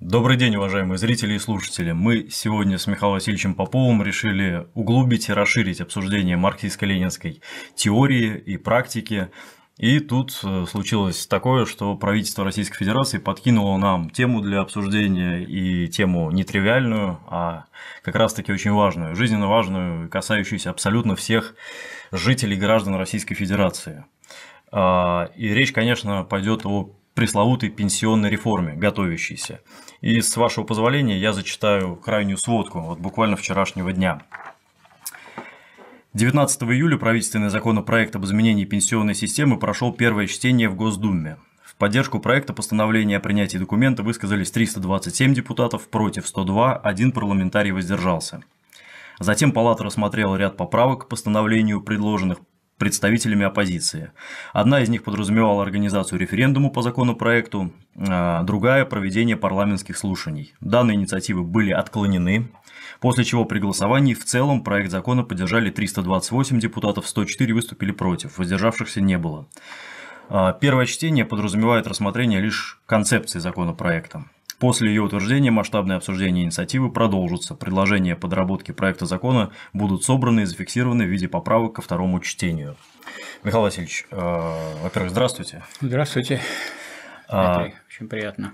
Добрый день, уважаемые зрители и слушатели. Мы сегодня с Михаилом Васильевичем Поповым решили углубить и расширить обсуждение марксистско-ленинской теории и практики. И тут э, случилось такое, что правительство Российской Федерации подкинуло нам тему для обсуждения и тему нетривиальную, а как раз-таки очень важную, жизненно важную, касающуюся абсолютно всех жителей и граждан Российской Федерации. А, и речь, конечно, пойдет о пресловутой пенсионной реформе, готовящейся. И с вашего позволения я зачитаю крайнюю сводку, вот буквально вчерашнего дня. 19 июля правительственный законопроект об изменении пенсионной системы прошел первое чтение в Госдуме. В поддержку проекта постановления о принятии документа высказались 327 депутатов, против 102, один парламентарий воздержался. Затем Палата рассмотрела ряд поправок к постановлению, предложенных представителями оппозиции. Одна из них подразумевала организацию референдума по законопроекту, а, другая – проведение парламентских слушаний. Данные инициативы были отклонены, после чего при голосовании в целом проект закона поддержали 328 депутатов, 104 выступили против, воздержавшихся не было. А, первое чтение подразумевает рассмотрение лишь концепции законопроекта. После ее утверждения масштабное обсуждение инициативы продолжится. Предложения подработки проекта закона будут собраны и зафиксированы в виде поправок ко второму чтению. Михаил Васильевич, э, во-первых, здравствуйте. Здравствуйте. А... очень приятно.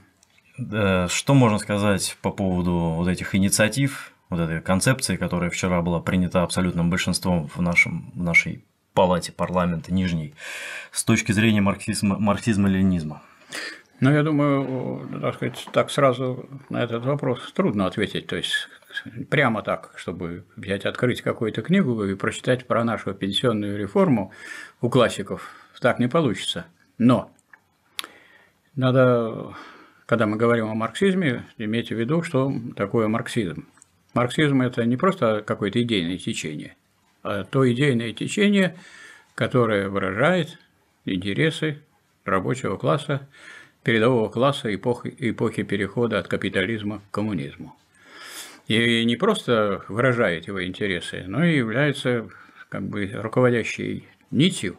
Э, что можно сказать по поводу вот этих инициатив, вот этой концепции, которая вчера была принята абсолютным большинством в, нашем, в нашей палате парламента Нижней, с точки зрения марксизма, марксизма ну, я думаю, так сказать, так сразу на этот вопрос трудно ответить. То есть, прямо так, чтобы взять, открыть какую-то книгу и прочитать про нашу пенсионную реформу у классиков, так не получится. Но надо, когда мы говорим о марксизме, иметь в виду, что такое марксизм. Марксизм – это не просто какое-то идейное течение, а то идейное течение, которое выражает интересы рабочего класса, передового класса эпохи, эпохи перехода от капитализма к коммунизму. И не просто выражает его интересы, но и является как бы руководящей нитью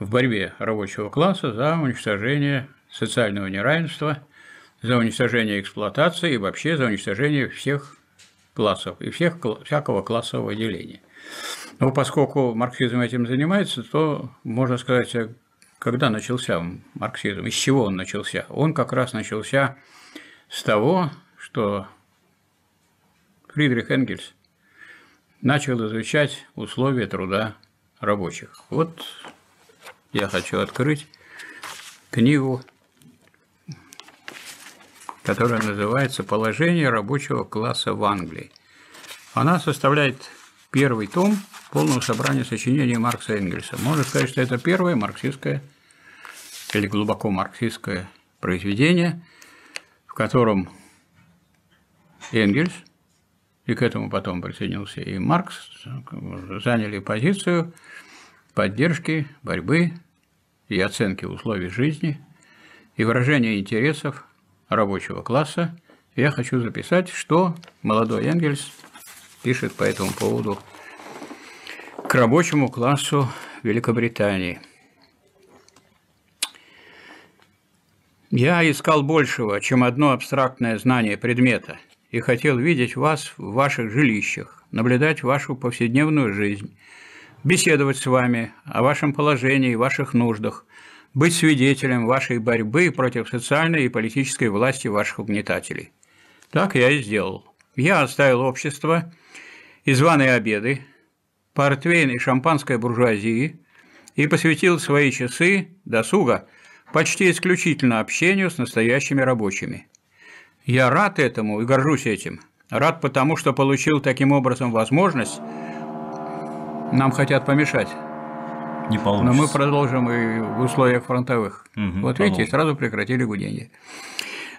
в борьбе рабочего класса за уничтожение социального неравенства, за уничтожение эксплуатации и вообще за уничтожение всех классов и всех, всякого классового деления. Но поскольку марксизм этим занимается, то можно сказать когда начался марксизм, из чего он начался? Он как раз начался с того, что Фридрих Энгельс начал изучать условия труда рабочих. Вот я хочу открыть книгу, которая называется «Положение рабочего класса в Англии». Она составляет первый том полного собрания сочинений Маркса Энгельса. Можно сказать, что это первая марксистская или глубоко марксистское произведение, в котором Энгельс, и к этому потом присоединился и Маркс, заняли позицию поддержки, борьбы и оценки условий жизни и выражения интересов рабочего класса. Я хочу записать, что молодой Энгельс пишет по этому поводу к рабочему классу Великобритании – Я искал большего, чем одно абстрактное знание предмета, и хотел видеть вас в ваших жилищах, наблюдать вашу повседневную жизнь, беседовать с вами о вашем положении и ваших нуждах, быть свидетелем вашей борьбы против социальной и политической власти ваших угнетателей. Так я и сделал. Я оставил общество и званые обеды, портвейн и шампанское буржуазии и посвятил свои часы досуга – почти исключительно общению с настоящими рабочими. Я рад этому и горжусь этим. Рад потому, что получил таким образом возможность. Нам хотят помешать. Не получится. Но мы продолжим и в условиях фронтовых. Угу, вот видите, получится. сразу прекратили гудение.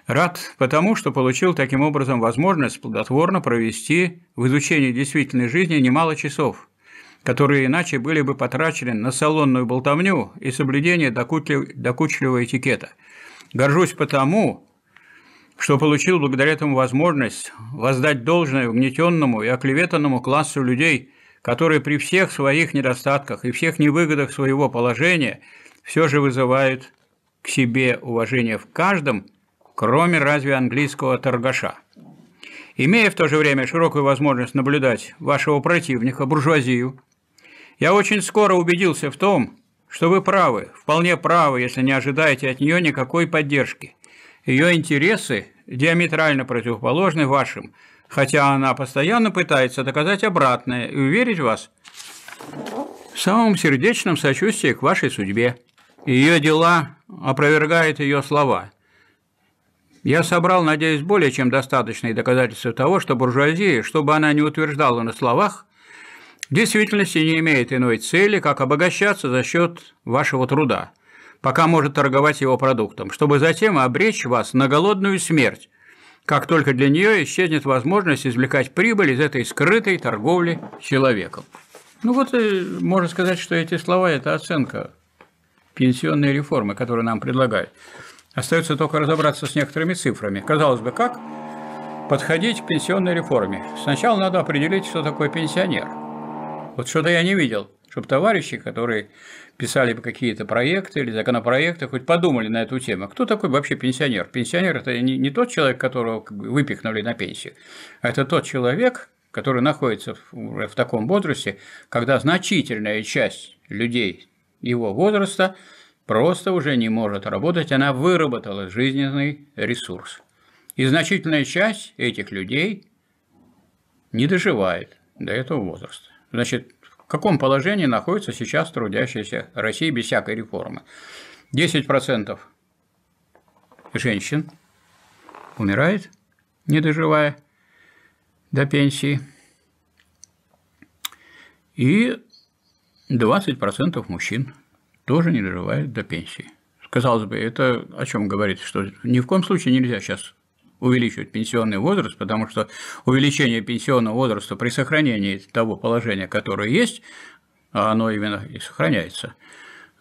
Рад потому, что получил таким образом возможность плодотворно провести в изучении действительной жизни немало часов – которые иначе были бы потрачены на салонную болтовню и соблюдение докучливого этикета. Горжусь потому, что получил благодаря этому возможность воздать должное угнетенному и оклеветанному классу людей, которые при всех своих недостатках и всех невыгодах своего положения все же вызывают к себе уважение в каждом, кроме разве английского торгаша. Имея в то же время широкую возможность наблюдать вашего противника, буржуазию, я очень скоро убедился в том, что вы правы, вполне правы, если не ожидаете от нее никакой поддержки. Ее интересы диаметрально противоположны вашим, хотя она постоянно пытается доказать обратное и уверить вас в самом сердечном сочувствии к вашей судьбе. Ее дела опровергают ее слова. Я собрал, надеюсь, более чем достаточные доказательства того, что буржуазия, чтобы она не утверждала на словах, в действительности не имеет иной цели, как обогащаться за счет вашего труда, пока может торговать его продуктом, чтобы затем обречь вас на голодную смерть, как только для нее исчезнет возможность извлекать прибыль из этой скрытой торговли человеком. Ну вот, э, можно сказать, что эти слова – это оценка пенсионной реформы, которую нам предлагают. Остается только разобраться с некоторыми цифрами. Казалось бы, как подходить к пенсионной реформе? Сначала надо определить, что такое пенсионер – вот что-то я не видел, чтобы товарищи, которые писали бы какие-то проекты или законопроекты, хоть подумали на эту тему. Кто такой вообще пенсионер? Пенсионер – это не, не тот человек, которого как бы выпихнули на пенсию, а это тот человек, который находится в, в таком возрасте, когда значительная часть людей его возраста просто уже не может работать, она выработала жизненный ресурс. И значительная часть этих людей не доживает до этого возраста. Значит, в каком положении находится сейчас трудящаяся Россия без всякой реформы? 10% женщин умирает, не доживая до пенсии, и 20% мужчин тоже не доживает до пенсии. Казалось бы, это о чем говорит, что ни в коем случае нельзя сейчас увеличивать пенсионный возраст, потому что увеличение пенсионного возраста при сохранении того положения, которое есть, а оно именно и сохраняется,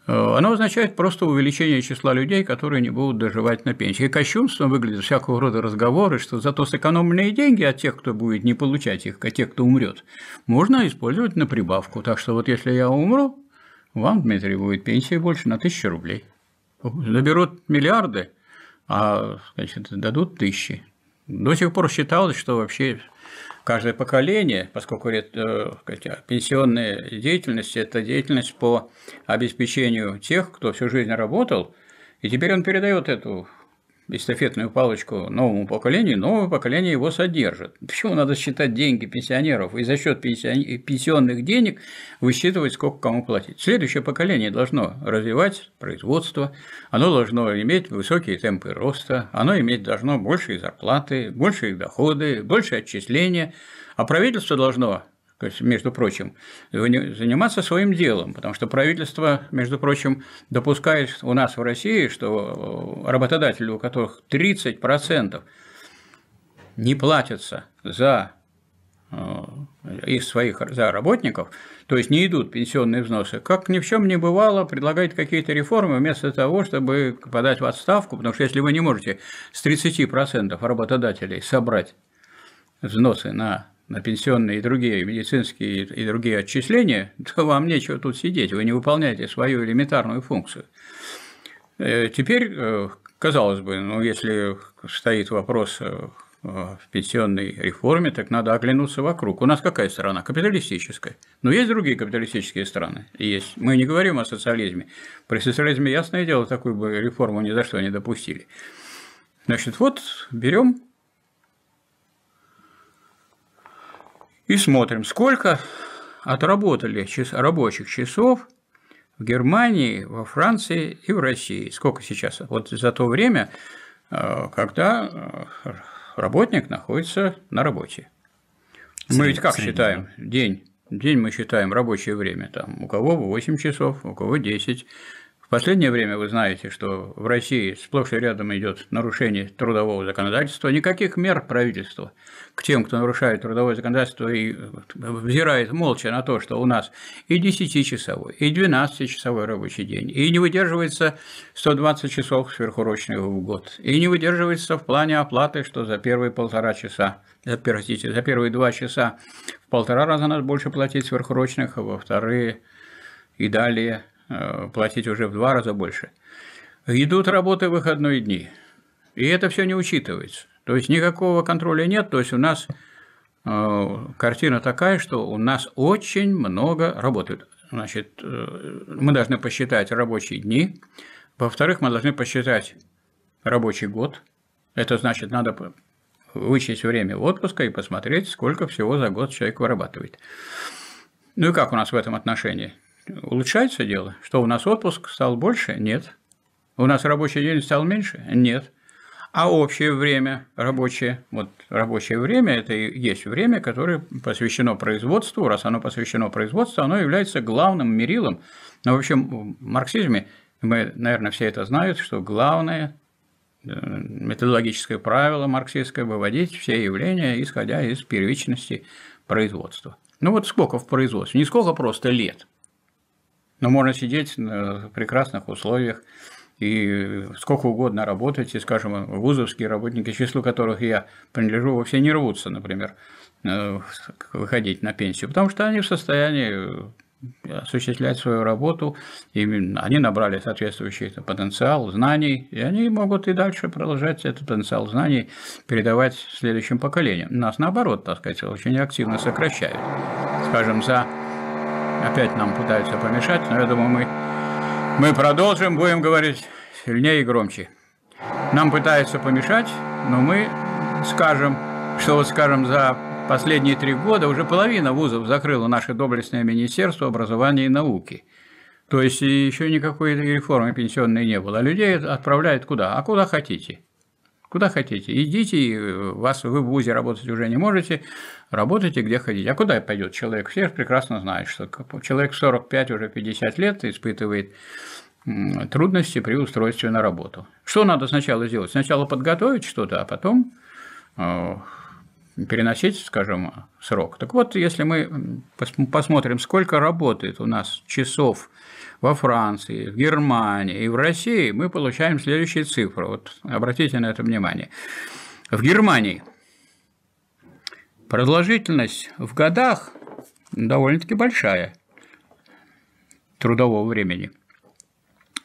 э, оно означает просто увеличение числа людей, которые не будут доживать на пенсии. И кощунством выглядят всякого рода разговоры, что зато сэкономленные деньги от тех, кто будет не получать их, а тех, кто умрет, можно использовать на прибавку. Так что вот если я умру, вам, Дмитрий, будет пенсия больше на тысячу рублей. Наберут миллиарды – а значит, дадут тысячи. До сих пор считалось, что вообще каждое поколение, поскольку э, сказать, пенсионная деятельность – это деятельность по обеспечению тех, кто всю жизнь работал, и теперь он передает эту эстафетную палочку новому поколению, новое поколение его содержит. Почему надо считать деньги пенсионеров и за счет пенсионных денег высчитывать, сколько кому платить? Следующее поколение должно развивать производство, оно должно иметь высокие темпы роста, оно иметь должно большие зарплаты, большие доходы, большие отчисления, а правительство должно между прочим, заниматься своим делом, потому что правительство, между прочим, допускает у нас в России, что э, работодатели, у которых 30% не платятся за э, из своих за работников, то есть не идут пенсионные взносы, как ни в чем не бывало, предлагает какие-то реформы вместо того, чтобы подать в отставку, потому что если вы не можете с 30% работодателей собрать взносы на на пенсионные и другие медицинские и другие отчисления, то вам нечего тут сидеть, вы не выполняете свою элементарную функцию. Э, теперь, э, казалось бы, ну, если стоит вопрос э, в пенсионной реформе, так надо оглянуться вокруг. У нас какая страна? Капиталистическая. Но есть другие капиталистические страны. Есть. Мы не говорим о социализме. При социализме, ясное дело, такую бы реформу ни за что не допустили. Значит, вот берем И смотрим, сколько отработали рабочих часов в Германии, во Франции и в России. Сколько сейчас? Вот за то время, э, когда э, работник находится на работе. Мы ведь как считаем день? День мы считаем рабочее время. Там, у кого 8 часов, у кого 10 последнее время вы знаете, что в России сплошь и рядом идет нарушение трудового законодательства. Никаких мер правительства к тем, кто нарушает трудовое законодательство и э, взирает молча на то, что у нас и 10-часовой, и 12-часовой рабочий день, и не выдерживается 120 часов сверхурочного в год, и не выдерживается в плане оплаты, что за первые полтора часа, э, простите, за первые два часа в полтора раза надо больше платить сверхурочных, а во вторые и далее – Э, платить уже в два раза больше. Идут работы выходные дни. И это все не учитывается. То есть никакого контроля нет. То есть у нас э, картина такая, что у нас очень много работают. Значит, э, мы должны посчитать рабочие дни. Во-вторых, мы должны посчитать рабочий год. Это значит, надо вычесть время отпуска и посмотреть, сколько всего за год человек вырабатывает. Ну и как у нас в этом отношении? улучшается дело? Что, у нас отпуск стал больше? Нет. У нас рабочий день стал меньше? Нет. А общее время рабочее, вот рабочее время, это и есть время, которое посвящено производству. Раз оно посвящено производству, оно является главным мерилом. Но, ну, в общем, в марксизме, мы, наверное, все это знают, что главное э, методологическое правило марксистское – выводить все явления, исходя из первичности производства. Ну вот сколько в производстве? Не сколько просто лет – но можно сидеть на прекрасных условиях и сколько угодно работать, и, скажем, вузовские работники, числу которых я принадлежу, вовсе не рвутся, например, э, выходить на пенсию, потому что они в состоянии э, осуществлять свою работу, и они набрали соответствующий потенциал знаний, и они могут и дальше продолжать этот потенциал знаний передавать следующим поколениям. Нас, наоборот, так сказать, очень активно сокращают. Скажем, за опять нам пытаются помешать, но я думаю, мы, мы продолжим, будем говорить сильнее и громче. Нам пытаются помешать, но мы скажем, что вот скажем за последние три года уже половина вузов закрыла наше доблестное Министерство образования и науки. То есть еще никакой реформы пенсионной не было. А людей отправляют куда? А куда хотите. Куда хотите. Идите, э, вас, вы в ВУЗе работать уже не можете, работайте где хотите. А куда пойдет человек? Все прекрасно знают, что человек 45, уже 50 лет испытывает трудности при устройстве на работу. Что надо сначала сделать? Сначала подготовить что-то, а потом э, переносить, скажем, срок. Так вот, если мы посмотрим, сколько работает у нас часов – во Франции, в Германии и в России, мы получаем следующие цифры. Вот обратите на это внимание. В Германии продолжительность в годах довольно-таки большая трудового времени.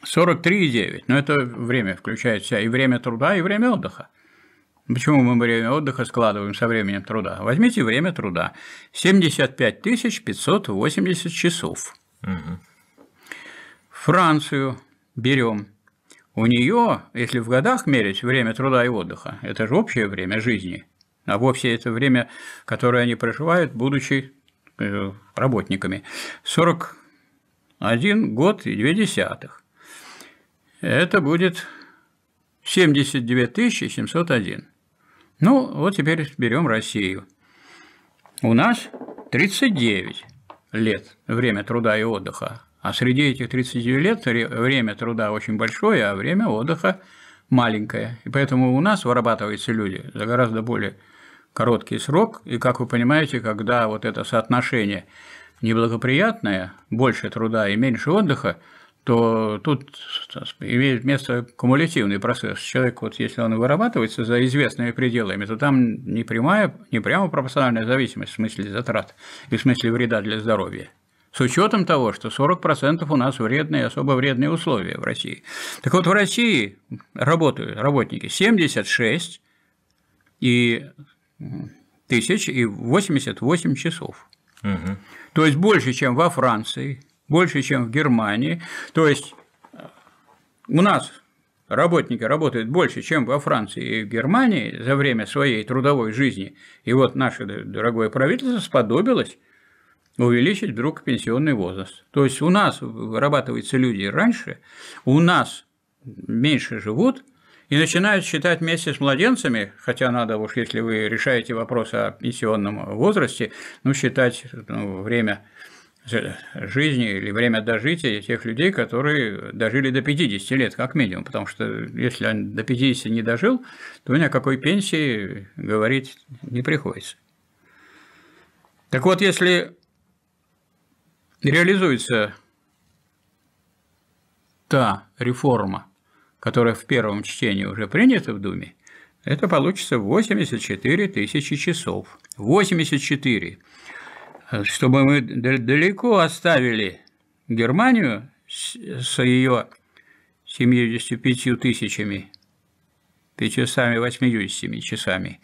43,9. Но это время включает в себя и время труда, и время отдыха. Почему мы время отдыха складываем со временем труда? Возьмите время труда. 75 580 часов. Угу. Францию берем. У нее, если в годах мерить время труда и отдыха, это же общее время жизни, а вовсе это время, которое они проживают, будучи э, работниками, 41 год и 2 десятых. Это будет 79 701. Ну, вот теперь берем Россию. У нас 39 лет время труда и отдыха, а среди этих 30 лет время труда очень большое, а время отдыха маленькое. И поэтому у нас вырабатываются люди за гораздо более короткий срок. И, как вы понимаете, когда вот это соотношение неблагоприятное, больше труда и меньше отдыха, то тут имеет место кумулятивный процесс. Человек, вот если он вырабатывается за известными пределами, то там не прямая, не прямо пропорциональная зависимость в смысле затрат и в смысле вреда для здоровья. С учетом того, что 40% у нас вредные, особо вредные условия в России. Так вот, в России работают работники 76 и тысяч и 88 часов. Угу. То есть больше, чем во Франции, больше, чем в Германии. То есть э, у нас работники работают больше, чем во Франции и в Германии за время своей трудовой жизни. И вот наше дорогое правительство сподобилось увеличить вдруг пенсионный возраст. То есть у нас вырабатываются люди раньше, у нас меньше живут, и начинают считать вместе с младенцами, хотя надо уж, если вы решаете вопрос о пенсионном возрасте, ну, считать ну, время жизни или время дожития тех людей, которые дожили до 50 лет, как минимум. Потому что если он до 50 не дожил, то ни о какой пенсии говорить не приходится. Так вот, если реализуется та реформа, которая в первом чтении уже принята в Думе, это получится 84 тысячи часов. 84. Чтобы мы далеко оставили Германию с ее 75 тысячами, 580 часами,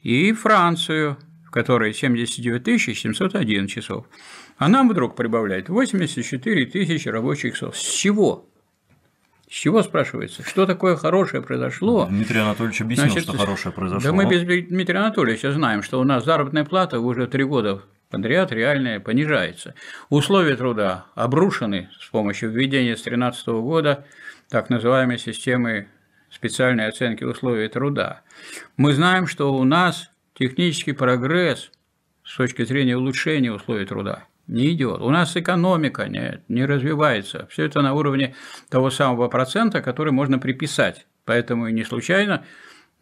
и Францию, в которой 79 701 часов. А нам вдруг прибавляет 84 тысячи рабочих часов. С чего? С чего спрашивается? Что такое хорошее произошло? Дмитрий Анатольевич объяснил, Значит, что хорошее произошло. Да мы без Дмитрия Анатольевича знаем, что у нас заработная плата уже три года подряд реальная понижается. Условия труда обрушены с помощью введения с 2013 года так называемой системы специальной оценки условий труда. Мы знаем, что у нас технический прогресс с точки зрения улучшения условий труда не идет. У нас экономика нет, не развивается. Все это на уровне того самого процента, который можно приписать. Поэтому и не случайно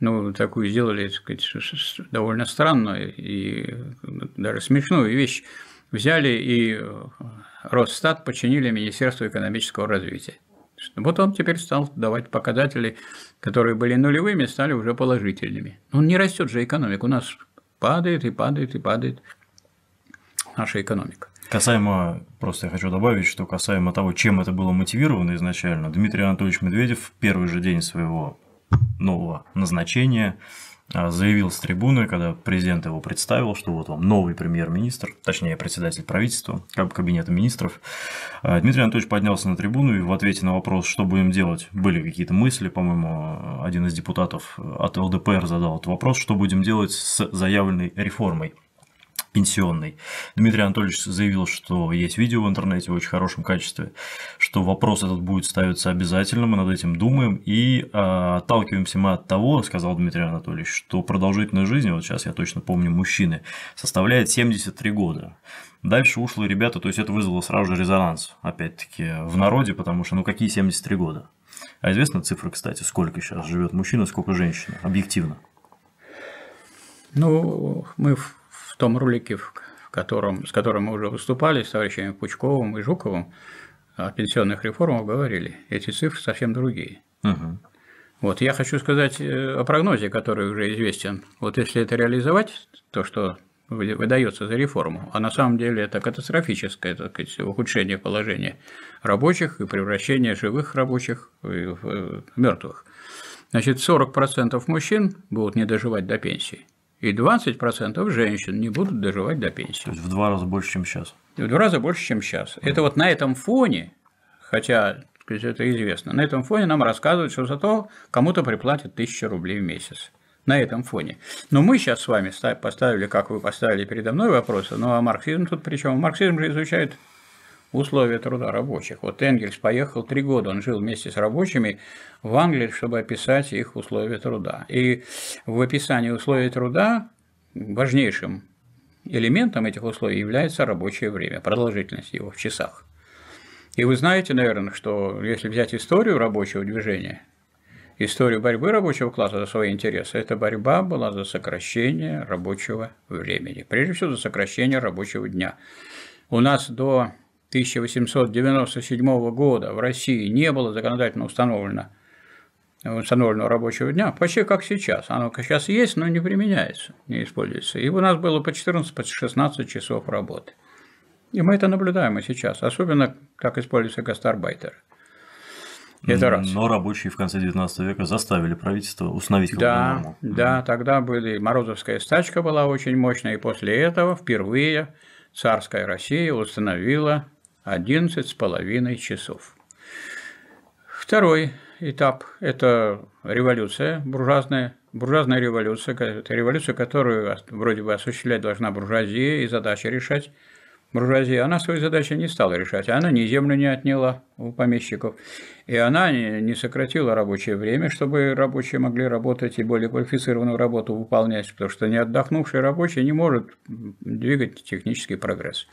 ну, такую сделали, так сказать, довольно странную и ну, даже смешную вещь. Взяли и э, Росстат подчинили Министерству экономического развития. Вот он теперь стал давать показатели, которые были нулевыми, стали уже положительными. Ну не растет же экономика, у нас падает и падает и падает наша экономика. Касаемо, просто я хочу добавить, что касаемо того, чем это было мотивировано изначально, Дмитрий Анатольевич Медведев в первый же день своего нового назначения а, заявил с трибуны, когда президент его представил, что вот вам новый премьер-министр, точнее председатель правительства, как кабинета министров. А, Дмитрий Анатольевич поднялся на трибуну и в ответе на вопрос, что будем делать, были какие-то мысли, по-моему, один из депутатов от ЛДПР задал этот вопрос, что будем делать с заявленной реформой пенсионный. Дмитрий Анатольевич заявил, что есть видео в интернете в очень хорошем качестве, что вопрос этот будет ставиться обязательно, мы над этим думаем, и э, отталкиваемся мы от того, сказал Дмитрий Анатольевич, что продолжительность жизни, вот сейчас я точно помню мужчины, составляет 73 года. Дальше ушлые ребята, то есть это вызвало сразу же резонанс, опять-таки, в народе, потому что ну какие 73 года? А известна цифра, кстати, сколько сейчас живет мужчина, сколько женщина, объективно? Ну, мы в том ролике, в котором, с которым мы уже выступали с товарищами Пучковым и Жуковым, а о пенсионных реформах говорили. Эти цифры совсем другие. Угу. Вот, я хочу сказать э, о прогнозе, который уже известен. Вот если это реализовать, то, что выдается за реформу, а на самом деле это катастрофическое так сказать, ухудшение положения рабочих и превращение живых рабочих в мертвых. Значит, 40% мужчин будут не доживать до пенсии – и 20% женщин не будут доживать до пенсии. То есть в два раза больше, чем сейчас. В два раза больше, чем сейчас. Это вот на этом фоне, хотя сказать, это известно, на этом фоне нам рассказывают, что зато кому-то приплатят 1000 рублей в месяц. На этом фоне. Но мы сейчас с вами поставили, как вы поставили передо мной вопросы, ну а марксизм тут причем? Марксизм же изучает условия труда рабочих. Вот Энгельс поехал три года, он жил вместе с рабочими в Англии, чтобы описать их условия труда. И в описании условий труда важнейшим элементом этих условий является рабочее время, продолжительность его в часах. И вы знаете, наверное, что если взять историю рабочего движения, историю борьбы рабочего класса за свои интересы, эта борьба была за сокращение рабочего времени, прежде всего за сокращение рабочего дня. У нас до 1897 года в России не было законодательно установлено э, установленного рабочего дня, почти как сейчас. Оно сейчас есть, но не применяется, не используется. И у нас было по 14-16 по часов работы. И мы это наблюдаем и сейчас, особенно как используется гастарбайтер. Это раз. Но рабочие в конце 19 века заставили правительство установить да, норму. Да, тогда были Морозовская стачка была очень мощная, и после этого впервые царская Россия установила 11 с половиной часов. Второй этап – это революция буржуазная, буржуазная революция, это революция, которую вроде бы осуществлять должна буржуазия и задачи решать. Буржуазия, она свои задачи не стала решать, она ни землю не отняла у помещиков, и она не сократила рабочее время, чтобы рабочие могли работать и более квалифицированную работу выполнять, потому что не отдохнувший рабочий не может двигать технический прогресс.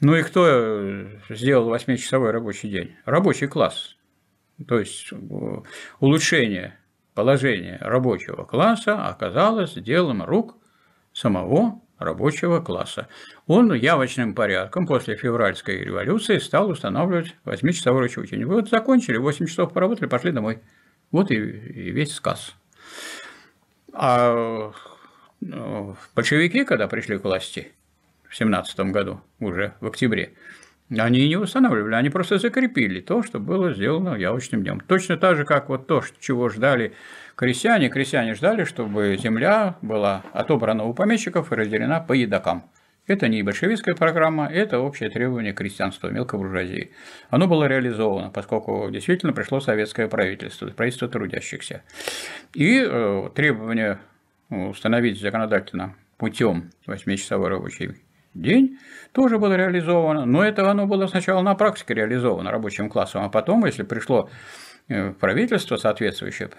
Ну и кто э, сделал 8-часовой рабочий день? Рабочий класс. То есть э, улучшение положения рабочего класса оказалось делом рук самого рабочего класса. Он явочным порядком после февральской революции стал устанавливать 8-часовой рабочий день. вот закончили, 8 часов поработали, пошли домой. Вот и, и весь сказ. А э, большевики, когда пришли к власти – в 2017 году, уже в октябре. Они не восстанавливали, они просто закрепили то, что было сделано явочным днем. Точно так же, как вот то, чего ждали крестьяне. Крестьяне ждали, чтобы земля была отобрана у помещиков и разделена по едокам. Это не большевистская программа, это общее требование крестьянства, мелкой буржуазии. Оно было реализовано, поскольку действительно пришло советское правительство, правительство трудящихся. И э, требование установить законодательно путем 8-часовой рабочий день тоже было реализовано, но это оно было сначала на практике реализовано рабочим классом, а потом, если пришло э, правительство соответствующее,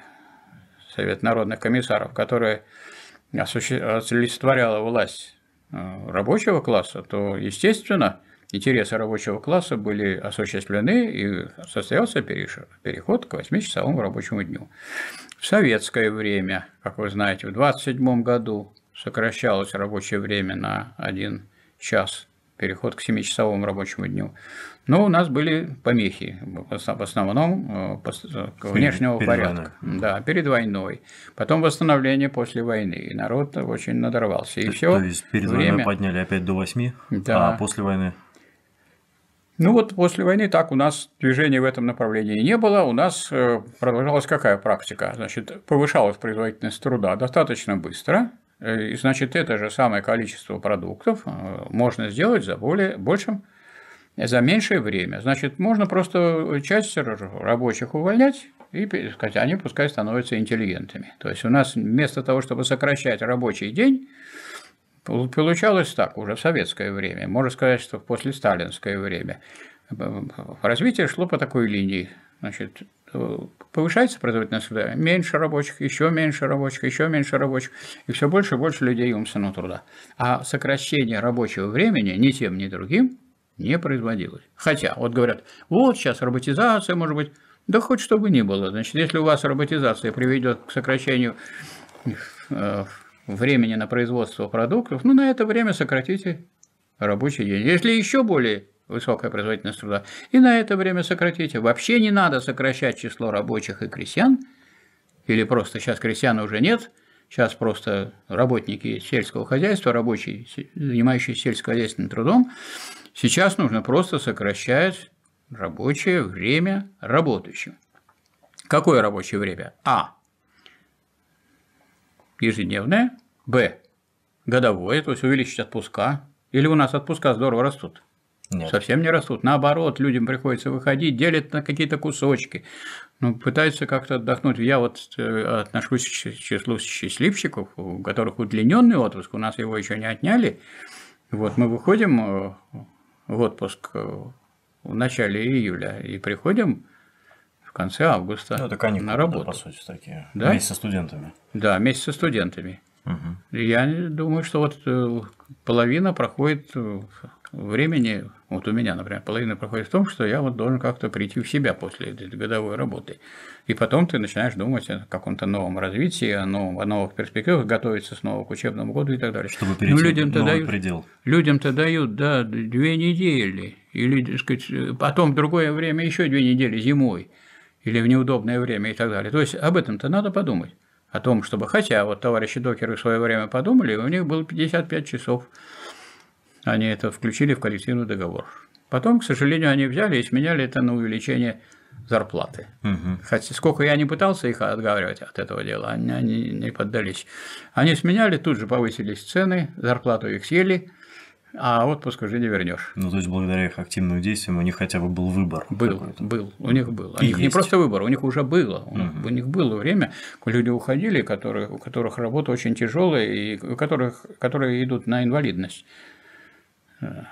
Совет народных комиссаров, которое осуществляло власть э, рабочего класса, то, естественно, интересы рабочего класса были осуществлены и состоялся переход к 8-часовому рабочему дню. В советское время, как вы знаете, в 27 году сокращалось рабочее время на 1 час, переход к 7-часовому рабочему дню. Но у нас были помехи, в основном э, э, внешнего перед порядка. Войной. Да, перед войной. Потом восстановление после войны. И народ очень надорвался. И то, все. То есть перед время... войной подняли опять до 8, да. а после войны? Ну вот после войны так у нас движения в этом направлении не было. У нас э, продолжалась какая практика? Значит, повышалась производительность труда достаточно быстро – и значит, это же самое количество продуктов э, можно сделать за более, большим, за меньшее время. Значит, можно просто часть рабочих увольнять, и сказать, они пускай становятся интеллигентами. То есть у нас вместо того, чтобы сокращать рабочий день, получалось так уже в советское время, можно сказать, что в послесталинское время. Э, э, развитие шло по такой линии. Значит, повышается производительность труда, меньше рабочих, еще меньше рабочих, еще меньше рабочих, и все больше и больше людей умственного труда. А сокращение рабочего времени ни тем, ни другим не производилось. Хотя, вот говорят, вот сейчас роботизация, может быть, да хоть чтобы бы ни было. Значит, если у вас роботизация приведет к сокращению э, времени на производство продуктов, ну, на это время сократите рабочий день. Если еще более высокая производительность труда, и на это время сократите. Вообще не надо сокращать число рабочих и крестьян, или просто сейчас крестьян уже нет, сейчас просто работники сельского хозяйства, рабочие, занимающиеся сельскохозяйственным трудом, сейчас нужно просто сокращать рабочее время работающим. Какое рабочее время? А. Ежедневное. Б. Годовое, то есть увеличить отпуска. Или у нас отпуска здорово растут. Нет. Совсем не растут. Наоборот, людям приходится выходить, делят на какие-то кусочки. Ну, пытаются как-то отдохнуть. Я вот э, отношусь к числу счастливчиков, у которых удлиненный отпуск, у нас его еще не отняли. Вот мы выходим э, в отпуск э, в начале июля и приходим в конце августа ну, это каникулы, на работу. Да, по сути, такие. Да? Вместе со студентами. Да, вместе со студентами. Угу. Я думаю, что вот половина проходит времени, вот у меня, например, половина проходит в том, что я вот должен как-то прийти в себя после этой годовой работы. И потом ты начинаешь думать о каком-то новом развитии, о, новом, о новых перспективах, готовиться снова к учебному году и так далее. Чтобы ну, перейти ну, людям-то новый дают, предел. Людям-то дают, да, две недели. Или, так сказать, потом в другое время еще две недели зимой. Или в неудобное время и так далее. То есть об этом-то надо подумать. О том, чтобы... Хотя вот товарищи докеры в свое время подумали, у них было 55 часов они это включили в коллективный договор. Потом, к сожалению, они взяли и сменяли это на увеличение зарплаты. Угу. Хотя сколько я не пытался их отговаривать от этого дела, они, они не поддались. Они сменяли, тут же повысились цены, зарплату их съели, а отпуск уже не вернешь. Ну, то есть, благодаря их активным действиям у них хотя бы был выбор. Был, был, у них был. У них есть. не просто выбор, у них уже было. У, угу. них, у них было время, люди уходили, которые, у которых работа очень тяжелая, и у которых, которые идут на инвалидность. Э,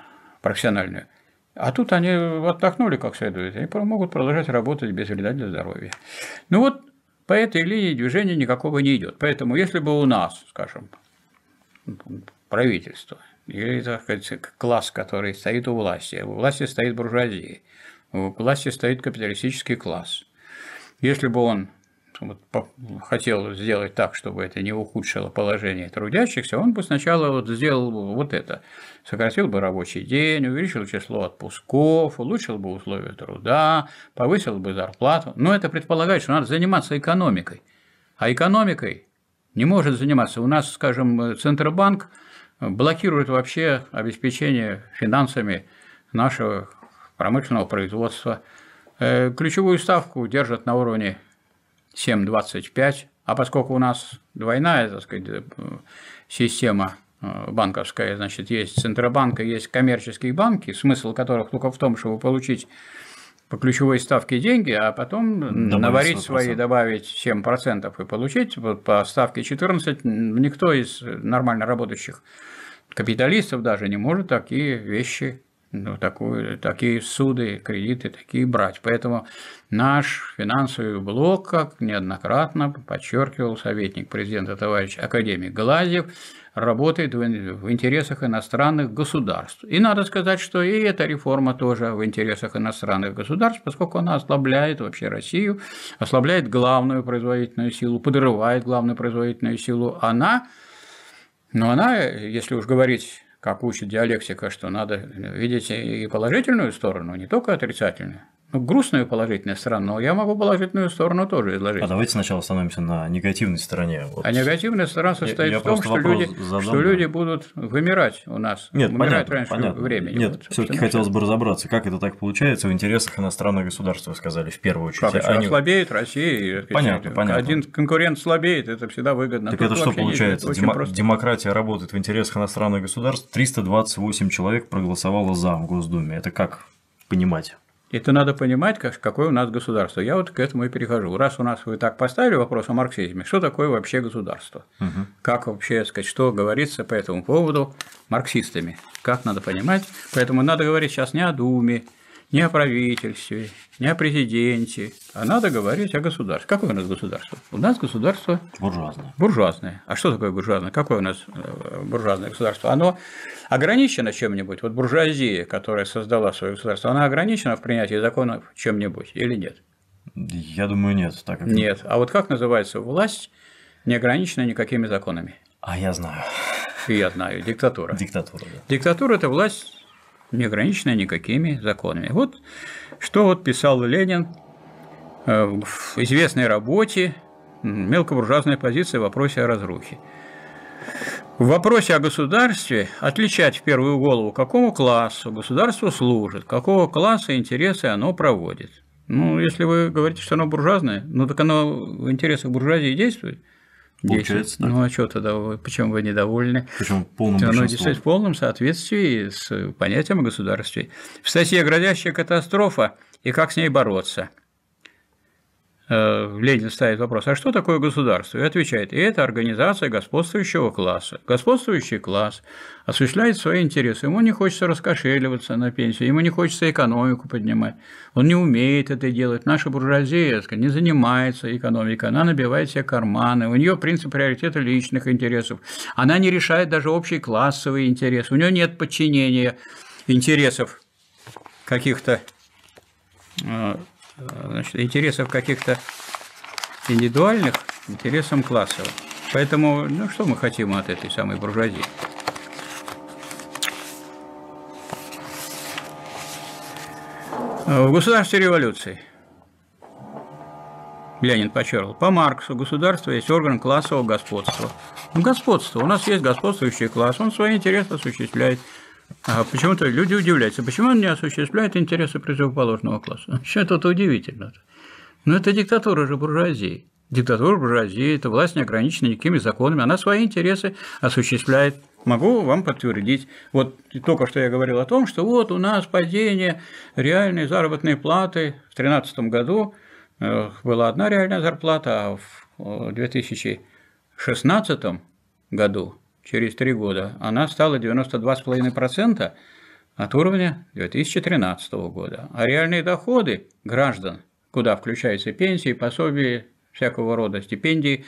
профессиональную. А тут они отдохнули как следует и могут продолжать работать без вреда для здоровья. Ну вот по этой линии движения никакого не идет. Поэтому если бы у нас, скажем, правительство, или, так сказать, класс, который стоит у власти, у власти стоит буржуазия, у власти стоит капиталистический класс, если бы он хотел сделать так, чтобы это не ухудшило положение трудящихся, он бы сначала вот сделал вот это. Сократил бы рабочий день, увеличил число отпусков, улучшил бы условия труда, повысил бы зарплату. Но это предполагает, что надо заниматься экономикой. А экономикой не может заниматься. У нас, скажем, Центробанк блокирует вообще обеспечение финансами нашего промышленного производства. Э, ключевую ставку держат на уровне 7,25, а поскольку у нас двойная, так сказать, э, система э, банковская, значит, есть Центробанк и есть коммерческие банки, смысл которых только в том, чтобы получить по ключевой ставке деньги, а потом добавить наварить 100%. свои, добавить 7% и получить вот по ставке 14, никто из нормально работающих капиталистов даже не может такие вещи ну, такую, такие суды, кредиты такие брать. Поэтому наш финансовый блок, как неоднократно подчеркивал советник президента товарищ академик Глазьев, работает в, в интересах иностранных государств. И надо сказать, что и эта реформа тоже в интересах иностранных государств, поскольку она ослабляет вообще Россию, ослабляет главную производительную силу, подрывает главную производительную силу. Она, но ну, она, если уж говорить как учит диалектика, что надо видеть и положительную сторону, не только отрицательную ну, грустную и положительную сторону, но я могу положительную сторону тоже изложить. А давайте сначала остановимся на негативной стороне. Вот. А негативная сторона состоит я, я в том, что люди, задам, что да. будут вымирать у нас, нет, вымирать понятно, раньше понятно. времени. Нет, вот, все таки хотелось бы разобраться, как это так получается в интересах иностранных государств, вы сказали, в первую очередь. Как, Они... слабеет Россия. Понятно, понятно. Один конкурент слабеет, это всегда выгодно. Так Тут это что получается? Дем... Демократия работает в интересах иностранных государств. 328 человек проголосовало за в Госдуме. Это как понимать? Это надо понимать, как, какое у нас государство. Я вот к этому и перехожу. Раз у нас вы так поставили вопрос о марксизме, что такое вообще государство? Угу. Как вообще, сказать, что говорится по этому поводу марксистами? Как надо понимать? Поэтому надо говорить сейчас не о Думе, не о правительстве, не о президенте, а надо говорить о государстве. Какое у нас государство? У нас государство... Буржуазное. Буржуазное. А что такое буржуазное? Какое у нас э, буржуазное государство? Оно ограничено чем-нибудь? Вот буржуазия, которая создала свое государство, она ограничена в принятии законов чем-нибудь или нет? Я думаю, нет. Так как... Нет. А вот как называется власть, не ограничена никакими законами? А я знаю. И я знаю. Диктатура. Диктатура, да. Диктатура – это власть не ограничена никакими законами. Вот что вот писал Ленин э, в известной работе «Мелкобуржуазная позиция в вопросе о разрухе». В вопросе о государстве отличать в первую голову, какому классу государство служит, какого класса интересы оно проводит. Ну, если вы говорите, что оно буржуазное, ну так оно в интересах буржуазии действует – Получается, 10. Ну а что тогда, вы, почему вы недовольны? Почему полным Оно действительно в полном соответствии с понятием о государстве. В статье «Грозящая катастрофа» и как с ней бороться – Э, Ленин ставит вопрос, а что такое государство? И отвечает, и это организация господствующего класса. Господствующий класс осуществляет свои интересы. Ему не хочется раскошеливаться на пенсию, ему не хочется экономику поднимать. Он не умеет это делать. Наша буржуазия не занимается экономикой, она набивает себе карманы. У нее принцип приоритета личных интересов. Она не решает даже общий классовый интерес. У нее нет подчинения интересов каких-то э, значит, интересов каких-то индивидуальных, интересам классовым. Поэтому, ну что мы хотим от этой самой буржуазии? В государстве революции. Ленин подчеркнул. По Марксу государство есть орган классового господства. Ну, господство. У нас есть господствующий класс. Он свои интересы осуществляет. А почему-то люди удивляются, почему он не осуществляет интересы противоположного класса. Что тут удивительно? -то? Но ну, это диктатура же буржуазии. Диктатура буржуазии – это власть не ограничена никакими законами, она свои интересы осуществляет. Могу вам подтвердить. Вот только что я говорил о том, что вот у нас падение реальной заработной платы в 2013 году э, была одна реальная зарплата, а в 2016 э, году через три года, она стала 92,5% от уровня 2013 года. А реальные доходы граждан, куда включаются пенсии, пособия, всякого рода стипендии,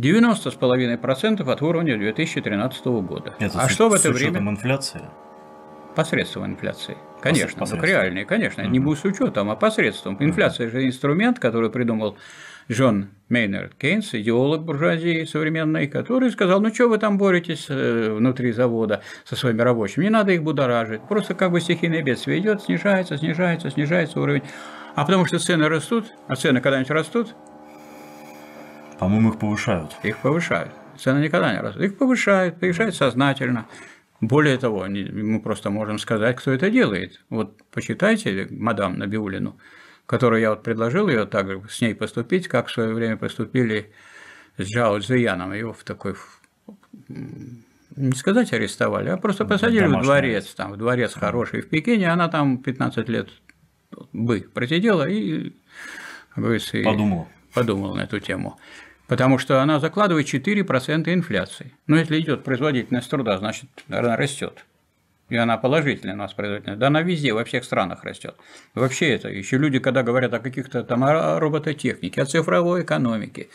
90,5% от уровня 2013 года. Это а с, что в это с время? инфляции? Посредством инфляции. Конечно, ну, посредством. реальные, конечно, угу. не будет с учетом, а посредством. Инфляция угу. же инструмент, который придумал Джон Мейнард Кейнс, идеолог буржуазии современной, который сказал, ну что вы там боретесь э, внутри завода со своими рабочими, не надо их будоражить, просто как бы стихийное бедствие идет, снижается, снижается, снижается уровень. А потому что цены растут, а цены когда-нибудь растут? По-моему, их повышают. Их повышают. Цены никогда не растут. Их повышают, повышают сознательно. Более того, мы просто можем сказать, кто это делает. Вот почитайте мадам Набиулину, которую я вот предложил ее так с ней поступить, как в свое время поступили с Джао Цзияном. Его в такой, не сказать арестовали, а просто ну, посадили Домашний. в дворец, там, в дворец хороший в Пекине, она там 15 лет бы просидела и, говорится, подумала. подумала на эту тему. Потому что она закладывает 4% инфляции. Но ну, если идет производительность труда, значит, она растет и она положительная у нас производительность, да она везде, во всех странах растет. Вообще это, еще люди, когда говорят о каких-то там о робототехнике, о цифровой экономике,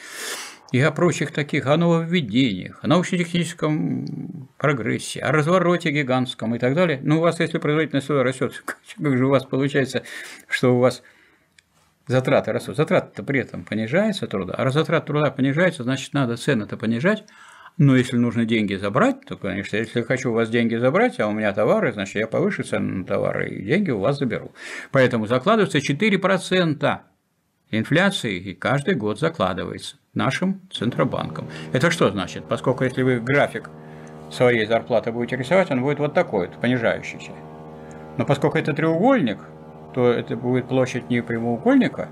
и о прочих таких, о нововведениях, о научно-техническом прогрессе, о развороте гигантском и так далее. Ну, у вас, если производительность своя растет, как же у вас получается, что у вас затраты растут? Затраты-то при этом понижаются труда, а раз затрат труда понижаются, значит, надо цены-то понижать, но «Ну, если нужно деньги забрать, то, конечно, если я хочу у вас деньги забрать, а у меня товары, значит, я повышу цену на товары и деньги у вас заберу. Поэтому закладывается 4% инфляции, и каждый год закладывается нашим Центробанком. Это что значит? Поскольку если вы график своей зарплаты будете рисовать, он будет вот такой, вот, понижающийся. Но поскольку это треугольник, то это будет площадь не прямоугольника,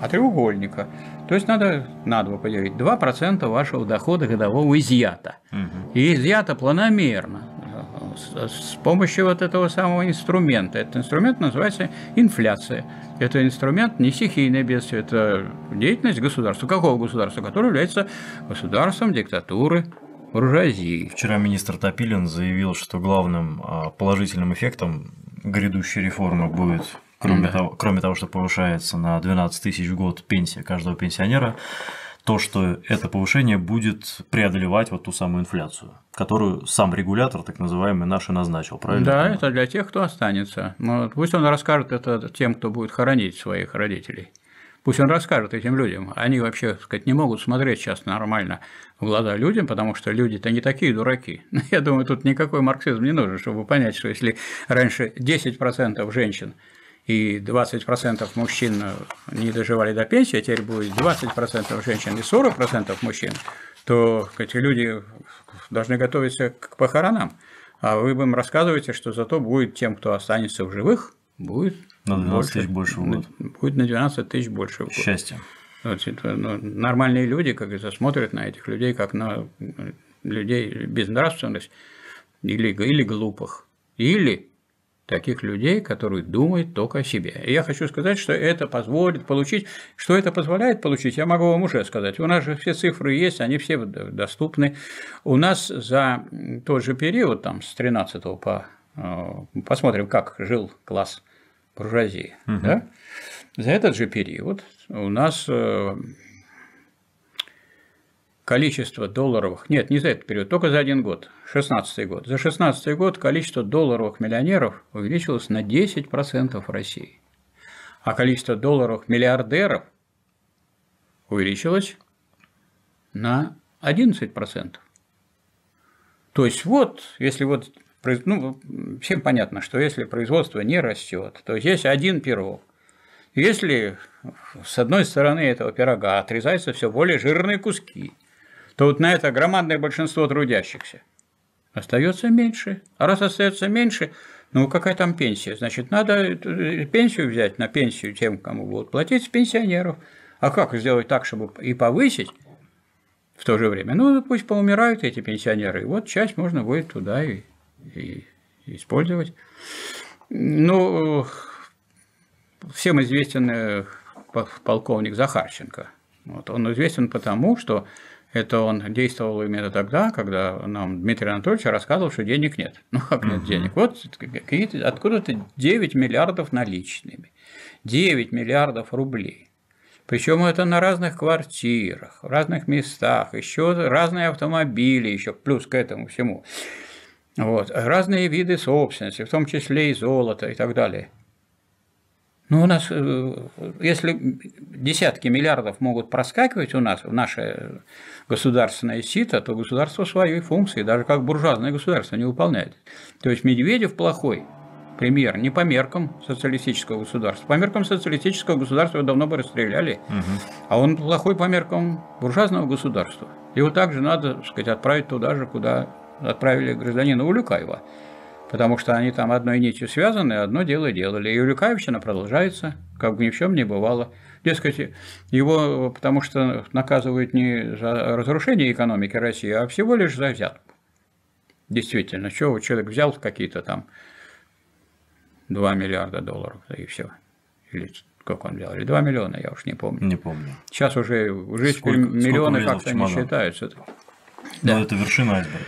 а треугольника. То есть надо на 2 поделить. 2% вашего дохода годового изъято. И изъято планомерно с, с помощью вот этого самого инструмента. Этот инструмент называется инфляция. Это инструмент не стихийное бедствие, это деятельность государства. Какого государства? Которое является государством диктатуры буржуазии. Вчера министр Топилин заявил, что главным а, положительным эффектом грядущей реформы будет кроме, mm того, кроме того, что повышается на 12 тысяч в год пенсия каждого пенсионера, то, что это повышение будет преодолевать вот ту самую инфляцию, которую сам регулятор, так называемый, наш и назначил, правильно? Да, это для тех, кто останется. Но ну, пусть он расскажет это тем, кто будет хоронить своих родителей. Пусть он расскажет этим людям. Они вообще, так сказать, не могут смотреть сейчас нормально в глаза людям, потому что люди-то не такие дураки. Я думаю, тут никакой марксизм не нужен, чтобы понять, что если раньше 10% женщин и 20% мужчин не доживали до пенсии, а теперь будет 20% женщин и 40% мужчин, то эти люди должны готовиться к похоронам. А вы им рассказываете, что зато будет тем, кто останется в живых, будет на 12 тысяч больше в год. Будет на 12 тысяч больше в год. Счастье. Ну, вот, это, типа, ну, нормальные люди, как говорится, смотрят на этих людей, как на людей безнравственность или, или глупых. Или таких людей, которые думают только о себе. И я хочу сказать, что это позволит получить, что это позволяет получить, я могу вам уже сказать. У нас же все цифры есть, они все доступны. У нас за тот же период, там, с 13 по, э, посмотрим, как жил класс буржуазии, угу. да? за этот же период у нас э, количество долларовых, нет, не за этот период, только за один год, 2016 год. За 2016 год количество долларовых миллионеров увеличилось на 10% в России, а количество долларовых миллиардеров увеличилось на 11%. То есть вот, если вот, ну, всем понятно, что если производство не растет, то есть один пирог. Если с одной стороны этого пирога отрезаются все более жирные куски, то вот на это громадное большинство трудящихся – остается меньше. А раз остается меньше, ну какая там пенсия? Значит, надо э, пенсию взять на пенсию тем, кому будут платить, с пенсионеров. А как сделать так, чтобы и повысить в то же время? Ну, ну пусть поумирают эти пенсионеры, и вот часть можно будет туда и, и использовать. Ну, всем известен э, полковник Захарченко. Вот, он известен потому, что это он действовал именно тогда, когда нам Дмитрий Анатольевич рассказывал, что денег нет. Ну, как нет угу. денег? Вот откуда-то 9 миллиардов наличными. 9 миллиардов рублей. Причем это на разных квартирах, в разных местах, еще разные автомобили, еще плюс к этому всему. Вот. Разные виды собственности, в том числе и золото и так далее. Ну, у нас, э, если десятки миллиардов могут проскакивать у нас, в наше государственное сито, то государство свои функции, даже как буржуазное государство, не выполняет. То есть Медведев плохой премьер не по меркам социалистического государства. По меркам социалистического государства его давно бы расстреляли, угу. а он плохой по меркам буржуазного государства. Его также надо, так сказать, отправить туда же, куда отправили гражданина Улюкаева потому что они там одной нитью связаны, одно дело делали. И Улюкаевщина продолжается, как бы ни в чем не бывало. Дескать, его потому что наказывают не за разрушение экономики России, а всего лишь за взятку. Действительно, чего человек взял какие-то там 2 миллиарда долларов, и все. Или как он взял, или 2 миллиона, я уж не помню. Не помню. Сейчас уже, уже сколько, миллионы как-то не чемодан? считаются. Но ну, да. это вершина айсберга.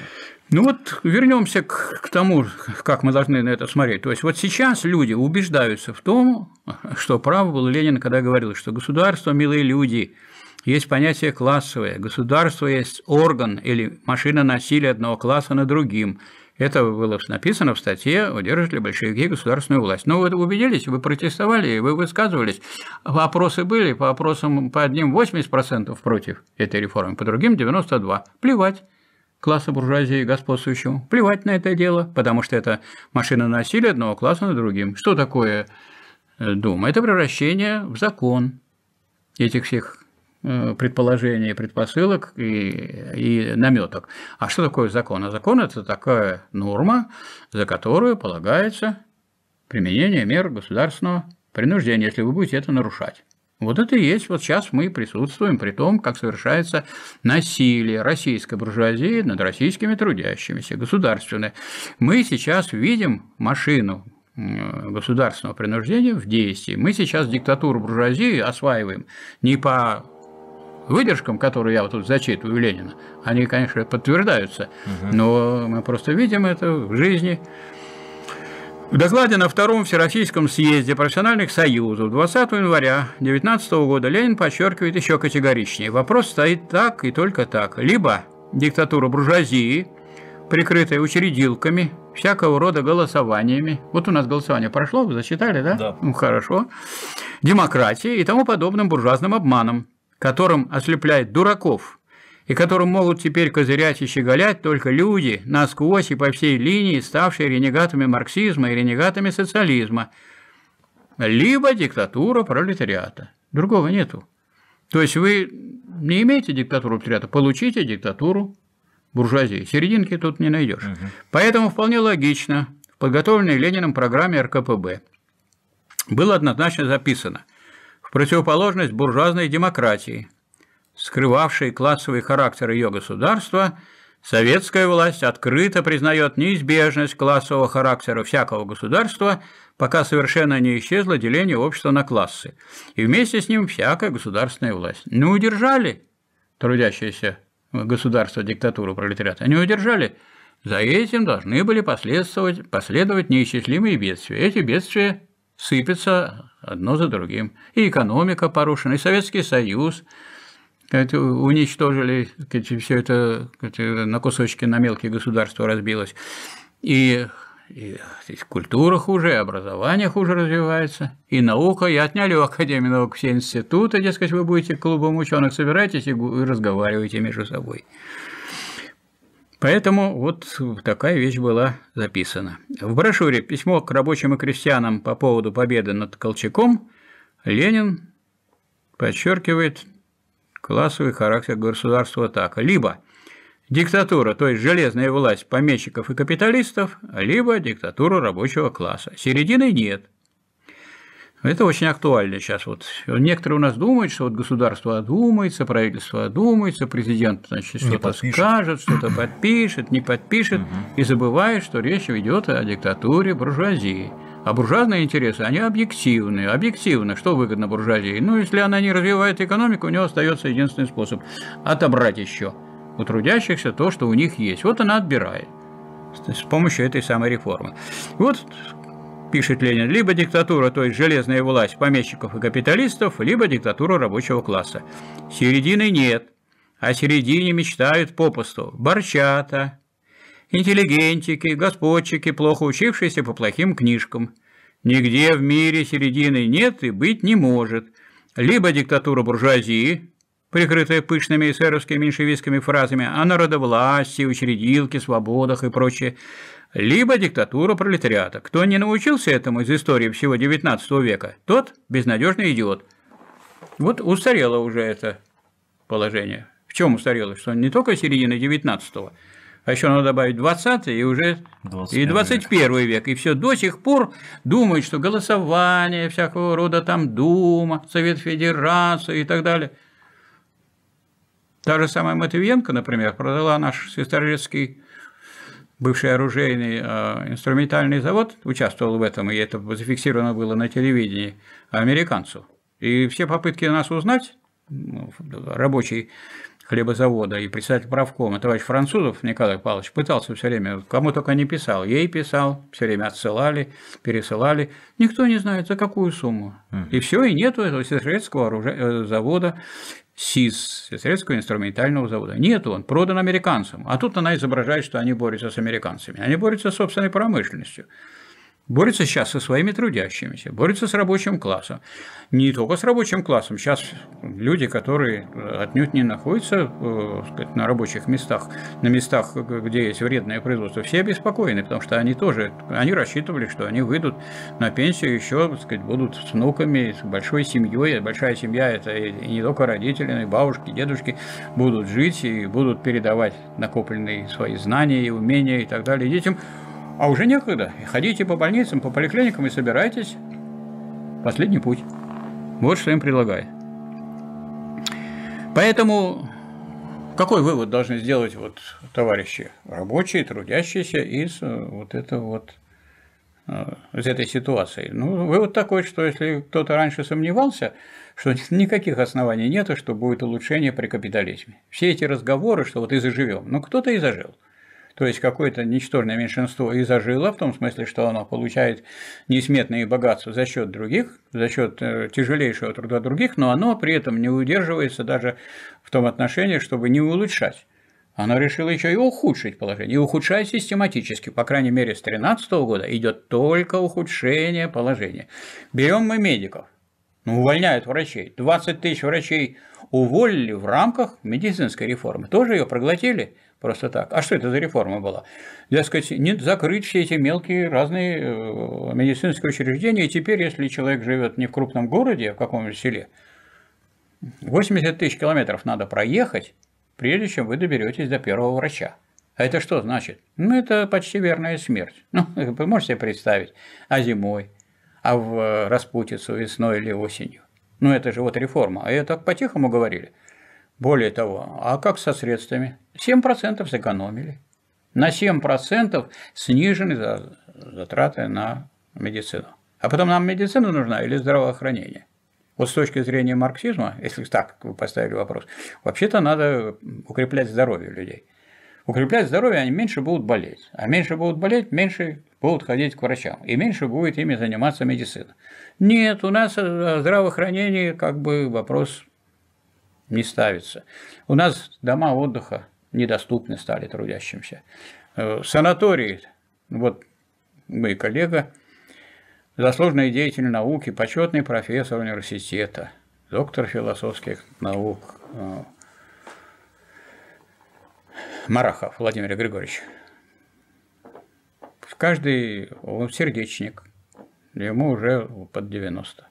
Ну вот вернемся к, к тому, как мы должны на это смотреть. То есть вот сейчас люди убеждаются в том, что прав был Ленин, когда говорил, что государство, милые люди, есть понятие классовое, государство есть орган или машина насилия одного класса над другим. Это было написано в статье «Удержат ли большевики государственную власть?». Но ну, вы убедились, вы протестовали, вы высказывались. Вопросы были, по опросам по одним 80% против этой реформы, по другим 92%. Плевать класса буржуазии господствующему Плевать на это дело, потому что это машина насилия одного класса над другим. Что такое э, Дума? Это превращение в закон этих всех э, предположений, предпосылок и, и наметок. А что такое закон? А закон – это такая норма, за которую полагается применение мер государственного принуждения, если вы будете это нарушать. Вот это и есть. Вот сейчас мы присутствуем при том, как совершается насилие российской буржуазии над российскими трудящимися, государственное. Мы сейчас видим машину государственного принуждения в действии. Мы сейчас диктатуру буржуазии осваиваем не по выдержкам, которые я вот тут зачитываю Ленина, они, конечно, подтверждаются, угу. но мы просто видим это в жизни. В докладе на Втором Всероссийском съезде профессиональных союзов 20 января 2019 года Ленин подчеркивает еще категоричнее. Вопрос стоит так и только так. Либо диктатура буржуазии, прикрытая учредилками, всякого рода голосованиями. Вот у нас голосование прошло, вы зачитали, да? Да. Ну, хорошо. Демократии и тому подобным буржуазным обманом, которым ослепляет дураков и которым могут теперь козырять и щеголять только люди, насквозь и по всей линии, ставшие ренегатами марксизма и ренегатами социализма, либо диктатура пролетариата. Другого нету. То есть вы не имеете диктатуру пролетариата, получите диктатуру буржуазии. Серединки тут не найдешь. Угу. Поэтому вполне логично в подготовленной Лениным программе РКПБ было однозначно записано в противоположность буржуазной демократии – скрывавшей классовый характер ее государства, советская власть открыто признает неизбежность классового характера всякого государства, пока совершенно не исчезло деление общества на классы, и вместе с ним всякая государственная власть. Не удержали трудящиеся государство, диктатуру пролетариата, не удержали. За этим должны были последовать, последовать неисчислимые бедствия. Эти бедствия сыпятся одно за другим. И экономика порушена, и Советский Союз – это уничтожили, все это на кусочки, на мелкие государства разбилось. И, и здесь культура хуже, и образование хуже развивается, и наука. И отняли у Академии наук все институты, дескать, вы будете клубом ученых, собираетесь и разговариваете между собой. Поэтому вот такая вещь была записана. В брошюре «Письмо к рабочим и крестьянам по поводу победы над Колчаком» Ленин подчеркивает классовый характер государства так Либо диктатура, то есть железная власть помещиков и капиталистов, либо диктатура рабочего класса. Середины нет. Это очень актуально сейчас. Вот некоторые у нас думают, что вот государство одумается, правительство одумается, президент что-то скажет, что-то подпишет, не подпишет, угу. и забывает, что речь идет о диктатуре буржуазии. А буржуазные интересы, они объективны. Объективно, что выгодно буржуазии. Ну, если она не развивает экономику, у нее остается единственный способ – отобрать еще у трудящихся то, что у них есть. Вот она отбирает с помощью этой самой реформы. Вот пишет Ленин, либо диктатура, то есть железная власть помещиков и капиталистов, либо диктатура рабочего класса. Середины нет, о а середине мечтают попусту. Борчата, интеллигентики, господчики, плохо учившиеся по плохим книжкам. Нигде в мире середины нет и быть не может. Либо диктатура буржуазии, прикрытая пышными эсеровскими меньшевистскими фразами о народовластии, учредилке, свободах и прочее, либо диктатура пролетариата. Кто не научился этому из истории всего XIX века, тот безнадежный идиот. Вот устарело уже это положение. В чем устарело? Что не только середина XIX а еще надо добавить 20 и уже 21 и 21 век. век. И все до сих пор думают, что голосование всякого рода, там Дума, Совет Федерации и так далее. Та же самая Матвиенко, например, продала наш сестрорецкий бывший оружейный э, инструментальный завод, участвовал в этом, и это зафиксировано было на телевидении, американцу. И все попытки нас узнать, ну, рабочий хлебозавода и председатель правкома, товарищ Французов Николай Павлович, пытался все время, кому только не писал, ей писал, все время отсылали, пересылали. Никто не знает, за какую сумму. Mm-hmm. И все, и нету этого сельскохозяйственного оружия, э, завода, СИС сельского инструментального завода. нету он продан американцам. А тут она изображает, что они борются с американцами. Они борются с собственной промышленностью. Борется сейчас со своими трудящимися, борется с рабочим классом. Не только с рабочим классом. Сейчас люди, которые э, отнюдь не находятся э, сказать, на рабочих местах, на местах, э, где есть вредное производство, все обеспокоены, потому что они тоже, они рассчитывали, что они выйдут на пенсию еще, сказать, будут с внуками, с большой семьей. Большая семья – это и не только родители, но и бабушки, дедушки будут жить и будут передавать накопленные свои знания и умения и так далее детям – а уже некогда. Ходите по больницам, по поликлиникам и собирайтесь. Последний путь. Вот что им предлагаю. Поэтому какой вывод должны сделать вот товарищи рабочие, трудящиеся из э, вот этого вот э, из этой ситуации. Ну, вывод такой, что если кто-то раньше сомневался, что никаких оснований нет, что будет улучшение при капитализме. Все эти разговоры, что вот и заживем, ну кто-то и зажил – то есть какое-то ничтожное меньшинство, и зажило, в том смысле, что оно получает несметные богатства за счет других, за счет э, тяжелейшего труда других, но оно при этом не удерживается даже в том отношении, чтобы не улучшать. Оно решило еще и ухудшить положение, и ухудшает систематически. По крайней мере, с 2013 года идет только ухудшение положения. Берем мы медиков. Ну, увольняют врачей. 20 тысяч врачей уволили в рамках медицинской реформы. Тоже ее проглотили просто так. А что это за реформа была? Я сказать, не закрыть все эти мелкие разные э, медицинские учреждения, и теперь, если человек живет не в крупном городе, а в каком-нибудь селе, 80 тысяч километров надо проехать, прежде чем вы доберетесь до первого врача. А это что значит? Ну, это почти верная смерть. Ну, вы можете себе представить, а зимой, а в э, распутицу весной или осенью. Ну, это же вот реформа. А ее так по-тихому говорили – более того, а как со средствами? 7% сэкономили. На 7% снижены затраты на медицину. А потом нам медицина нужна или здравоохранение? Вот с точки зрения марксизма, если так вы поставили вопрос, вообще-то надо укреплять здоровье людей. Укреплять здоровье, они меньше будут болеть. А меньше будут болеть, меньше будут ходить к врачам. И меньше будет ими заниматься медицина. Нет, у нас э, здравоохранение как бы вопрос не ставится. У нас дома отдыха недоступны стали трудящимся. Э, санатории, вот мой коллега, заслуженный деятель науки, почетный профессор университета, доктор философских наук э, Марахов Владимир Григорьевич. Каждый, он сердечник, ему уже под 90.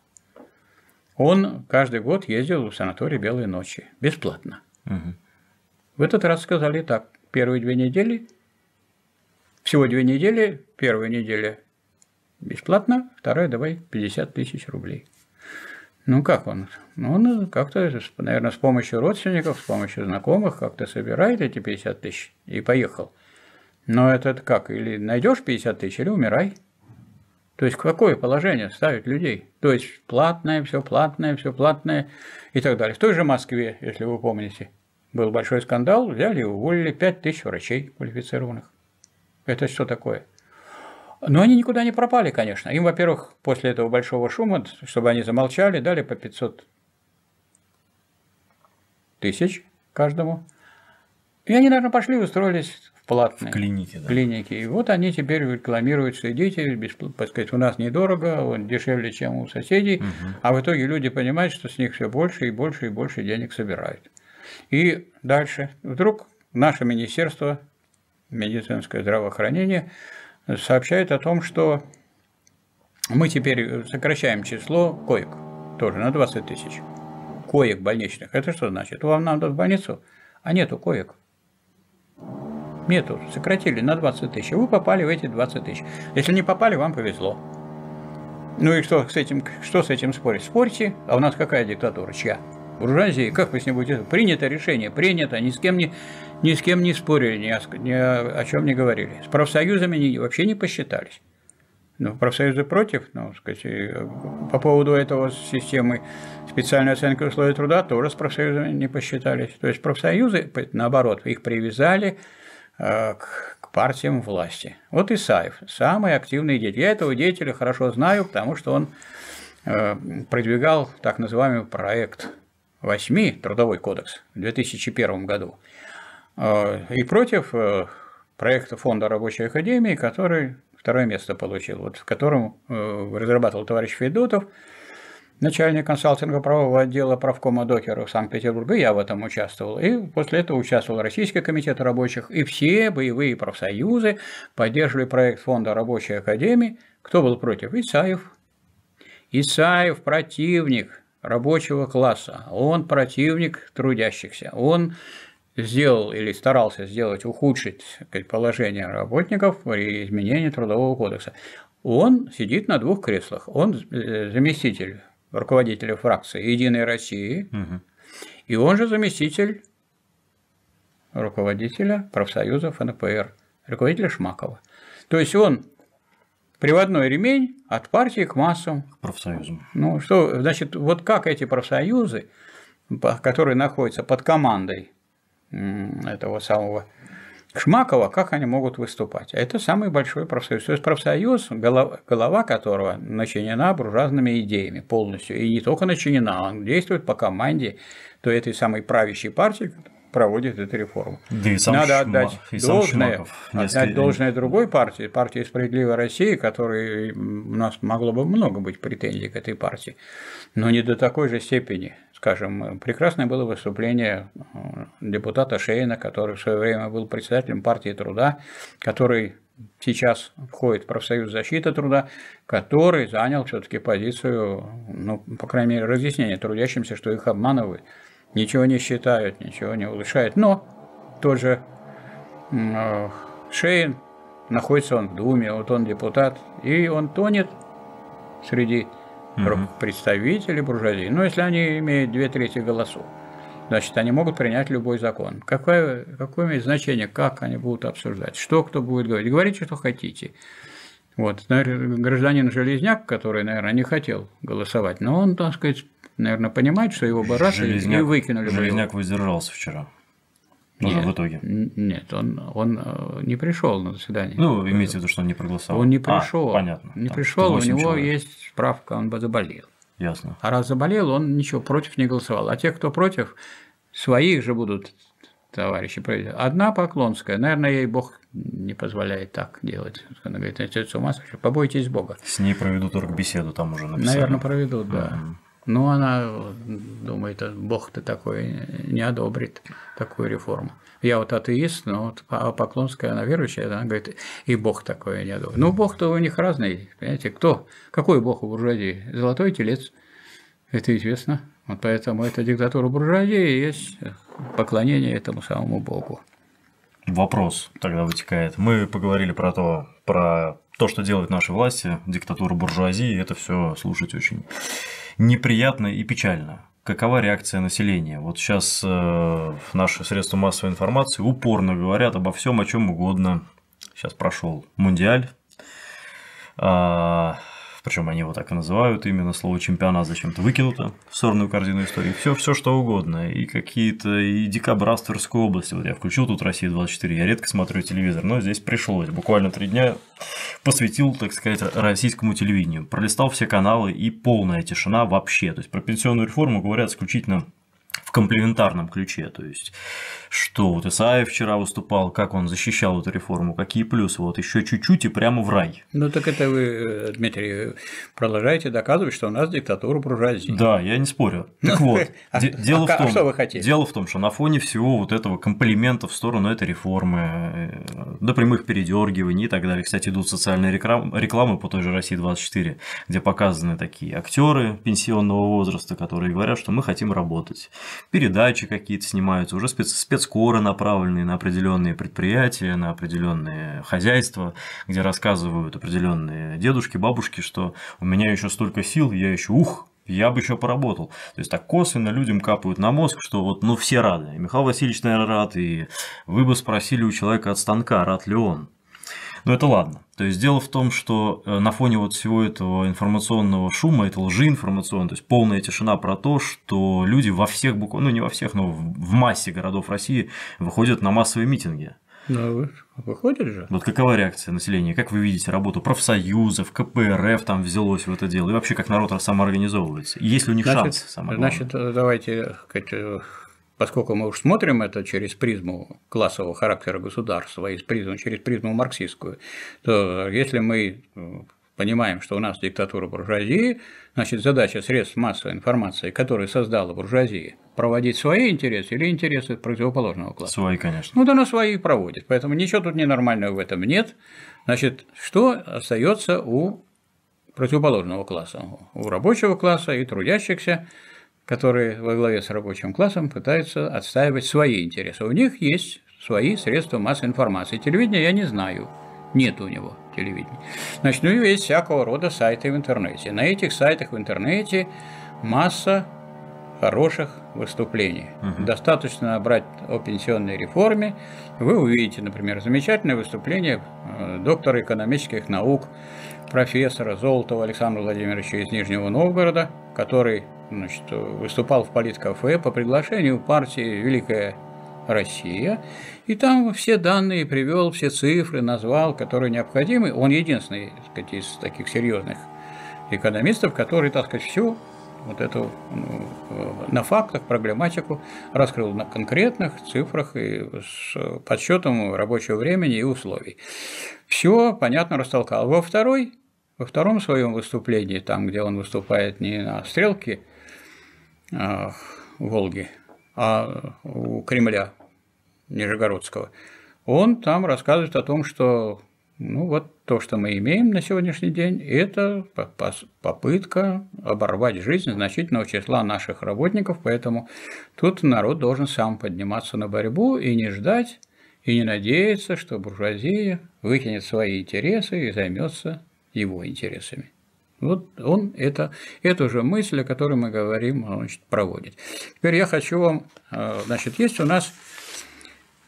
Он каждый год ездил в санаторий «Белые ночи» бесплатно. Угу. В этот раз сказали так. Первые две недели, всего две недели, первая неделя бесплатно, вторая давай 50 тысяч рублей. Ну как он? Ну, он как-то, наверное, с помощью родственников, с помощью знакомых как-то собирает эти 50 тысяч и поехал. Но это как? Или найдешь 50 тысяч, или умирай. То есть какое положение ставить людей? То есть платное, все платное, все платное и так далее. В той же Москве, если вы помните, был большой скандал, взяли и уволили 5 тысяч врачей квалифицированных. Это что такое? Но они никуда не пропали, конечно. Им, во-первых, после этого большого шума, чтобы они замолчали, дали по 500 тысяч каждому. И они, наверное, пошли, устроились платные. В клинике, да. клинике. И вот они теперь рекламируют, что идите, сказать, у нас недорого, вот, дешевле, чем у соседей. Угу. А в итоге люди понимают, что с них все больше и больше и больше денег собирают. И дальше вдруг наше министерство медицинское здравоохранение сообщает о том, что мы теперь сокращаем число коек тоже на 20 тысяч. Коек больничных. Это что значит? Вам надо в больницу, а нету коек метр сократили на 20 тысяч, а вы попали в эти 20 тысяч. Если не попали, вам повезло. Ну и что с этим, что с этим спорить? Спорьте, а у нас какая диктатура, чья? Буржуазии, как вы с ней будете? Принято решение, принято, ни с кем не, ни с кем не спорили, ни о, ни о, о чем не говорили. С профсоюзами не, вообще не посчитались. Ну, профсоюзы против, ну, сказать, э, по поводу этого системы специальной оценки условий труда тоже с профсоюзами не посчитались. То есть профсоюзы, наоборот, их привязали Э, к, к партиям власти. Вот Исаев, самый активный деятель. Я этого деятеля хорошо знаю, потому что он э, продвигал так называемый проект 8, Трудовой кодекс, в 2001 году, э, и против проекта Фонда Рабочей Академии, который второе место получил, вот в котором разрабатывал товарищ Федотов, начальник консалтинга правового отдела правкома в санкт петербурге я в этом участвовал, и после этого участвовал Российский комитет рабочих, и все боевые профсоюзы поддерживали проект фонда рабочей академии. Кто был против? Исаев. Исаев противник рабочего класса, он противник трудящихся, он сделал или старался сделать, ухудшить положение работников при изменении Трудового кодекса. Он сидит на двух креслах, он э, заместитель руководителя фракции Единой России, угу. и он же заместитель руководителя профсоюзов НПР, руководителя Шмакова. То есть он приводной ремень от партии к массам. К профсоюзам. Ну, что, значит, вот как эти профсоюзы, которые находятся под командой этого самого Шмакова, как они могут выступать? А это самый большой профсоюз. То есть профсоюз, голова, голова которого начинена буржуазными идеями полностью. И не только начинена, он действует по команде то этой самой правящей партии, проводит эту реформу. Да и сам Надо отдать должное, и сам Шмаков, несколько... должное другой партии, партии Справедливой России, которой у нас могло бы много быть претензий к этой партии, но не до такой же степени. Скажем, прекрасное было выступление э, депутата Шейна, который в свое время был председателем партии труда, который сейчас входит в профсоюз защиты труда, который занял все-таки позицию, ну, по крайней мере, разъяснения трудящимся, что их обманывают, ничего не считают, ничего не улучшают. Но тот же э, Шейн, находится он в Думе, вот он депутат, и он тонет среди mm-hmm. представители буржуазии. Но ну, если они имеют две трети голосов, значит, они могут принять любой закон. Какое, какое имеет значение, как они будут обсуждать, что кто будет говорить. Говорите, что хотите. Вот, наверное, гражданин Железняк, который, наверное, не хотел голосовать, но он, так сказать, наверное, понимает, что его бы раз и выкинули. Железняк бы его. воздержался вчера. Тоже ну, нет, в итоге. Нет, он, он э, не пришел на заседание. Ну, имеется в виду, что он не проголосовал. Он не пришел. А, понятно. Не пришел, у него человек. есть справка, он бы заболел. Ясно. А раз заболел, он ничего против не голосовал. А те, кто против, своих же будут товарищи правительства. Одна Поклонская, наверное, ей Бог не позволяет так делать. Она говорит, это с ума сошли, побойтесь Бога. С ней проведут только беседу там уже написано. Наверное, проведут, да. Mm-hmm. Но она думает, Бог-то такой не одобрит такую реформу. Я вот атеист, но вот а Поклонская, она верующая, она говорит, и Бог такое не одобрит. Ну, Бог-то у них разный, понимаете, кто? Какой Бог у буржуазии? Золотой телец, это известно. Вот поэтому это диктатура буржуазии и есть поклонение этому самому Богу. Вопрос тогда вытекает. Мы поговорили про то, про то, что делают наши власти, диктатура буржуазии, это все слушать очень неприятно и печально. Какова реакция населения? Вот сейчас э, наши средства массовой информации упорно говорят обо всем, о чем угодно. Сейчас прошел Мундиаль. А, причем они его так и называют, именно слово чемпионат зачем-то выкинуто в сорную корзину истории. Все, все что угодно. И какие-то, и дикобраз Тверской области. Вот я включил тут Россия 24, я редко смотрю телевизор, но здесь пришлось. Буквально три дня посвятил, так сказать, российскому телевидению. Пролистал все каналы и полная тишина вообще. То есть про пенсионную реформу говорят исключительно в комплементарном ключе. То есть что вот Исаев вчера выступал, как он защищал эту реформу, какие плюсы, вот еще чуть-чуть и прямо в рай. Ну так это вы, э, Дмитрий, продолжаете доказывать, что у нас диктатура буржуазии. Да, я не спорю. Так ну, вот, а дело а в том, что Дело в том, что на фоне всего вот этого комплимента в сторону этой реформы, э, до прямых передергиваний и так далее, кстати, идут социальные рекламы по той же России 24, где показаны такие актеры пенсионного возраста, которые говорят, что мы хотим работать. Передачи какие-то снимаются, уже спец спецкоры, направленные на определенные предприятия, на определенные хозяйства, где рассказывают определенные дедушки, бабушки, что у меня еще столько сил, я еще ух, я бы еще поработал. То есть так косвенно людям капают на мозг, что вот, ну все рады. И Михаил Васильевич, наверное, рад, и вы бы спросили у человека от станка, рад ли он. Но ну, это ладно. То есть дело в том, что э, на фоне вот всего этого информационного шума, это лжеинформационного, то есть полная тишина про то, что люди во всех, буквально, ну не во всех, но в массе городов России выходят на массовые митинги. Да, ну, вы выходит же. Вот какова реакция населения? Как вы видите работу профсоюзов, КПРФ там взялось в это дело? И вообще, как народ самоорганизовывается? Есть ли у них значит, шанс? Самое значит, э, давайте сказать, э, поскольку мы уж смотрим это через призму классового характера государства и призму, через призму марксистскую, то если мы э, понимаем, что у нас диктатура буржуазии, значит, задача средств массовой информации, которые создала буржуазия, проводить свои интересы или интересы противоположного класса? Свои, конечно. Ну, да она свои проводит, поэтому ничего тут ненормального в этом нет. Значит, что остается у противоположного класса, у рабочего класса и трудящихся, которые во главе с рабочим классом пытаются отстаивать свои интересы. У них есть свои средства массовой информации. Телевидения я не знаю, нет у него телевидения. Значит, ну и есть всякого рода сайты в интернете. На этих сайтах в интернете масса хороших выступлений. Угу. Достаточно набрать о пенсионной реформе. Вы увидите, например, замечательное выступление э, доктора экономических наук, профессора Золотого Александра Владимировича из Нижнего Новгорода, который значит, выступал в политкафе по приглашению партии «Великая Россия», и там все данные привел, все цифры назвал, которые необходимы. Он единственный так сказать, из таких серьезных экономистов, который, так сказать, всю вот эту ну, э, на фактах проблематику раскрыл на конкретных цифрах и с подсчетом рабочего времени и условий. Все понятно растолкал. Во второй во втором своем выступлении, там, где он выступает не на стрелке Э, Волги, а э, у Кремля Нижегородского, он там рассказывает о том, что ну вот то, что мы имеем на сегодняшний день, это попытка оборвать жизнь значительного числа наших работников, поэтому тут народ должен сам подниматься на борьбу и не ждать, и не надеяться, что буржуазия выкинет свои интересы и займется его интересами. Вот он это, эту же мысль, о которой мы говорим, э, значит, проводит. Теперь я хочу вам, э, значит, есть у нас,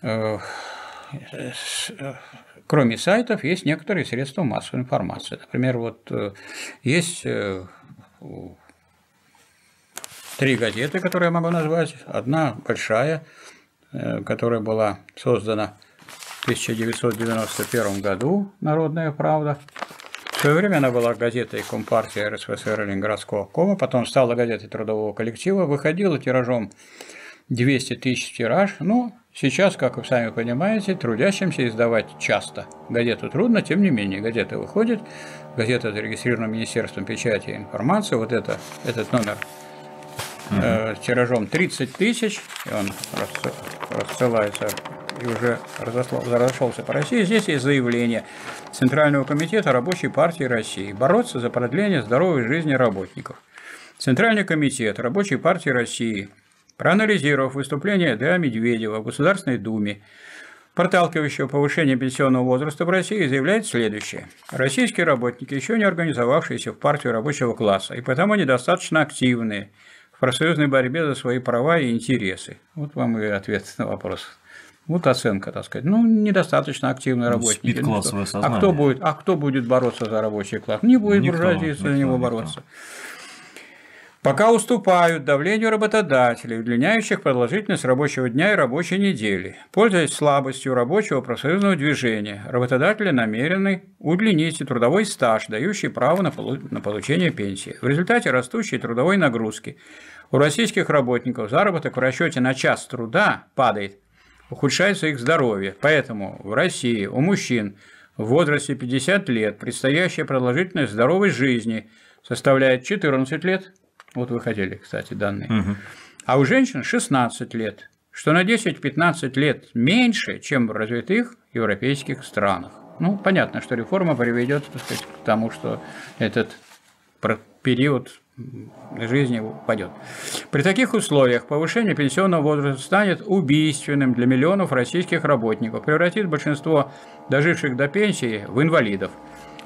э, кроме сайтов, есть некоторые средства массовой информации. Например, вот есть три газеты, которые я могу назвать. Одна большая, которая была создана в 1991 году, «Народная правда», в свое время она была газетой Компартии РСФСР Ленинградского обкома, потом стала газетой трудового коллектива, выходила тиражом 200 тысяч тираж, но ну, сейчас, как вы сами понимаете, трудящимся издавать часто. Газету трудно, тем не менее, газета выходит, газета зарегистрирована Министерством печати и информации, вот это, этот номер э, тиражом 30 тысяч, и он рассылается и уже разошел, разошелся по России, здесь есть заявление Центрального комитета Рабочей партии России «Бороться за продление здоровой жизни работников». Центральный комитет Рабочей партии России, проанализировав выступление Д.А. Медведева в Государственной Думе, проталкивающего повышение пенсионного возраста в России, заявляет следующее. Российские работники, еще не организовавшиеся в партию рабочего класса, и потому недостаточно активные в профсоюзной борьбе за свои права и интересы. Вот вам и ответ на вопрос. Вот оценка, так сказать. Ну, недостаточно активные ну, работники. Спит ну классовое а сознание. А кто, будет, а кто будет бороться за рабочий класс? Не будет никто, буржуазии за него никто. бороться. Пока уступают давлению работодателей, удлиняющих продолжительность рабочего дня и рабочей недели. Пользуясь слабостью рабочего профсоюзного движения, работодатели намерены удлинить трудовой стаж, дающий право на, на получение пенсии. В результате растущей трудовой нагрузки у российских работников заработок в расчете на час труда падает – ухудшается их здоровье. Поэтому в России у мужчин в возрасте 50 лет предстоящая продолжительность здоровой жизни составляет 14 лет. Вот вы хотели, кстати, данные. Угу. А у женщин 16 лет, что на 10-15 лет меньше, чем в развитых европейских странах. Ну, понятно, что реформа приведет к тому, что этот период жизни упадет. При таких условиях повышение пенсионного возраста станет убийственным для миллионов российских работников, превратит большинство доживших до пенсии в инвалидов.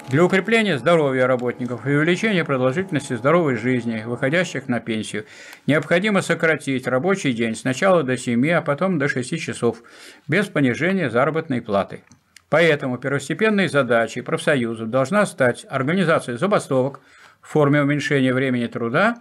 Для укрепления здоровья работников и увеличения продолжительности здоровой жизни, выходящих на пенсию, необходимо сократить рабочий день сначала до 7, а потом до 6 часов, без понижения заработной платы. Поэтому первостепенной задачей профсоюзов должна стать организация забастовок, в форме уменьшения времени труда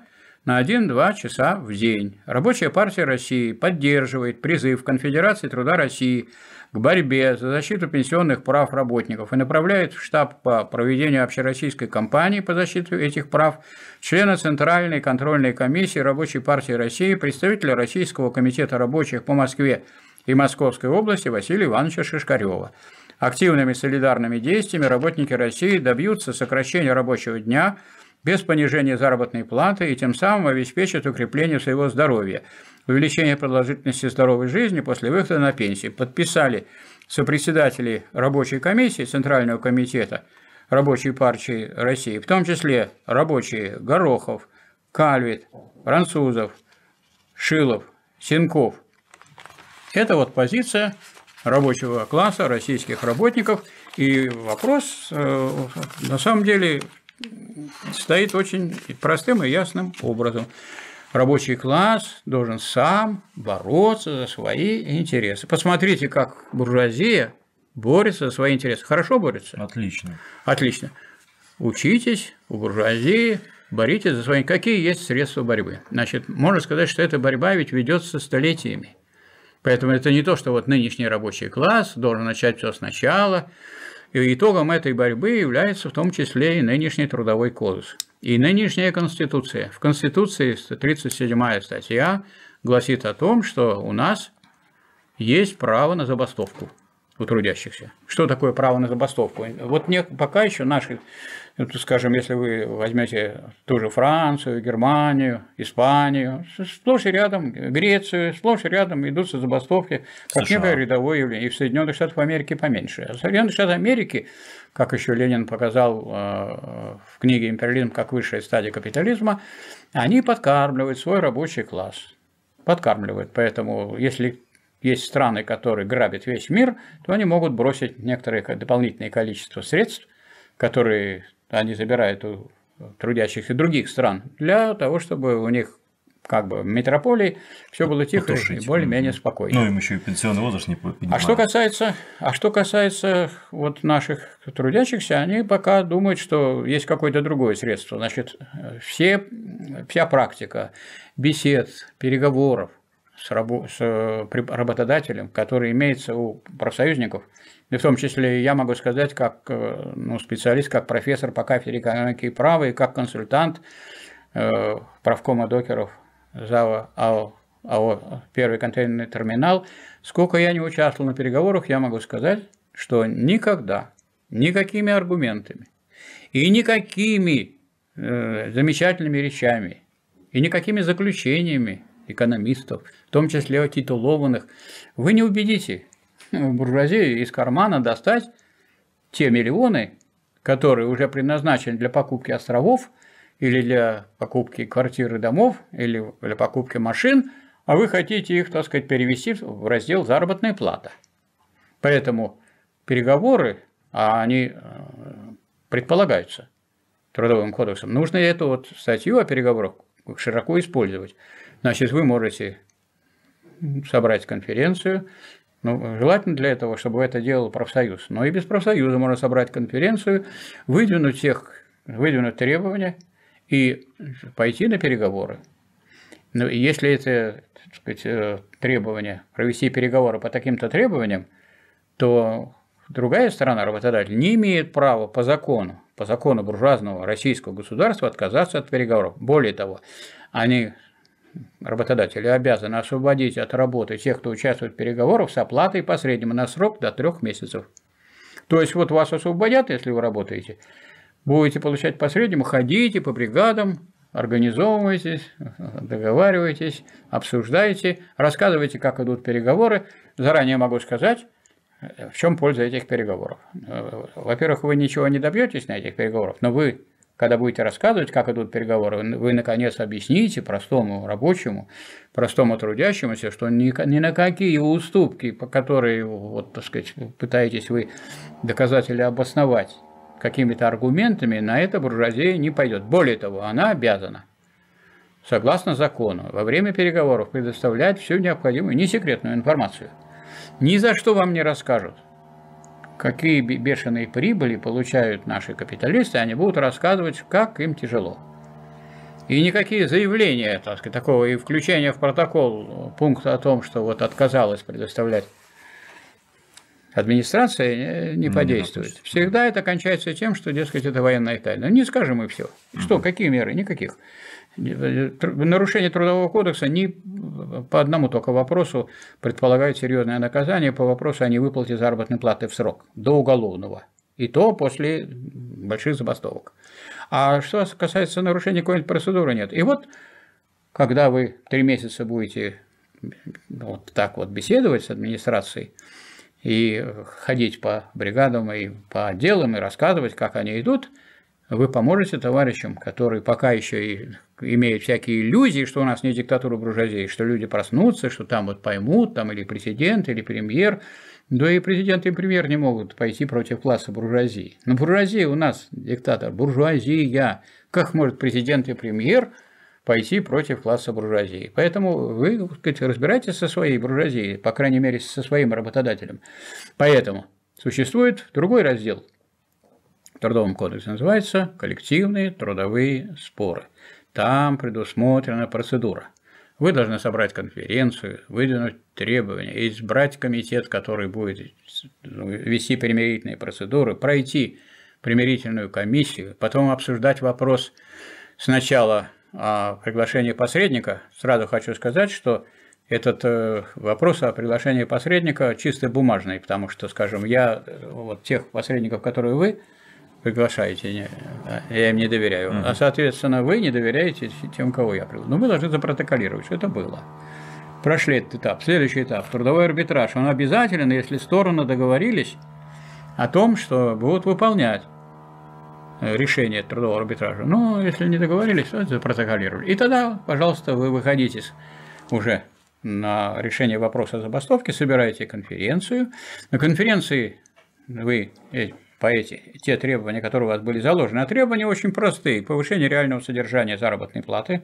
на 1-2 часа в день. Рабочая партия России поддерживает призыв Конфедерации труда России к борьбе за защиту пенсионных прав работников и направляет в штаб по проведению общероссийской кампании по защите этих прав члена Центральной контрольной комиссии Рабочей партии России, представителя Российского комитета рабочих по Москве и Московской области Василия Ивановича Шишкарева. Активными солидарными действиями работники России добьются сокращения рабочего дня – без понижения заработной платы и тем самым обеспечит укрепление своего здоровья, увеличение продолжительности здоровой жизни после выхода на пенсию. Подписали сопредседатели рабочей комиссии Центрального комитета рабочей партии России, в том числе рабочие Горохов, Кальвит, Французов, Шилов, Сенков. Это вот позиция рабочего класса, российских работников. И вопрос, э, на самом деле, стоит очень простым и ясным образом. Рабочий класс должен сам бороться за свои интересы. Посмотрите, как буржуазия борется за свои интересы. Хорошо борется? Отлично. Отлично. Учитесь у буржуазии, боритесь за свои... Какие есть средства борьбы? Значит, можно сказать, что эта борьба ведь ведется столетиями. Поэтому это не то, что вот нынешний рабочий класс должен начать все сначала, и итогом этой борьбы является в том числе и нынешний трудовой кодекс, и нынешняя Конституция. В Конституции 37 статья гласит о том, что у нас есть право на забастовку у трудящихся. Что такое право на забастовку? Вот мне пока еще наши ну скажем, если вы возьмете ту же Францию, Германию, Испанию, сплошь и рядом, э, Грецию, сплошь и рядом идутся забастовки, как некое рядовое явление. И в Соединенных Штатах Америки поменьше. А Соединенные Штаты Америки, как еще Ленин показал э, в книге «Империализм как высшая стадия капитализма», они подкармливают свой рабочий класс. Подкармливают. Поэтому, если есть страны, которые грабят весь мир, то они могут бросить некоторое дополнительное количество средств, которые они забирают у трудящихся других стран, для того, чтобы у них как бы метрополии все было тихо Потушить. и более-менее спокойно. Ну, им еще и пенсионный возраст не поднимают. А что касается, а что касается вот наших трудящихся, они пока думают, что есть какое-то другое средство. Значит, все, вся практика бесед, переговоров с, рабо- с э, работодателем, который имеется у профсоюзников – и в том числе я могу сказать, как э, ну, специалист, как профессор по кафедре экономики и права, и как консультант э, правкома докеров ЗАВа АО, АО, первый контейнерный терминал, сколько я не участвовал на переговорах, я могу сказать, что никогда, никакими аргументами и никакими э, замечательными речами и никакими заключениями экономистов, в том числе титулованных, вы не убедите Э, буржуазии из кармана достать те миллионы, которые уже предназначены для покупки островов или для покупки квартир и домов, или для покупки машин, а вы хотите их, так сказать, перевести в раздел «Заработная плата». Поэтому переговоры, а они э, предполагаются Трудовым кодексом, нужно эту вот статью о переговорах широко использовать. Значит, вы можете собрать конференцию, ну, желательно для этого, чтобы это делал профсоюз. Но и без профсоюза можно собрать конференцию, выдвинуть тех, выдвинуть требования и пойти на переговоры. Ну, и если это так сказать, э, требования, провести переговоры по таким-то требованиям, то другая сторона, работодатель, не имеет права по закону, по закону буржуазного российского государства отказаться от переговоров. Более того, они работодатели обязаны освободить от работы тех, кто участвует в переговорах с оплатой по среднему на срок до трех месяцев. То есть вот вас освободят, если вы работаете, будете получать по среднему, ходите по бригадам, организовываетесь, договариваетесь, обсуждаете, рассказывайте, как идут переговоры. Заранее могу сказать, в чем польза этих переговоров. Во-первых, вы ничего не добьетесь на этих переговорах, но вы когда будете рассказывать, как идут переговоры, вы наконец объясните простому рабочему, простому трудящемуся, что ни, ни на какие уступки, по которые, вот, так сказать, пытаетесь вы доказать или обосновать какими-то аргументами, на это буржуазия не пойдет. Более того, она обязана, согласно закону, во время переговоров предоставлять всю необходимую, не секретную информацию. Ни за что вам не расскажут какие бешеные прибыли получают наши капиталисты, они будут рассказывать, как им тяжело. И никакие заявления так сказать, такого и включение в протокол э, пункта о том, что вот отказалась предоставлять администрация э, не подействует. Всегда это кончается тем, что, дескать, это военная тайна. Не скажем и все. Что, какие меры? Никаких. Э, нарушение Трудового кодекса не по одному только вопросу предполагает серьезное наказание по вопросу о невыплате заработной платы в срок, до уголовного. И то после больших забастовок. А что касается нарушения какой-нибудь процедуры, нет. И вот, когда вы три месяца будете вот так вот беседовать с администрацией, и ходить по бригадам и по отделам и рассказывать, как они идут, вы поможете товарищам, которые пока еще и имеют всякие иллюзии, что у нас не диктатура буржуазии, что люди проснутся, что там вот поймут, там или президент, или премьер. Да и президент и премьер не могут пойти против класса буржуазии. Но буржуазия у нас диктатор, буржуазия. Как может президент и премьер пойти против класса буржуазии. Поэтому вы сказать, разбирайтесь со своей буржуазией, по крайней мере, со своим работодателем. Поэтому существует другой раздел в Трудовом кодексе, называется «Коллективные трудовые споры». Там предусмотрена процедура. Вы должны собрать конференцию, выдвинуть требования, избрать комитет, который будет ну, вести примирительные процедуры, пройти примирительную комиссию, потом обсуждать вопрос сначала о а, приглашении посредника. Сразу хочу сказать, что этот э, вопрос о приглашении посредника чисто бумажный, потому что, скажем, я, э, вот тех посредников, которые вы приглашаете, я им не доверяю. Угу. А, соответственно, вы не доверяете тем, кого я привел. Но мы должны запротоколировать, что это было. Прошли этот этап. Следующий этап – трудовой арбитраж. Он обязателен, если стороны договорились о том, что будут выполнять э, решение трудового арбитража. Ну, если не договорились, то запротоколировали. И тогда, пожалуйста, вы выходите уже на решение вопроса забастовки, собираете конференцию. На конференции вы э, по эти те требования, которые у вас были заложены. А требования очень простые. Повышение реального содержания заработной платы.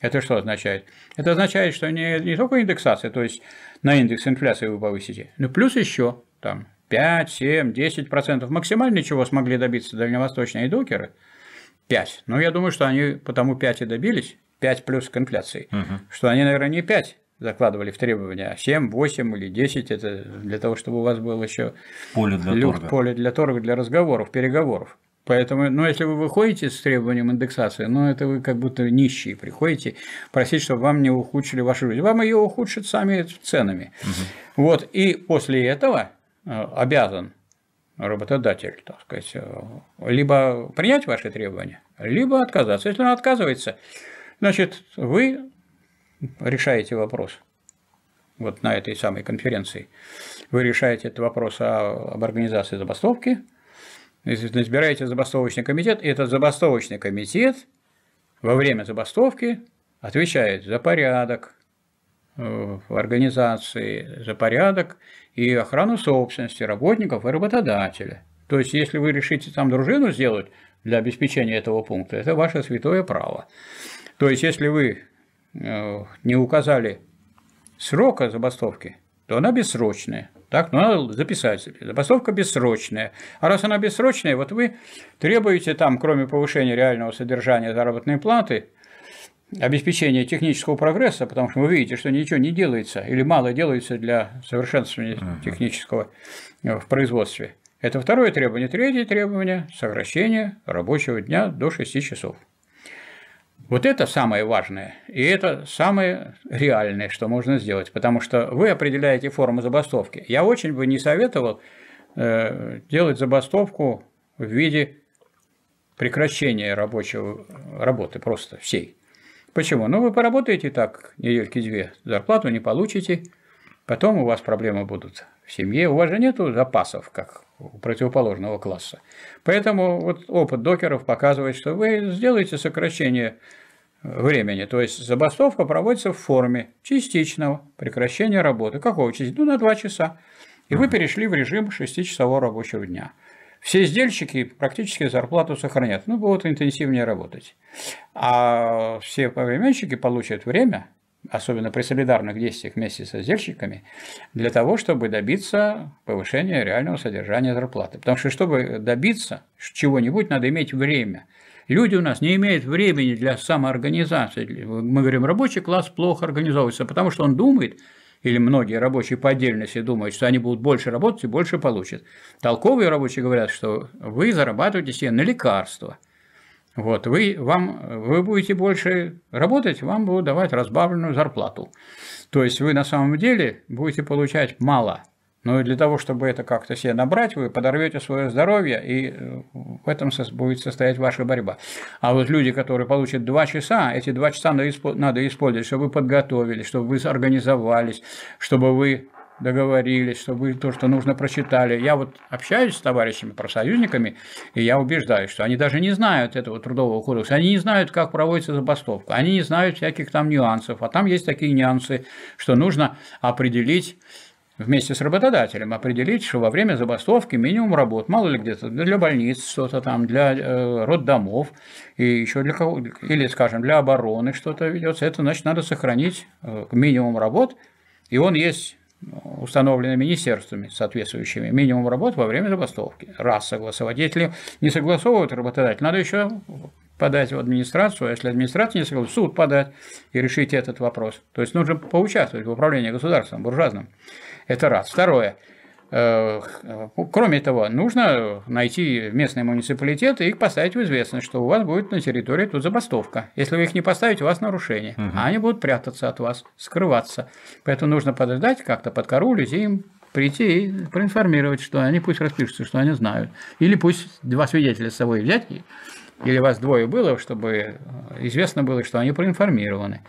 Это что означает? Это означает, что не, не только индексация, то есть на индекс инфляции вы повысите, но плюс еще там 5, 7, 10 процентов. Максимально чего смогли добиться дальневосточные докеры – 5. Но я думаю, что они потому 5 и добились, 5 плюс к инфляции, угу. что они, наверное, не 5 закладывали в требования, а 7, 8 или 10 это для того, чтобы у вас было еще поле для люфт, торга. поле для торга, для разговоров, переговоров. Поэтому, ну, если вы выходите с требованием индексации, ну, это вы как будто нищие приходите просить, чтобы вам не ухудшили вашу жизнь. Вам ее ухудшат сами ценами. Угу. Вот, и после этого э, обязан работодатель, так сказать, э, либо принять ваши требования, либо отказаться. Если он отказывается, значит, вы решаете вопрос вот на этой самой конференции. Вы решаете этот вопрос о об организации забастовки, избираете забастовочный комитет, и этот забастовочный комитет во время забастовки отвечает за порядок э, в организации, за порядок и охрану собственности работников и работодателя. То есть, если вы решите там дружину сделать для обеспечения этого пункта, это ваше святое право. То есть, если вы Э, не указали срока забастовки, то она бессрочная. Так, но ну, надо записать Забастовка бессрочная. А раз она бессрочная, вот вы требуете там, кроме повышения реального содержания заработной платы, обеспечения технического прогресса, потому что вы видите, что ничего не делается или мало делается для совершенствования uh-huh. технического э, в производстве. Это второе требование. Третье требование – сокращение рабочего дня до 6 часов. Вот это самое важное, и это самое реальное, что можно сделать, потому что вы определяете форму забастовки. Я очень бы не советовал э, делать забастовку в виде прекращения рабочего, работы просто всей. Почему? Ну, вы поработаете так недельки-две, зарплату не получите, потом у вас проблемы будут в семье, у вас же нет запасов, как у противоположного класса. Поэтому вот опыт докеров показывает, что вы сделаете сокращение времени. То есть забастовка проводится в форме частичного прекращения работы. Какого частичного? Ну, на 2 часа. И вы перешли в режим 6-часового рабочего дня. Все сдельщики практически зарплату сохранят, ну, будут интенсивнее работать. А все повременщики получат время, особенно при солидарных действиях вместе со сдельщиками, для того, чтобы добиться повышения реального содержания зарплаты. Потому что, чтобы добиться чего-нибудь, надо иметь время – Люди у нас не имеют времени для самоорганизации. Мы говорим, рабочий класс плохо организовывается, потому что он думает, или многие рабочие по отдельности думают, что они будут больше работать и больше получат. Толковые рабочие говорят, что вы зарабатываете себе на лекарства. Вот, вы, вам, вы будете больше работать, вам будут давать разбавленную зарплату. То есть вы на самом деле будете получать мало – но ну, для того, чтобы это как-то себе набрать, вы подорвете свое здоровье, и э, в этом будет состоять ваша борьба. А вот люди, которые получат 2 часа, эти 2 часа надо использовать, чтобы вы подготовились, чтобы вы организовались, чтобы вы договорились, чтобы вы то, что нужно, прочитали. Я вот общаюсь с товарищами, профсоюзниками, и я убеждаюсь, что они даже не знают этого трудового кодекса, они не знают, как проводится забастовка, они не знают всяких там нюансов, а там есть такие нюансы, что нужно определить вместе с работодателем определить, что во время забастовки минимум работ, мало ли где-то для больниц что-то там, для э, роддомов и еще для кого или, скажем, для обороны что-то ведется, это значит надо сохранить э, минимум работ, и он есть э, установлены министерствами соответствующими минимум работ во время забастовки. Раз согласовать. Если не согласовывают работодатель, надо еще подать в администрацию, а если администрация не согласна, суд подать и решить этот вопрос. То есть нужно поучаствовать в управлении государством, буржуазным. Это раз. Второе. Э, кроме того, нужно найти местные муниципалитеты и поставить в известность, что у вас будет на территории тут забастовка. Если вы их не поставите, у вас нарушение. Угу. А они будут прятаться от вас, скрываться. Поэтому нужно подождать, как-то подкорулить и им прийти и проинформировать, что они пусть распишутся, что они знают. Или пусть два свидетеля с собой взять, или вас двое было, чтобы э, известно было, что они проинформированы.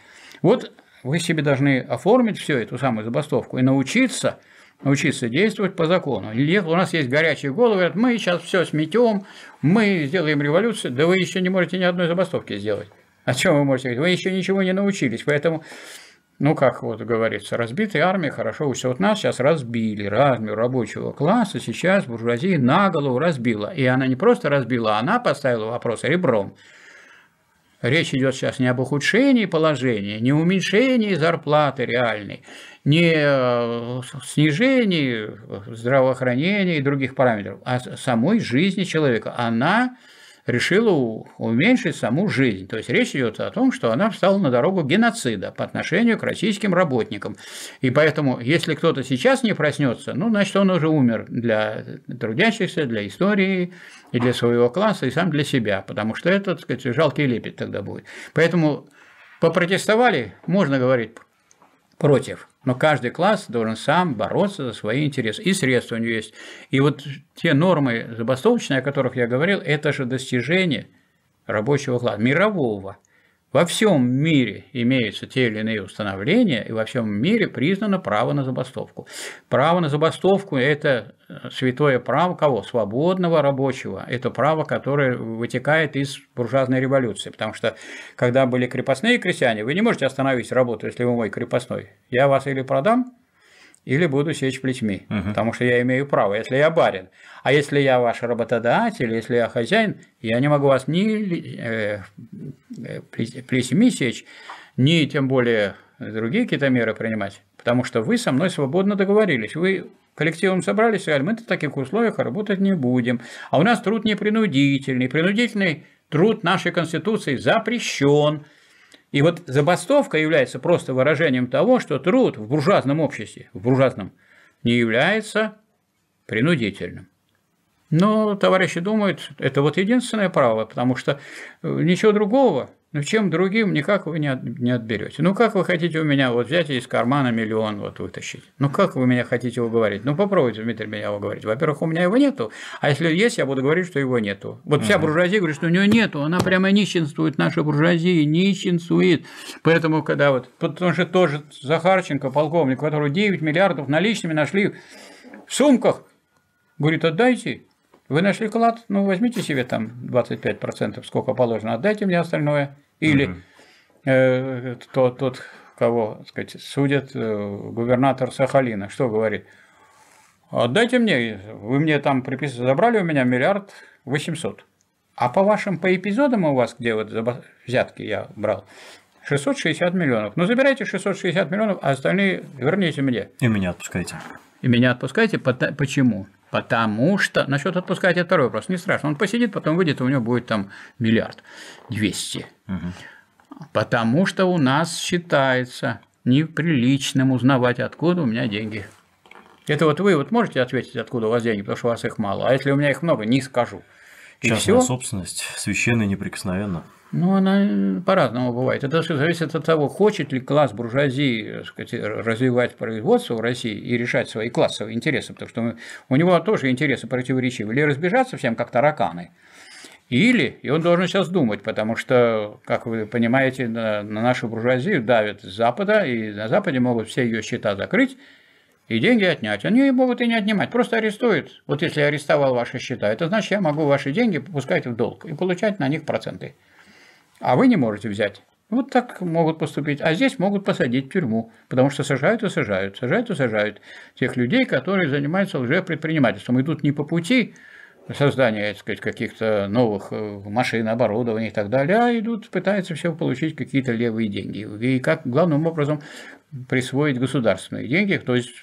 Вот вы себе должны оформить всю эту самую забастовку и научиться научиться действовать по закону. У нас есть горячие головы, говорят, мы сейчас все сметем, мы сделаем революцию, да вы еще не можете ни одной забастовки сделать. О чем вы можете говорить? Вы еще ничего не научились, поэтому, ну как вот говорится, разбитая армия хорошо учится. Вот нас сейчас разбили, армию рабочего класса сейчас буржуазия на голову разбила. И она не просто разбила, она поставила вопрос ребром. Речь идет сейчас не об ухудшении положения, не уменьшении зарплаты реальной, не э, снижении здравоохранения и других параметров, а самой жизни человека. Она решила уменьшить саму жизнь. То есть речь идет о том, что она встала на дорогу геноцида по отношению к российским работникам. И поэтому, если кто-то сейчас не проснется, ну, значит, он уже умер для трудящихся, для истории и для своего класса, и сам для себя, потому что это, так сказать, жалкий лепет тогда будет. Поэтому попротестовали, можно говорить против. Но каждый класс должен сам бороться за свои интересы. И средства у него есть. И вот те нормы забастовочные, о которых я говорил, это же достижение рабочего класса, мирового. Во всем мире имеются те или иные установления, и во всем мире признано право на забастовку. Право на забастовку – это э, святое право кого? Свободного рабочего. Это право, которое вытекает из буржуазной революции. Потому что, когда были крепостные крестьяне, вы не можете остановить работу, если вы мой крепостной. Я вас или продам, или буду сечь плетьми, угу. потому что я имею право, если я барин. А если я ваш работодатель, если я хозяин, я не могу вас ни э, э плетьми сечь, ни тем более другие какие-то меры принимать, потому что вы со мной свободно договорились, вы коллективом собрались, сказали, мы в таких условиях работать не будем, а у нас труд непринудительный, принудительный труд нашей Конституции запрещен, и вот забастовка является просто выражением того, что труд в буржуазном обществе, в буржуазном, не является принудительным. Но товарищи думают, это вот единственное право, потому что э, ничего другого ну, чем другим никак вы не, отберете. Ну, как вы хотите у меня вот взять из кармана миллион вот вытащить? Ну, как вы меня хотите уговорить? Ну, попробуйте, Дмитрий, меня уговорить. Во-первых, у меня его нету, а если есть, я буду говорить, что его нету. Вот вся буржуазия говорит, что у нее нету, она прямо нищенствует, наша буржуазия нищенствует. Поэтому, когда вот, потому что тоже Захарченко, полковник, которого 9 миллиардов наличными нашли в сумках, говорит, отдайте, вы нашли клад, ну возьмите себе там 25%, сколько положено, отдайте мне остальное. Или угу. э, тот, тот, кого, так сказать, судят, э, губернатор Сахалина, что говорит? Отдайте мне, вы мне там приписали, забрали у меня миллиард восемьсот. А по вашим по эпизодам у вас, где вот взятки я брал, 660 миллионов. Ну, забирайте 660 миллионов, а остальные верните мне. И меня отпускайте. И меня отпускайте. Почему? Потому что... Насчет отпускать это второй вопрос. Не страшно. Он посидит, потом выйдет, у него будет там миллиард двести. Угу. Потому что у нас считается неприличным узнавать, откуда у меня деньги. Это вот вы вот можете ответить, откуда у вас деньги, потому что у вас их мало. А если у меня их много, не скажу. Частная собственность священная неприкосновенно. Ну, она э, по-разному бывает. Это зависит от того, хочет ли класс буржуазии э, сказать, развивать производство в России и решать свои классовые интересы, потому что у него тоже интересы противоречивы. Или разбежаться всем, как тараканы, или, и он должен сейчас думать, потому что, как вы понимаете, на, на нашу буржуазию давят с Запада, и на Западе могут все ее счета закрыть, и деньги отнять. Они могут и не отнимать, просто арестуют. Вот если я арестовал ваши счета, это значит, я могу ваши деньги пускать в долг и получать на них проценты а вы не можете взять. Вот так могут поступить. А здесь могут посадить в тюрьму, потому что сажают и сажают, сажают и сажают тех людей, которые занимаются уже предпринимательством. идут не по пути создания, так каких-то новых э, машин, оборудования и так далее, а идут, пытаются все получить какие-то левые деньги. И как главным образом присвоить государственные деньги, то есть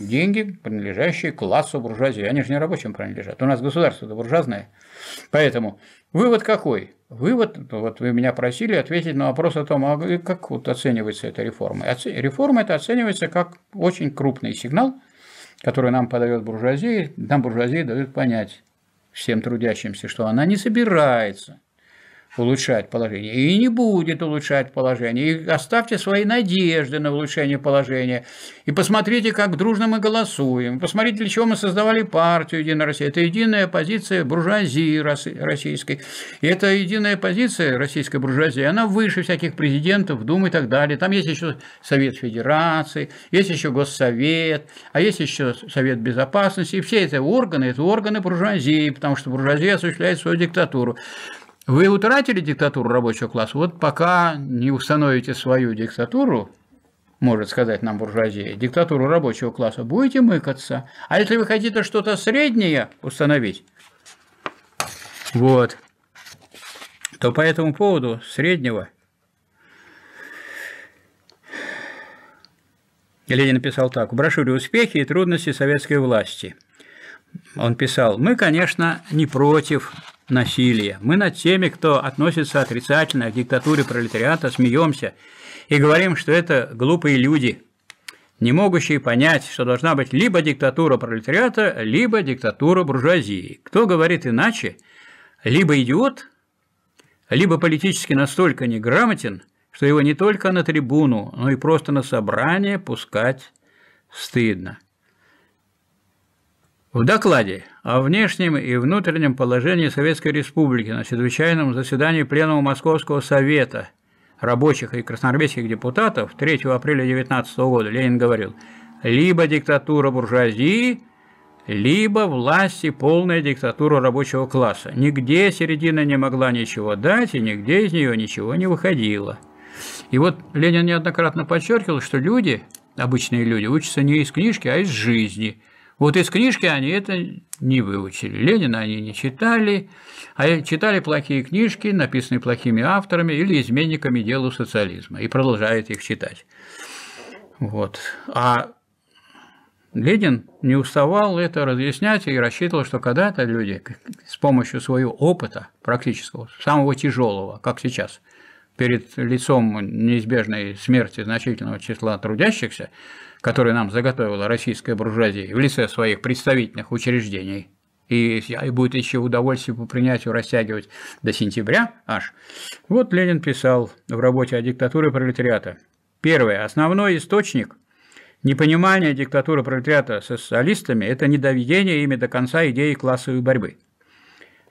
деньги, принадлежащие классу буржуазии. Они же не рабочим принадлежат. У нас государство-то буржуазное. Поэтому вывод какой – Вывод, вот вы меня просили ответить на вопрос о том, а как вот оценивается эта реформа. Реформа это оценивается как очень крупный сигнал, который нам подает буржуазия, нам буржуазия дает понять всем трудящимся, что она не собирается – улучшать положение. И не будет улучшать положение. И оставьте свои надежды на улучшение положения. И посмотрите, как дружно мы голосуем. Посмотрите, для чего мы создавали партию «Единая Россия». Это единая позиция буржуазии российской. И эта единая позиция российской буржуазии, она выше всяких президентов, Дум и так далее. Там есть еще Совет Федерации, есть еще Госсовет, а есть еще Совет Безопасности. И все эти органы, это органы буржуазии, потому что буржуазия осуществляет свою диктатуру. Вы утратили диктатуру рабочего класса, вот пока не установите свою диктатуру, может сказать нам буржуазия, диктатуру рабочего класса, будете мыкаться. А если вы хотите что-то среднее установить, вот, то по этому поводу среднего Ленин написал так. В брошюре «Успехи и трудности советской власти» он писал, «Мы, конечно, не против насилия. Мы над теми, кто относится отрицательно к диктатуре пролетариата, смеемся и говорим, что это глупые люди, не могущие понять, что должна быть либо диктатура пролетариата, либо диктатура буржуазии. Кто говорит иначе, либо идиот, либо политически настолько неграмотен, что его не только на трибуну, но и просто на собрание пускать стыдно. В докладе о внешнем и внутреннем положении Советской Республики на чрезвычайном заседании Пленума Московского Совета рабочих и красноармейских депутатов 3 апреля 19 года Ленин говорил «Либо диктатура буржуазии, либо власти полная диктатура рабочего класса. Нигде середина не могла ничего дать, и нигде из нее ничего не выходило». И вот Ленин неоднократно подчеркивал, что люди, обычные люди, учатся не из книжки, а из жизни – вот из книжки они это не выучили. Ленина они не читали, а читали плохие книжки, написанные плохими авторами или изменниками делу социализма, и продолжают их читать. Вот. А Ленин не уставал это разъяснять и рассчитывал, что когда-то люди с помощью своего опыта практического, самого тяжелого, как сейчас, перед лицом неизбежной смерти значительного числа трудящихся, которые нам заготовила российская буржуазия в лице своих представительных учреждений. И, и будет еще удовольствие по принятию растягивать до сентября аж. Вот Ленин писал в работе о диктатуре пролетариата. Первое. Основной источник непонимания диктатуры пролетариата социалистами – это недоведение ими до конца идеи классовой борьбы.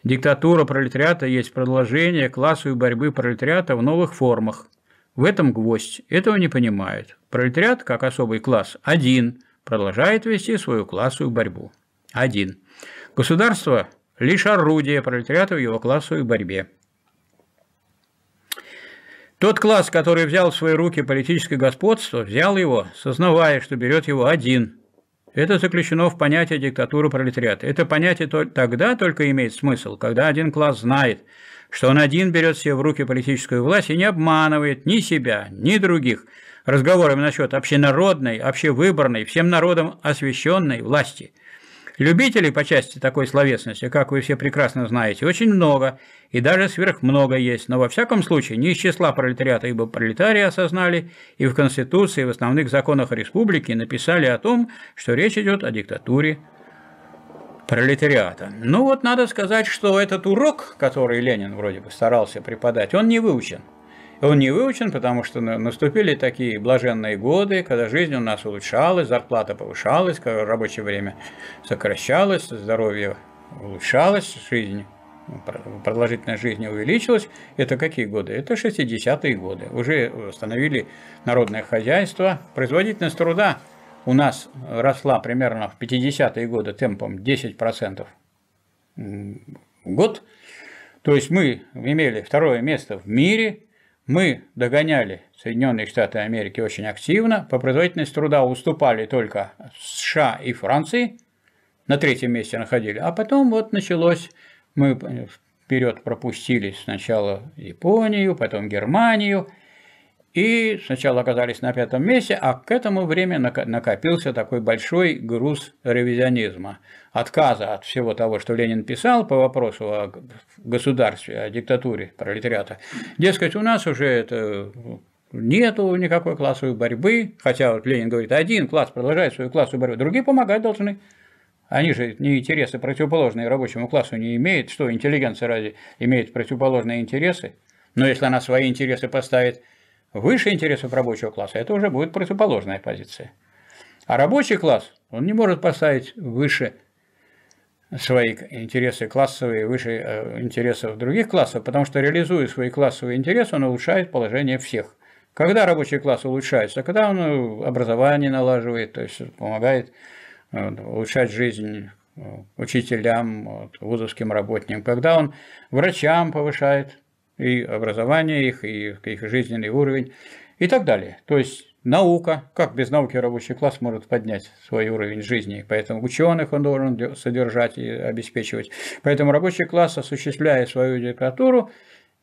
Диктатура пролетариата есть продолжение классовой борьбы пролетариата в новых формах. В этом гвоздь. Этого не понимают. Пролетариат, как особый класс, один, продолжает вести свою классовую борьбу. Один. Государство – лишь орудие пролетариата в его классовой борьбе. Тот класс, который взял в свои руки политическое господство, взял его, сознавая, что берет его один. Это заключено в понятие диктатуры пролетариата. Это понятие тогда только имеет смысл, когда один класс знает, что он один берет себе в руки политическую власть и не обманывает ни себя, ни других – разговорами насчет общенародной, общевыборной, всем народом освященной власти. Любителей по части такой словесности, как вы все прекрасно знаете, очень много, и даже сверхмного есть, но во всяком случае не из числа пролетариата, ибо пролетарии осознали и в Конституции, и в основных законах республики написали о том, что речь идет о диктатуре пролетариата. Ну вот надо сказать, что этот урок, который Ленин вроде бы старался преподать, он не выучен. Он не выучен, потому что наступили такие блаженные годы, когда жизнь у нас улучшалась, зарплата повышалась, рабочее время сокращалось, здоровье улучшалось, жизнь продолжительность жизни увеличилась. Это какие годы? Это 60-е годы. Уже установили народное хозяйство. Производительность труда у нас росла примерно в 50-е годы темпом 10% в год. То есть мы имели второе место в мире мы догоняли Соединенные Штаты Америки очень активно, по производительности труда уступали только США и Франции, на третьем месте находили, а потом вот началось, мы э, вперед пропустили сначала Японию, потом Германию, и сначала оказались на пятом месте, а к этому времени накопился такой большой груз ревизионизма отказа от всего того, что Ленин писал по вопросу о государстве, о диктатуре пролетариата. Дескать, у нас уже это нету никакой классовой борьбы, хотя вот Ленин говорит, один класс продолжает свою классовую борьбу, другие помогать должны. Они же не интересы противоположные рабочему классу не имеют, что интеллигенция ради имеет противоположные интересы, но если она свои интересы поставит выше интересов рабочего класса, это уже будет противоположная позиция. А рабочий класс, он не может поставить выше свои интересы классовые выше э, интересов других классов, потому что реализуя свои классовые интересы, он улучшает положение всех. Когда рабочий класс улучшается? Когда он э, образование налаживает, то есть помогает э, улучшать жизнь э, учителям, вузовским работникам, когда он врачам повышает и образование их, и их жизненный уровень, и так далее. То есть Наука. Как без науки рабочий класс может поднять свой уровень жизни? Поэтому ученых он должен содержать и обеспечивать. Поэтому рабочий класс, осуществляя свою диктатуру,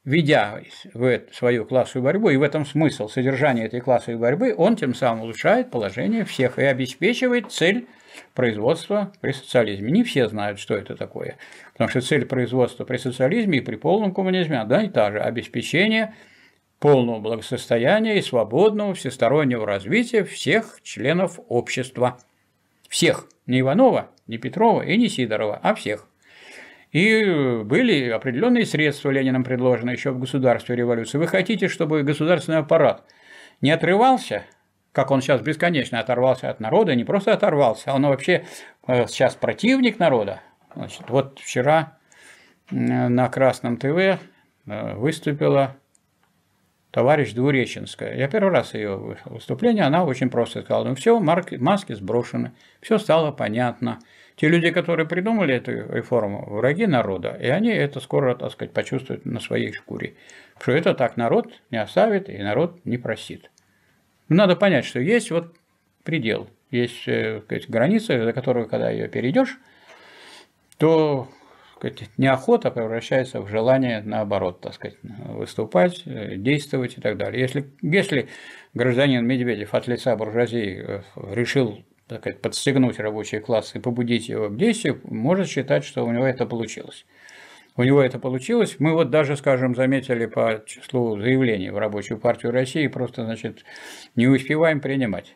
ведя в свою классовую борьбу, и в этом смысл содержания этой классовой борьбы, он тем самым улучшает положение всех и обеспечивает цель производства при социализме. Не все знают, что это такое, потому что цель производства при социализме и при полном коммунизме одна и та же – обеспечение – полного благосостояния и свободного всестороннего развития всех членов общества. Всех. Не Иванова, не Петрова и не Сидорова, а всех. И э, были определенные средства Лениным предложены еще в государстве революции. Вы хотите, чтобы государственный аппарат не отрывался, как он сейчас бесконечно оторвался от народа, не просто оторвался, а он вообще э, сейчас противник народа. Значит, вот вчера на Красном ТВ э, выступила товарищ Двуреченская. Я первый раз ее выступление, она очень просто сказала, ну все, марки, маски сброшены, все стало понятно. Те люди, которые придумали эту реформу, враги народа, и они это скоро, так сказать, почувствуют на своей шкуре, что это так народ не оставит и народ не просит. Но ну, надо понять, что есть вот предел, есть э, сказать, граница, за которую, когда ее перейдешь, то сказать, неохота превращается в желание, наоборот, так сказать, выступать, действовать и так далее. Если, если гражданин Медведев от лица буржуазии э, решил так сказать, подстегнуть рабочий класс и побудить его к действию, может считать, что у него это получилось. У него это получилось. Мы вот даже, скажем, заметили по числу заявлений в Рабочую партию России, просто, значит, не успеваем принимать.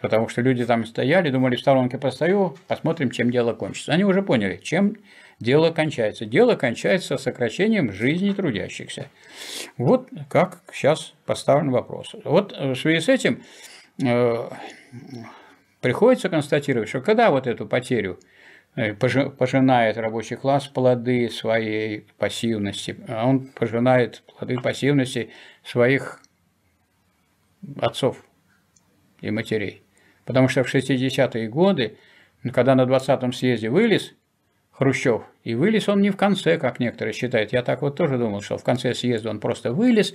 Потому что люди там стояли, думали, в сторонке постою, посмотрим, чем дело кончится. Они уже поняли, чем дело кончается. Дело кончается сокращением жизни трудящихся. Вот как сейчас поставлен вопрос. Вот э, в связи с этим э, приходится констатировать, что когда вот эту потерю э, пожинает рабочий класс плоды своей пассивности, а он пожинает плоды пассивности своих отцов и матерей. Потому что в 60-е годы, когда на 20-м съезде вылез – Хрущев. И вылез он не в конце, как некоторые считают. Я так вот тоже думал, что в конце съезда он просто вылез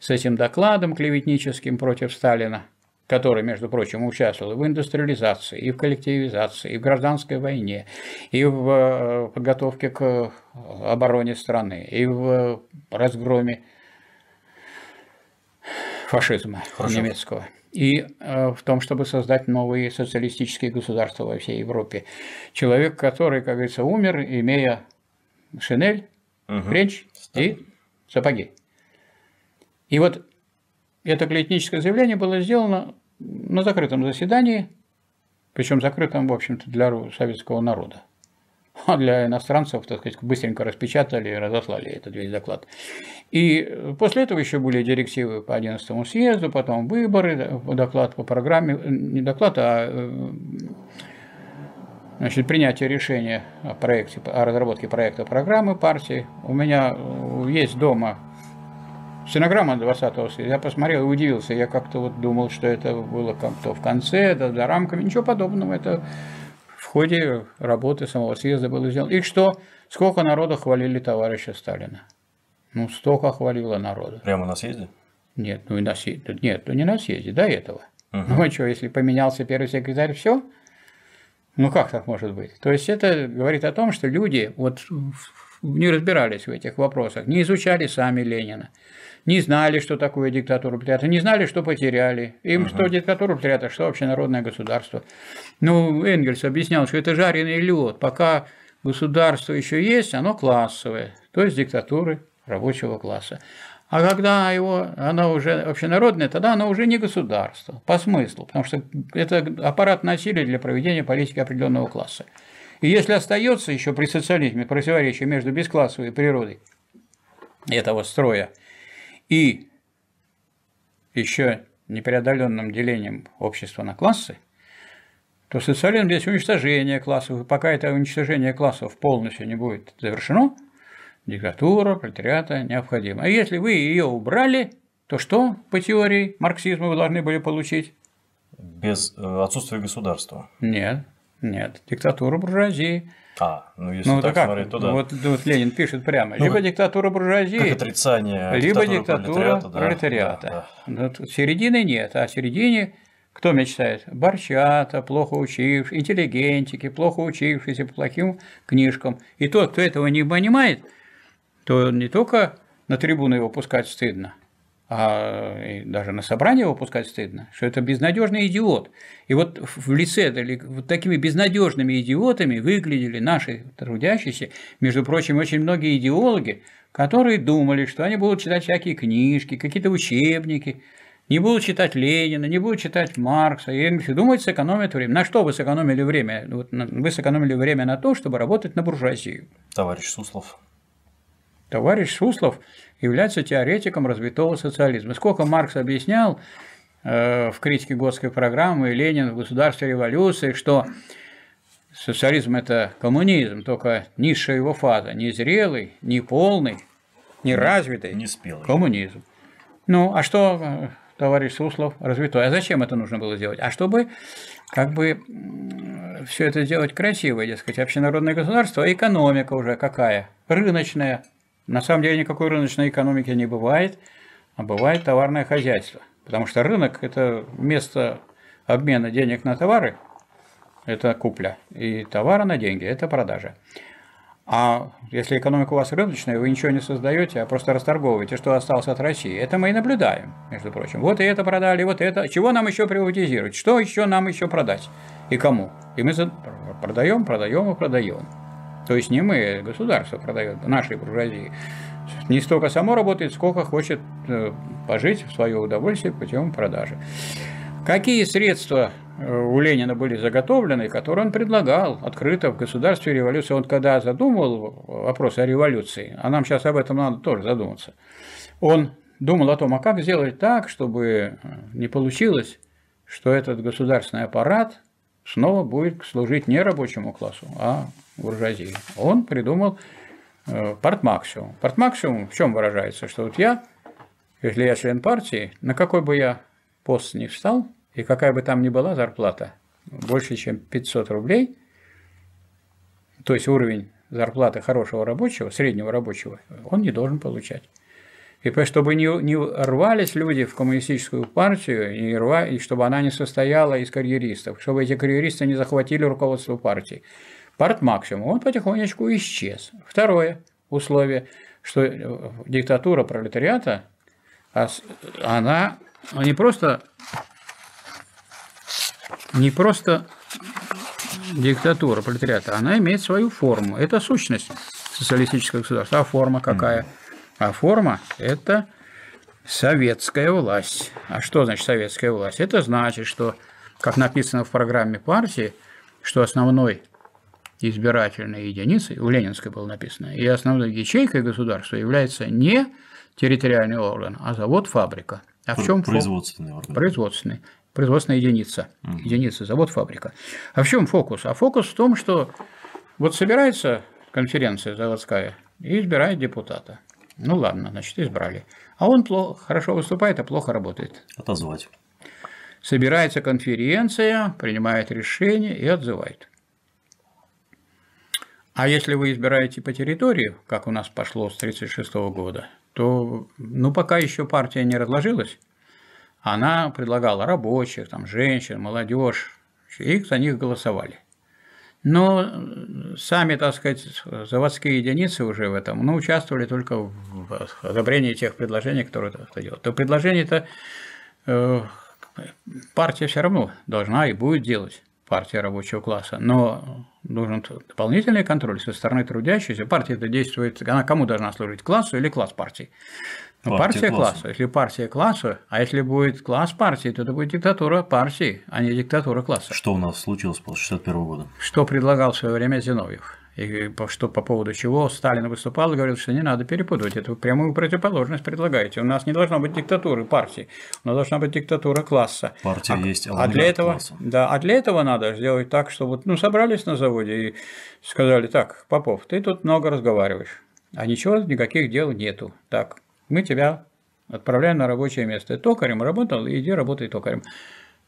с этим докладом клеветническим против Сталина, который, между прочим, участвовал и в индустриализации, и в коллективизации, и в гражданской войне, и в э, подготовке к обороне страны, и в разгроме фашизма Хорошо. немецкого и э, в том, чтобы создать новые социалистические государства во всей Европе. Человек, который, как говорится, умер, имея шинель, угу. френч и сапоги. И вот это клеветническое заявление было сделано на закрытом заседании, причем закрытом, в общем-то, для советского народа а для иностранцев, так сказать, быстренько распечатали и разослали этот весь доклад. И э, после этого еще были директивы по 11 съезду, потом выборы, доклад по программе, э, не доклад, а э, значит, принятие решения о, проекте, о разработке проекта программы партии. У меня есть дома Стенограмма 20 съезда. Я посмотрел и удивился. Я как-то вот думал, что это было как-то в конце, это за рамками. Ничего подобного. Это ходе работы самого съезда было сделано. И что? Сколько народу хвалили товарища Сталина? Ну, столько хвалило народу. Прямо на съезде? Нет, ну и на съезде. Нет, ну не на съезде, до этого. Угу. Ну а что, если поменялся первый секретарь, все? Ну как так может быть? То есть это говорит о том, что люди вот не разбирались в этих вопросах, не изучали сами Ленина не знали, что такое диктатура пролетариата, не знали, что потеряли. Им ага. что диктатура пролетариата, а что вообще народное государство. Ну, Энгельс объяснял, что это жареный лед. Пока государство еще есть, оно классовое, то есть диктатуры рабочего класса. А когда его, она уже общенародная, тогда она уже не государство по смыслу, потому что это аппарат насилия для проведения политики определенного класса. И если остается еще при социализме противоречие между бесклассовой природой этого строя – и еще непреодоленным делением общества на классы, то социализм здесь уничтожение классов, и пока это уничтожение классов полностью не будет завершено, диктатура пролетариата необходима. А если вы ее убрали, то что по теории марксизма вы должны были получить? Без э, отсутствия государства. Нет, нет, диктатура буржуазии. А, ну если ну, так как? смотреть, то да. Вот, вот Ленин пишет прямо, ну, либо диктатура буржуазии, как отрицание либо диктатура пролетариата. Да, пролетариата. Да, да. Ну, середины нет, а середине кто мечтает? Борчата, плохо учившие, интеллигентики, плохо учившиеся по плохим книжкам. И тот, кто этого не понимает, то не только на трибуну его пускать стыдно, а даже на собрание его пускать стыдно, что это безнадежный идиот. И вот в лице вот такими безнадежными идиотами выглядели наши трудящиеся, между прочим, очень многие идеологи, которые думали, что они будут читать всякие книжки, какие-то учебники, не будут читать Ленина, не будут читать Маркса, и Энгельса, думают, сэкономят время. На что вы сэкономили время? Вот вы сэкономили время на то, чтобы работать на буржуазию. Товарищ Суслов товарищ Суслов является теоретиком развитого социализма. сколько Маркс объяснял э, в критике Готской программы Ленин в государстве революции, что социализм – это коммунизм, только низшая его фаза, не зрелый, не полный, не развитый не спелый. коммунизм. Ну, а что э, товарищ Суслов развитой. А зачем это нужно было сделать? А чтобы как бы все это сделать красиво, дескать, общенародное государство, а экономика уже какая? Рыночная, на самом деле никакой рыночной экономики не бывает, а бывает товарное хозяйство. Потому что рынок – это место обмена денег на товары, это купля, и товара на деньги – это продажа. А если экономика у вас рыночная, вы ничего не создаете, а просто расторговываете, что осталось от России. Это мы и наблюдаем, между прочим. Вот и это продали, вот это. Чего нам еще приватизировать? Что еще нам еще продать? И кому? И мы продаем, продаем и продаем. То есть не мы, а государство продает нашей буржуазии. Не столько само работает, сколько хочет э, пожить в свое удовольствие путем продажи. Какие средства э, у Ленина были заготовлены, которые он предлагал открыто в государстве революции. Он когда задумывал вопрос о революции, а нам сейчас об этом надо тоже задуматься, он думал о том, а как сделать так, чтобы не получилось, что этот государственный аппарат снова будет служить не рабочему классу, а буржуазии. Он придумал э, партмаксимум. Партмаксимум в чем выражается? Что вот я, если я член партии, на какой бы я пост не встал, и какая бы там ни была зарплата, больше, чем 500 рублей, то есть уровень зарплаты хорошего рабочего, среднего рабочего, он не должен получать. И чтобы не, не рвались люди в коммунистическую партию, и, рва, и чтобы она не состояла из карьеристов, чтобы эти карьеристы не захватили руководство партии порт максимум, он потихонечку исчез. Второе условие, что э, диктатура пролетариата, а она не просто, не просто диктатура пролетариата, она имеет свою форму. Это сущность социалистического государства. А форма какая? А форма – это советская власть. А что значит советская власть? Это значит, что, как написано в программе партии, что основной избирательной единицей, У Ленинской было написано, и основной ячейкой государства является не территориальный орган, а завод-фабрика. А в чем производственный фокус? орган? Производственный. Производственная единица. Угу. Единица, завод-фабрика. А в чем фокус? А фокус в том, что вот собирается конференция заводская и избирает депутата. Ну ладно, значит, избрали. А он плохо, хорошо выступает, а плохо работает. Отозвать. Собирается конференция, принимает решение и отзывает. А если вы избираете по территории, как у нас пошло с 1936 года, то ну, пока еще партия не разложилась, она предлагала рабочих, там, женщин, молодежь, и за них голосовали. Но сами, так сказать, заводские единицы уже в этом, ну, участвовали только в одобрении тех предложений, которые это делают. То предложение-то э, партия все равно должна и будет делать партия рабочего класса, но нужен дополнительный контроль со стороны трудящейся. Партия это действует, она кому должна служить, классу или класс партии? Ну, партия, партия класса. класса. Если партия класса, а если будет класс партии, то это будет диктатура партии, а не диктатура класса. Что у нас случилось после 1961 года? Что предлагал в свое время Зиновьев и что, по поводу чего Сталин выступал и говорил, что не надо перепутывать, это прямую противоположность предлагаете. У нас не должно быть диктатуры партии, у нас должна быть диктатура класса. Партия а, есть, а для этого, класса. Да, а для этого надо сделать так, что вот, ну, собрались на заводе и сказали, так, Попов, ты тут много разговариваешь, а ничего, никаких дел нету. Так, мы тебя отправляем на рабочее место. Ты токарем работал, иди работай токарем.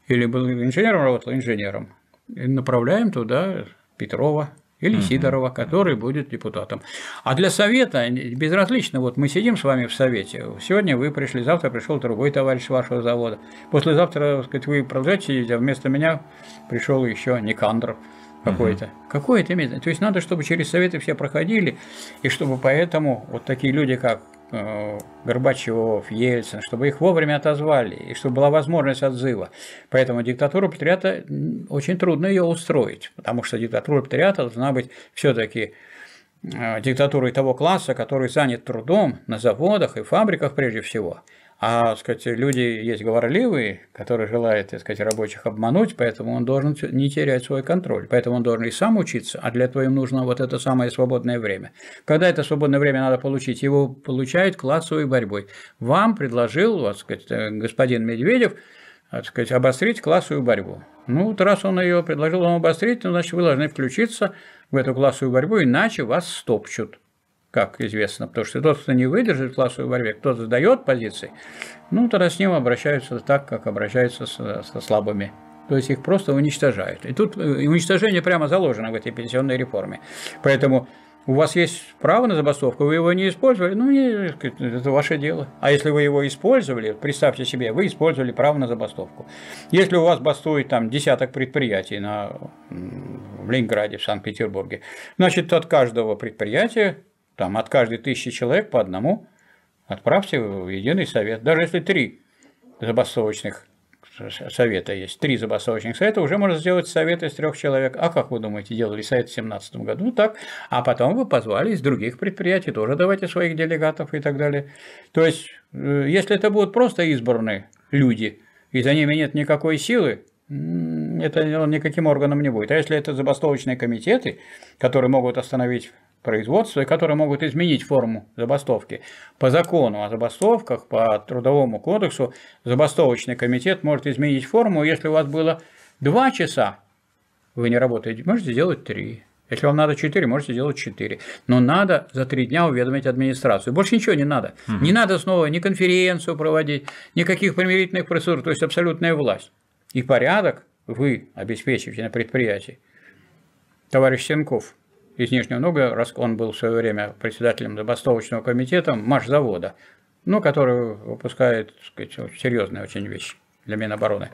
Или был инженером работал, инженером. И направляем туда Петрова, или угу. Сидорова, который будет депутатом. А для Совета безразлично, вот мы сидим с вами в Совете, сегодня вы пришли, завтра пришел другой товарищ вашего завода, послезавтра, так сказать, вы продолжаете сидеть, а вместо меня пришел еще Никандров какой-то. Угу. Какое это имеет? То есть надо, чтобы через Советы все проходили, и чтобы поэтому вот такие люди, как Э, Горбачев, Ельцин, чтобы их вовремя отозвали, и чтобы была возможность отзыва. Поэтому диктатуру патриата очень трудно ее устроить, потому что диктатура патриата должна быть все-таки э, диктатурой того класса, который занят трудом на заводах и фабриках прежде всего – а, сказать, люди есть говорливые, которые желают, так сказать, рабочих обмануть, поэтому он должен не терять свой контроль. Поэтому он должен и сам учиться, а для этого им нужно вот это самое свободное время. Когда это свободное время надо получить? Его получают классовой борьбой. Вам предложил, вот, сказать, э, господин Медведев, так сказать, обострить классовую борьбу. Ну, вот раз он ее предложил вам обострить, значит, вы должны включиться в эту классовую борьбу, иначе вас стопчут как известно, потому что тот, кто не выдержит в классовой борьбе, кто задает позиции, ну, тогда с ним обращаются так, как обращаются со, со слабыми. То есть их просто уничтожают. И тут э, уничтожение прямо заложено в этой пенсионной реформе. Поэтому у вас есть право на забастовку, вы его не использовали, ну, не, это ваше дело. А если вы его использовали, представьте себе, вы использовали право на забастовку. Если у вас бастует там десяток предприятий на, в Ленинграде, в Санкт-Петербурге, значит, от каждого предприятия там от каждой тысячи человек по одному отправьте в единый совет. Даже если три забастовочных совета есть, три забастовочных совета, уже можно сделать совет из трех человек. А как вы думаете, делали совет в 2017 году? Ну, так. А потом вы позвали из других предприятий, тоже давайте своих делегатов и так далее. То есть, э, если это будут просто избранные люди, и за ними нет никакой силы, это никаким органом не будет. А если это забастовочные комитеты, которые могут остановить производства, которые могут изменить форму забастовки. По закону о забастовках, по Трудовому кодексу, забастовочный комитет может изменить форму. Если у вас было 2 часа, вы не работаете, можете делать 3. Если вам надо 4, можете делать 4. Но надо за 3 дня уведомить администрацию. Больше ничего не надо. Угу. Не надо снова ни конференцию проводить, никаких примирительных процедур, то есть абсолютная власть. И порядок вы обеспечиваете на предприятии. Товарищ Сенков, из Нижнего Новгорода, он был в свое время председателем забастовочного комитета завода ну, который выпускает, так сказать, серьезные очень вещи для Минобороны.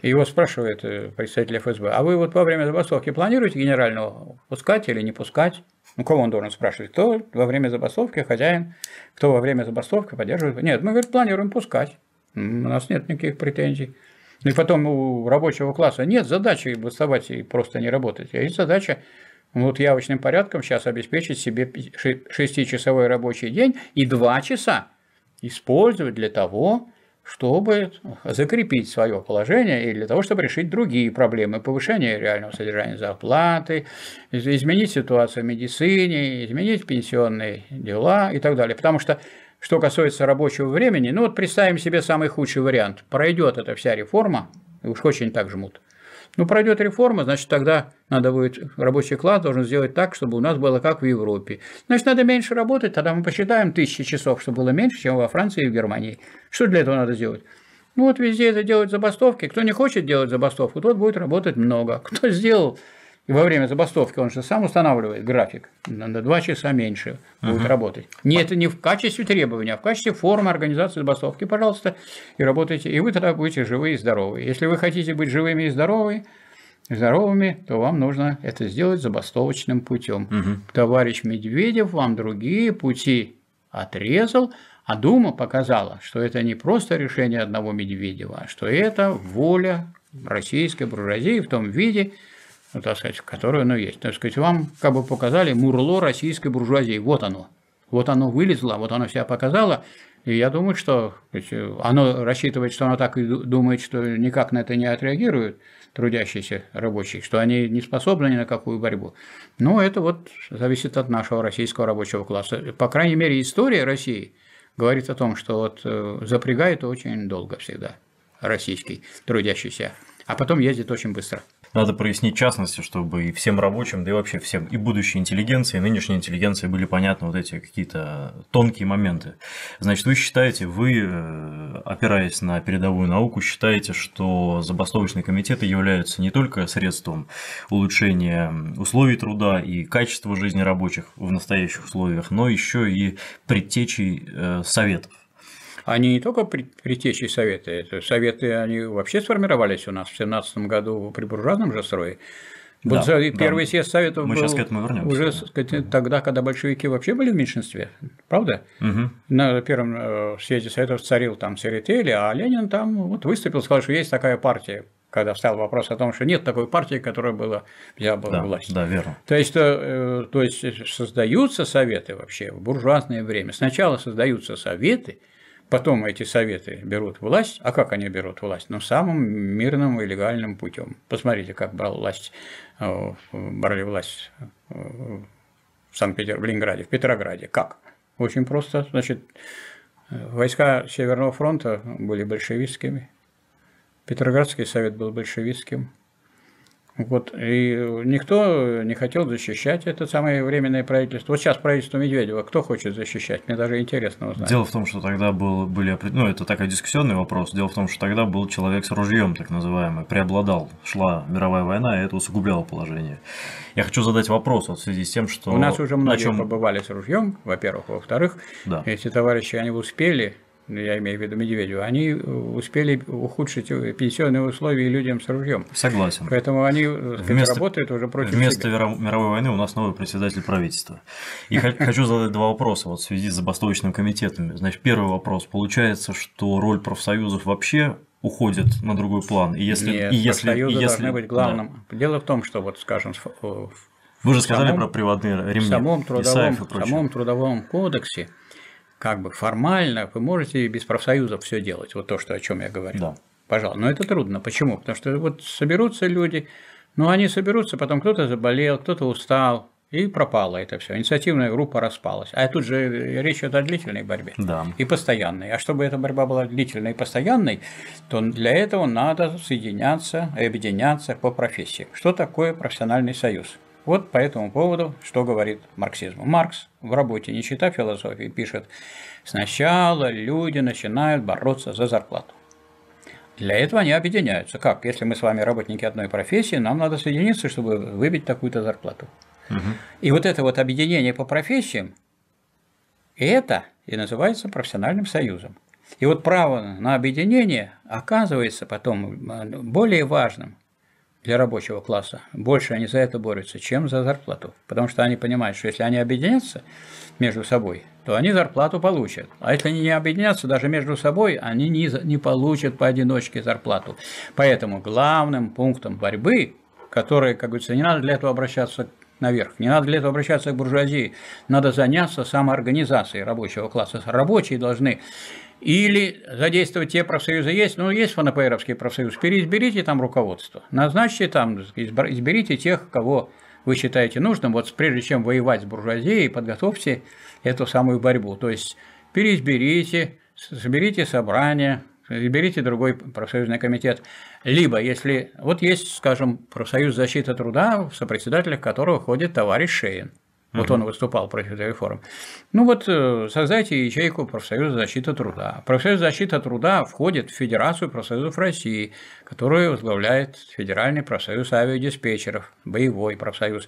И его спрашивает э, представитель ФСБ, а вы вот во время забастовки планируете генерального пускать или не пускать? Ну, кого он должен спрашивать? Кто во время забастовки хозяин, кто во время забастовки поддерживает? Нет, мы, говорит, планируем пускать. У нас нет никаких претензий. Ну, и потом у рабочего класса нет задачи бастовать и просто не работать. А есть задача будут явочным порядком сейчас обеспечить себе 6-часовой рабочий день и 2 часа использовать для того, чтобы закрепить свое положение и для того, чтобы решить другие проблемы, повышение реального содержания зарплаты, изменить ситуацию в медицине, изменить пенсионные дела и так далее. Потому что, что касается рабочего времени, ну вот представим себе самый худший вариант. Пройдет эта вся реформа, и уж очень так жмут – ну пройдет реформа, значит, тогда надо будет, рабочий класс должен сделать так, чтобы у нас было как в Европе. Значит, надо меньше работать, тогда мы посчитаем тысячи часов, чтобы было меньше, чем во Франции и в Германии. Что для этого надо сделать? Ну вот везде это делают забастовки. Кто не хочет делать забастовку, тот будет работать много. Кто сделал и во время забастовки он же сам устанавливает график. Надо два часа меньше будет uh-huh. работать. Не, это не в качестве требования, а в качестве формы организации забастовки, пожалуйста, и работайте. И вы тогда будете живы и здоровы. Если вы хотите быть живыми и здоровыми, здоровыми, то вам нужно это сделать забастовочным путем. Угу. Товарищ Медведев вам другие пути отрезал, а Дума показала, что это не просто решение одного Медведева, а что это воля российской буржуазии в том виде, ну, так сказать, которое оно есть. Так сказать, вам как бы показали мурло российской буржуазии. Вот оно. Вот оно вылезло, вот оно себя показало. И я думаю, что оно рассчитывает, что оно так и думает, что никак на это не отреагируют трудящиеся рабочие, что они не способны ни на какую борьбу. Но это вот зависит от нашего российского рабочего класса. По крайней мере, история России говорит о том, что вот э, запрягает очень долго всегда российский трудящийся, а потом ездит очень быстро надо прояснить частности, чтобы и всем рабочим, да и вообще всем, и будущей интеллигенции, и нынешней интеллигенции были понятны вот эти какие-то тонкие моменты. Значит, вы считаете, вы, э, опираясь на передовую науку, считаете, что забастовочные комитеты являются не только средством улучшения условий труда и качества жизни рабочих в настоящих условиях, но еще и предтечей э, советов они не только притечи советы, это Советы, они вообще сформировались у нас в 17 году при буржуазном же строе. да, первый да. съезд Советов Мы был сейчас к этому вернемся. уже сказать, угу. тогда, когда большевики вообще были в меньшинстве, правда? Угу. На первом э, съезде Советов царил там Серетели, а Ленин там вот выступил, сказал, что есть такая партия, когда встал вопрос о том, что нет такой партии, которая была, взяла бы да, власть. Да, верно. То есть, то, э, то есть э, создаются советы вообще в буржуазное время. Сначала создаются советы, Потом эти советы берут власть. А как они берут власть? Ну, самым мирным и легальным путем. Посмотрите, как брал власть, э, брали власть э, в Санкт-Петербурге, в Ленинграде, в Петрограде. Как? Очень просто. Значит, э, войска Северного фронта были большевистскими. Петроградский совет был большевистским. Вот. И никто не хотел защищать это самое временное правительство. Вот сейчас правительство Медведева кто хочет защищать? Мне даже интересно узнать. Дело в том, что тогда был, были... Ну, это такой дискуссионный вопрос. Дело в том, что тогда был человек с ружьем, так называемый, преобладал. Шла мировая война, и это усугубляло положение. Я хочу задать вопрос вот, в связи с тем, что... У нас уже многие чем... побывали с ружьем, во-первых. Во-вторых, да. эти товарищи, они успели ну, я имею в виду Медведева, они успели ухудшить пенсионные условия людям с ружьем. Согласен. Поэтому они сказать, вместо, работают уже против Вместо себя. мировой войны у нас новый председатель правительства. И хочу задать два вопроса вот в связи с забастовочным комитетом. Значит, первый вопрос. Получается, что роль профсоюзов вообще уходит на другой план. И если, Нет, и если, и если должны быть главным. Да. Дело в том, что вот, скажем, Вы же сказали самом, про приводные ремни. В самом трудовом, в самом трудовом кодексе как бы формально вы можете без профсоюзов все делать, вот то, что, о чем я говорил. Да. Пожалуй, но это трудно. Почему? Потому что вот соберутся люди, но они соберутся, потом кто-то заболел, кто-то устал, и пропало это все. Инициативная группа распалась. А тут же э, речь идет о длительной борьбе. Да. И постоянной. А чтобы эта борьба была длительной и постоянной, то для этого надо соединяться и объединяться по профессии. Что такое профессиональный союз? Вот по этому поводу, что говорит марксизм. Маркс в работе «Нищета философии» пишет «Сначала люди начинают бороться за зарплату». Для этого они объединяются. Как? Если мы с вами работники одной профессии, нам надо соединиться, чтобы выбить такую-то зарплату. Угу. И вот это вот объединение по профессиям, это и называется профессиональным союзом. И вот право на объединение оказывается потом э, более важным, для рабочего класса. Больше они за это борются, чем за зарплату. Потому что они понимают, что если они объединятся между собой, то они зарплату получат. А если они не объединятся даже между собой, они не, не получат поодиночке зарплату. Поэтому главным пунктом борьбы, который, как говорится, не надо для этого обращаться наверх. Не надо для этого обращаться к буржуазии. Надо заняться самоорганизацией рабочего класса. Рабочие должны или задействовать те профсоюзы есть, ну есть ФНПРовский профсоюз, переизберите там руководство, назначьте там, изберите тех, кого вы считаете нужным, вот прежде чем воевать с буржуазией, подготовьте эту самую борьбу. То есть переизберите, соберите собрание, изберите другой профсоюзный комитет. Либо, если... Вот есть, скажем, профсоюз защиты труда, в сопредседателях которого ходит товарищ Шеин. Вот он выступал против реформ. Ну вот э, создайте ячейку профсоюза защиты труда. Профсоюз защиты труда входит в Федерацию профсоюзов России которую возглавляет Федеральный профсоюз авиадиспетчеров, боевой профсоюз.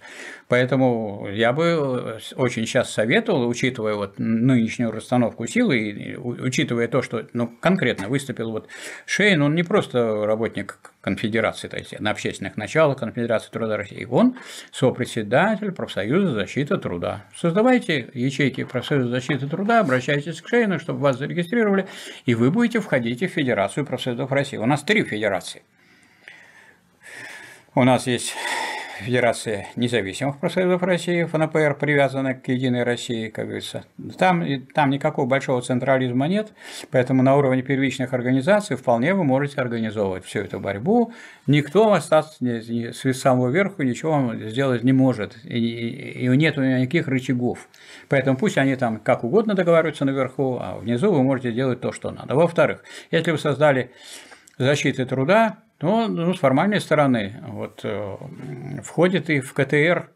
Поэтому я бы э, очень сейчас советовал, учитывая вот нынешнюю расстановку сил и учитывая то, что ну, конкретно выступил вот Шейн, он не просто работник конфедерации, то есть на общественных началах конфедерации труда России, он сопредседатель профсоюза защиты труда. Создавайте ячейки профсоюза защиты труда, обращайтесь к Шейну, чтобы вас зарегистрировали, и вы будете входить в Федерацию профсоюзов России. У нас три федерации. У нас есть Федерация независимых профсоюзов России, ФНПР, привязана к Единой России, как говорится. Там, там никакого большого централизма нет, поэтому на уровне первичных организаций вполне вы можете организовывать всю эту борьбу. Никто вас с самого верху ничего вам сделать не может, и, и нет никаких рычагов. Поэтому пусть они там как угодно договариваются наверху, а внизу вы можете делать то, что надо. Во-вторых, если вы создали защиты труда, но ну, ну, с формальной стороны вот, э, входит и в КТР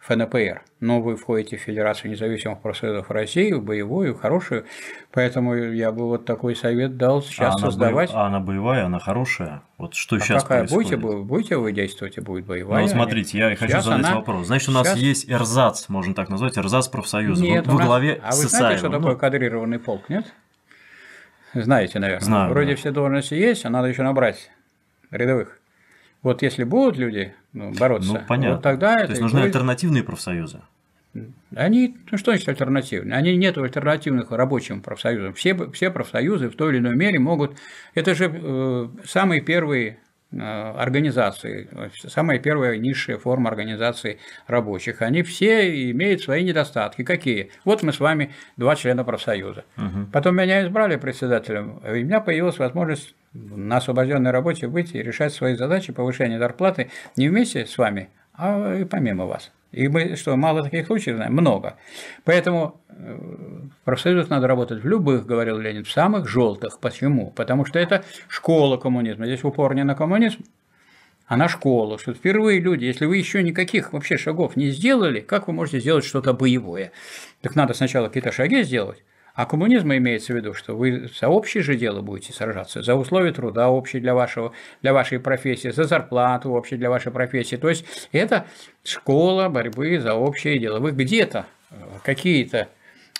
ФНПР. Но вы входите в Федерацию независимых профсоюзов России, в боевую, хорошую. Поэтому я бы вот такой совет дал сейчас а создавать. боев... А она боевая, она хорошая. Вот что а сейчас какая? происходит? Будете, будете вы действовать и будет боевая? Ну, смотрите, я сейчас хочу задать она... вопрос. Значит, у нас сейчас... есть РЗАЦ, можно так назвать, РЗАЦ профсоюза. Нет, во, нас... во главе А вы знаете, что такое ну. кадрированный полк, нет? Знаете, наверное. Знаю, Вроде да. все должности есть, а надо еще набрать рядовых. Вот если будут люди ну, бороться, ну, понятно. Вот тогда То это есть нужны будет... альтернативные профсоюзы. Они, ну что значит альтернативные? Они нет альтернативных рабочим профсоюзам. Все, все профсоюзы в той или иной мере могут. Это же э, самые первые Э, организации, самая первая низшая форма организации рабочих, они все имеют свои недостатки. Какие? Вот мы с вами два члена профсоюза. Угу. Потом меня избрали председателем, и у меня появилась возможность на освобожденной работе выйти и решать свои задачи повышения зарплаты не вместе с вами, а и помимо вас. И мы что, мало таких случаев знаем? Много. Поэтому в э, профсоюз надо работать в любых, говорил Ленин, в самых желтых. Почему? Потому что это школа коммунизма. Здесь упор не на коммунизм, а на школу, что впервые люди, если вы еще никаких вообще шагов не сделали, как вы можете сделать что-то боевое? Так надо сначала какие-то шаги сделать, а коммунизм имеется в виду, что вы за общее же дело будете сражаться, за условия труда общие для, вашего, для вашей профессии, за зарплату общую для вашей профессии. То есть это школа борьбы за общее дело. Вы где-то э, какие-то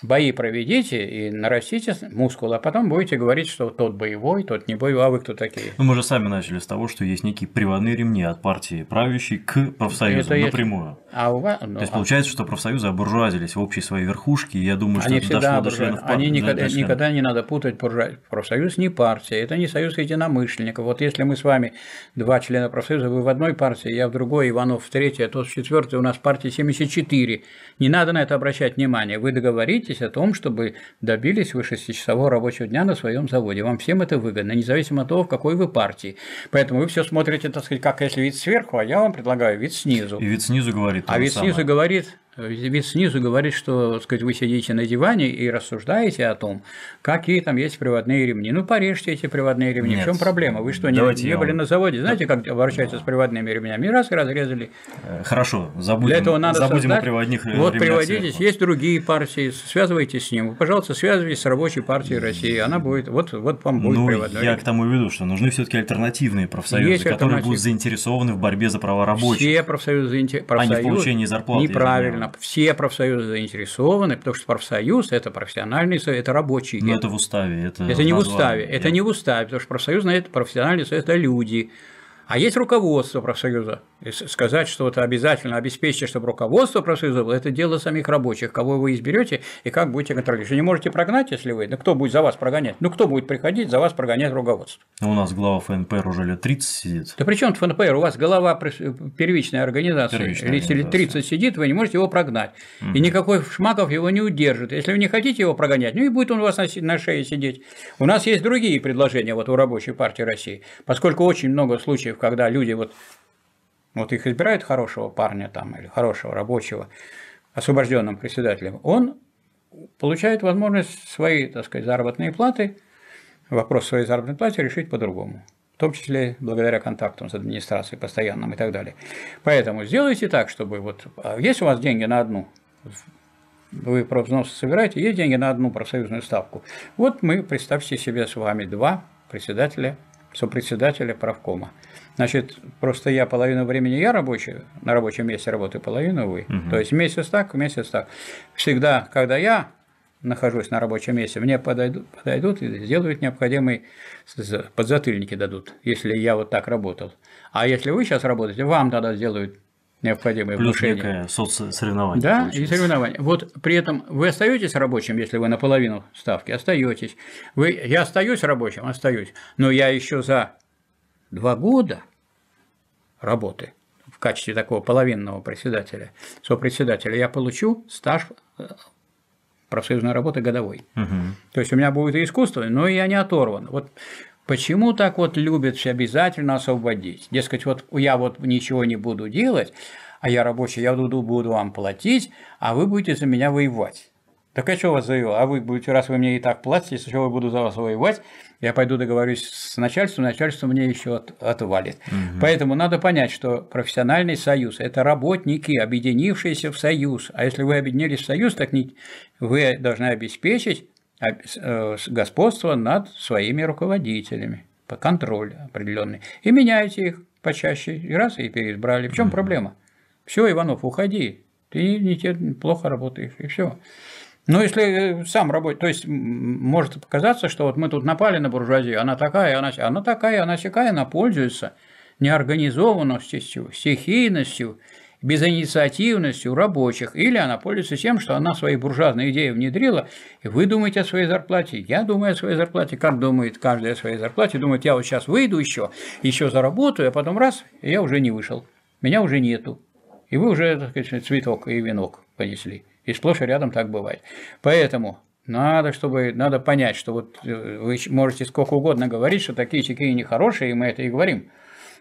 бои проведите и нарастите мускулы, а потом будете говорить, что тот боевой, тот не боевой, а вы кто такие. Ну, мы же сами начали с того, что есть некие приводные ремни от партии правящей к профсоюзу напрямую. Есть... А у вас... Ну, То есть, а... получается, что профсоюзы обуржуазились в общей своей верхушке, и я думаю, что Они это дошло обуржу... до членов Они никогда, до никогда не надо путать буржуаз... профсоюз не партия, это не союз единомышленников. Вот если мы с вами два члена профсоюза, вы в одной партии, я в другой, Иванов в третьей, а тот в четвертой, у нас партия 74. Не надо на это обращать внимание. Вы договоритесь, заботитесь о том, чтобы добились вы 6 рабочего дня на своем заводе. Вам всем это выгодно, независимо от того, в какой вы партии. Поэтому вы все смотрите, так сказать, как если вид сверху, а я вам предлагаю вид снизу. И вид снизу говорит. А вид самое. снизу говорит, Вид снизу говорит, что так сказать, вы сидите на диване и рассуждаете о том, какие там есть приводные ремни. Ну, порежьте эти приводные ремни. Нет. В чем проблема? Вы что, не, не были на заводе? Знаете, как обращаются с приводными ремнями? Раз и разрезали. Э, хорошо, забудем, Для этого надо забудем создать... о приводных э, Вот приводитесь, сверху. есть другие партии, связывайтесь с ним. Пожалуйста, связывайтесь с рабочей партией России. Она будет, вот, вот вам будет ну, приводной. Я к тому веду, что нужны все-таки альтернативные профсоюзы, есть которые будут заинтересованы в борьбе за права рабочих. Все профсоюзы, профсоюзы а не в получении зарплаты. Неправильно все профсоюзы заинтересованы, потому что профсоюз – это профессиональный совет, это рабочий. Но это в уставе. Это, это не в уставе. Это не в уставе, потому что профсоюз это профессиональный совет – это люди. А есть руководство профсоюза. И сказать, что это обязательно обеспечьте, чтобы руководство профсоюза было, это дело самих рабочих, кого вы изберете и как будете контролировать. Вы не можете прогнать, если вы, ну кто будет за вас прогонять? Ну кто будет приходить за вас прогонять руководство? А у нас глава ФНПР уже лет 30 сидит. Да при чем ФНПР? У вас глава э, первичной организации, первичной если организации. 30 сидит, вы не можете его прогнать. Угу. И никакой Шмаков его не удержит. Если вы не хотите его прогонять, ну и будет он у вас на шее сидеть. У нас есть другие предложения вот у рабочей партии России, поскольку очень много случаев когда люди вот, вот их избирают хорошего парня там или хорошего рабочего, освобожденным председателем, он получает возможность свои, так сказать, заработные платы, вопрос своей заработной платы решить по-другому. В том числе благодаря контактам с администрацией постоянным и так далее. Поэтому сделайте так, чтобы вот, а есть у вас деньги на одну, вы профзносы собираете, есть деньги на одну профсоюзную ставку. Вот мы, представьте себе с вами, два председателя, сопредседателя правкома. Значит, просто я половину времени я рабочий, на рабочем месте работаю, половину вы. Угу. То есть месяц так, месяц так. Всегда, когда я нахожусь на рабочем месте, мне подойдут, подойдут и сделают необходимые подзатыльники дадут, если я вот так работал. А если вы сейчас работаете, вам тогда сделают необходимые Плюс внушения. некое соцсоревнование. Да, и соревнование. Вот при этом вы остаетесь рабочим, если вы наполовину ставки, остаетесь. Вы, я остаюсь рабочим, остаюсь, но я еще за два года работы в качестве такого половинного председателя, сопредседателя, я получу стаж э, профсоюзной работы годовой. Угу. То есть у меня будет и искусство, но я не оторван. Вот почему так вот любят все обязательно освободить? Дескать, вот я вот ничего не буду делать, а я рабочий, я буду, буду вам платить, а вы будете за меня воевать. Так я что вас завело? А вы будете, раз вы мне и так платите, если я буду за вас воевать, я пойду договорюсь с начальством, начальство мне еще от, отвалит. Угу. Поэтому надо понять, что профессиональный союз – это работники, объединившиеся в союз. А если вы объединились в союз, так не, вы должны обеспечить э, господство над своими руководителями, по контроль определенный. И меняйте их почаще, и раз, и переизбрали. В чем угу. проблема? Все, Иванов, уходи, ты не, не плохо работаешь, и все. Ну, если э, сам работать, то есть может показаться, что вот мы тут напали на буржуазию, она такая, она, она такая, она сякая, она пользуется неорганизованностью, стихийностью, безинициативностью рабочих, или она пользуется тем, что она свои буржуазные идеи внедрила, и вы думаете о своей зарплате, я думаю о своей зарплате, как думает каждый о своей зарплате, думает, я вот сейчас выйду еще, еще заработаю, а потом раз, я уже не вышел, меня уже нету, и вы уже, так сказать, цветок и венок понесли. И сплошь и рядом так бывает. Поэтому надо, чтобы, надо понять, что вот э, вы можете сколько угодно говорить, что такие такие нехорошие, и мы это и говорим,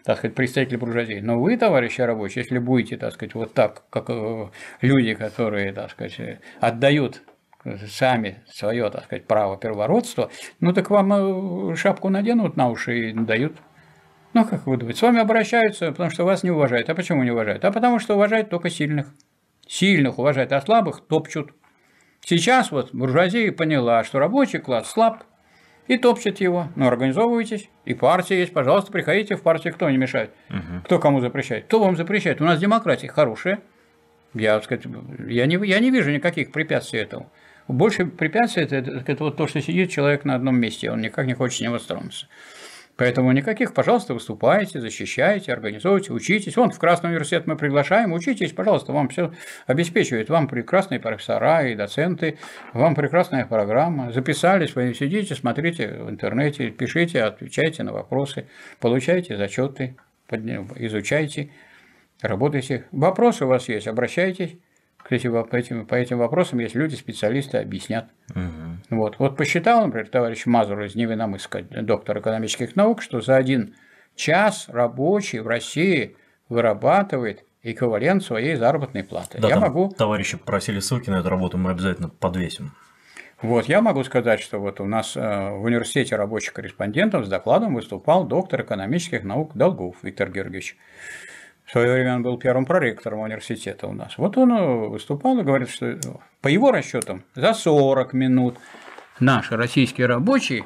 так сказать, представители буржуазии. Но вы, товарищи рабочие, если будете, так сказать, вот так, как э, люди, которые, так сказать, э, отдают сами свое, так сказать, право первородства, ну так вам шапку наденут на уши и дают. Ну, как вы думаете, с вами обращаются, потому что вас не уважают. А почему не уважают? А потому что уважают только сильных. Сильных уважают, а слабых топчут. Сейчас вот буржуазия поняла, что рабочий класс слаб и топчет его. Но ну, организовывайтесь, и партия есть, пожалуйста, приходите в партию, кто не мешает. Угу. Кто кому запрещает? Кто вам запрещает? У нас демократия хорошая. Я, так сказать, я, не, я не вижу никаких препятствий этому. Больше препятствий это, это, это вот то, что сидит человек на одном месте, он никак не хочет с него стронуться. Поэтому никаких, пожалуйста, выступайте, защищайте, организуйте, учитесь. Вон в Красный университет мы приглашаем, учитесь, пожалуйста, вам все обеспечивает. Вам прекрасные профессора и доценты, вам прекрасная программа. Записались, вы сидите, смотрите в интернете, пишите, отвечайте на вопросы, получайте зачеты, изучайте, работайте. Вопросы у вас есть, обращайтесь к этим, по, этим, по этим вопросам есть люди, специалисты, объяснят. Угу. Вот. вот посчитал, например, товарищ Мазур из Невиномыска, доктор экономических наук, что за один час рабочий в России вырабатывает эквивалент своей заработной платы. Да, я могу... Товарищи просили ссылки на эту работу, мы обязательно подвесим. Вот, я могу сказать, что вот у нас э, в университете рабочих корреспондентов с докладом выступал доктор экономических наук Долгов Виктор Георгиевич. В свое время он был первым проректором университета у нас. Вот он э, выступал и говорит, что э, по его расчетам за 40 минут наши российские рабочие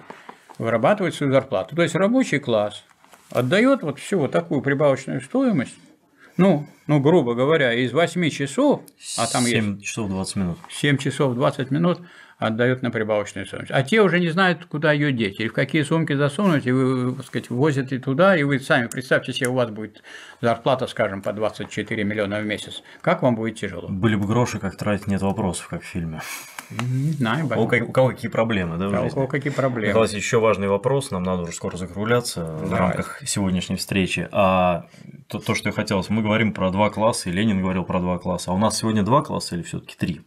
вырабатывают свою зарплату. То есть рабочий класс отдает вот всю вот такую прибавочную стоимость, ну, ну, грубо говоря, из 8 часов, а там 7 есть... 7 часов 20 минут. 7 часов 20 минут отдают на прибавочную стоимость. А те уже не знают, куда ее деть, или в какие сумки засунуть, и вы, так сказать, возят и туда, и вы сами представьте себе, у вас будет зарплата, скажем, по 24 миллиона в месяц. Как вам будет тяжело? Были бы гроши, как тратить, нет вопросов, как в фильме. Не знаю. У, как, у кого какие проблемы, да, а У кого какие проблемы. Николай, еще важный вопрос, нам надо уже скоро закругляться Давай. в рамках сегодняшней встречи. А то, то, что я хотел, мы говорим про два класса, и Ленин говорил про два класса. А у нас сегодня два класса или все-таки три?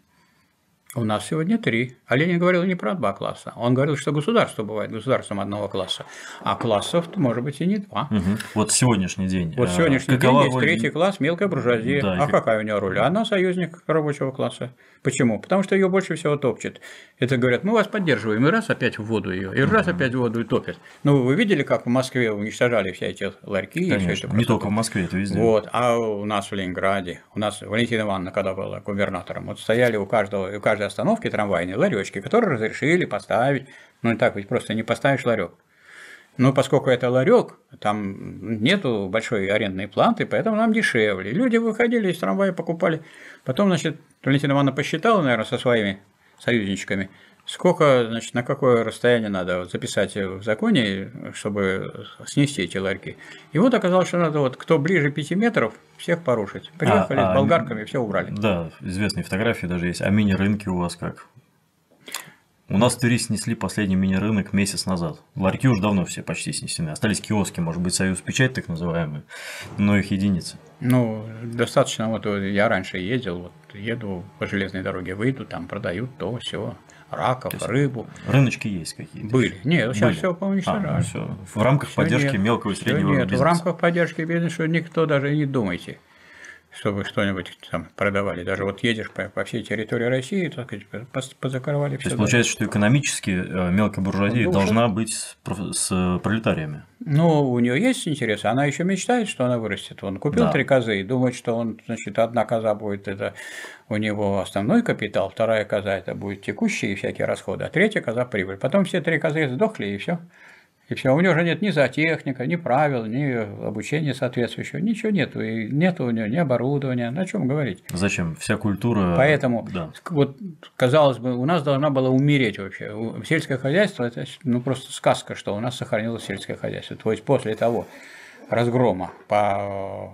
У нас сегодня три. А Ленин говорил не про два класса. Он говорил, что государство бывает государством одного класса. А классов, может быть, и не два. Угу. Вот сегодняшний день. Вот э, сегодняшний Какова день есть роль... третий класс, мелкая буржуазия. Да, а как... какая у нее роль? Она союзник рабочего класса. Почему? Потому что ее больше всего топчет. Это говорят, мы вас поддерживаем, и раз опять в воду ее, и раз угу. опять в воду и топят. Ну, вы видели, как в Москве уничтожали все эти ларьки? Конечно, и все это не только в Москве, это везде. Вот, а у нас в Ленинграде, у нас Валентина Ивановна, когда была губернатором, вот стояли у каждого, у каждого каждой остановке трамвайной ларечки, которые разрешили поставить. Ну и так ведь просто не поставишь ларек. Но поскольку это ларек, там нету большой арендной платы, поэтому нам дешевле. Люди выходили из трамвая, покупали. Потом, значит, Валентина Ивановна посчитала, наверное, со своими союзничками – Сколько, значит, на какое расстояние надо записать в законе, чтобы снести эти ларьки. И вот оказалось, что надо вот, кто ближе 5 метров, всех порушить. Приехали а, с а, болгарками, все убрали. Да, известные фотографии даже есть. А мини-рынки у вас как? У нас туристы Твери снесли последний мини-рынок месяц назад. Ларьки уже давно все почти снесены. Остались киоски, может быть, Союз Печать так называемые, но их единицы. Ну, достаточно, вот я раньше ездил, вот еду по железной дороге, выйду, там продают то, все раков, есть рыбу. Рыночки есть какие-то? Были. Нет, сейчас ну, Были. все поуничтожали. А, ну, все. В рамках все поддержки нет. мелкого и среднего все нет. бизнеса? в рамках поддержки бизнеса никто даже не думайте чтобы что-нибудь там продавали. Даже вот едешь по, по всей территории России, так сказать, позакрывали То все. То есть получается, что экономически э, мелкая буржуазия ну, должна быть с, с пролетариями. Ну, у нее есть интерес, она еще мечтает, что она вырастет. Он купил да. три козы и думает, что он, значит, одна коза будет это у него основной капитал, вторая коза – это будет текущие всякие расходы, а третья коза – прибыль. Потом все три козы сдохли, и все. И все, у него уже нет ни зоотехника, ни правил, ни обучения соответствующего, ничего нету. И нет у него ни оборудования, на ну, чем говорить. Зачем? Вся культура... Поэтому, да. вот, казалось бы, у нас должна была умереть вообще. Сельское хозяйство – это ну, просто сказка, что у нас сохранилось сельское хозяйство. То есть после того разгрома по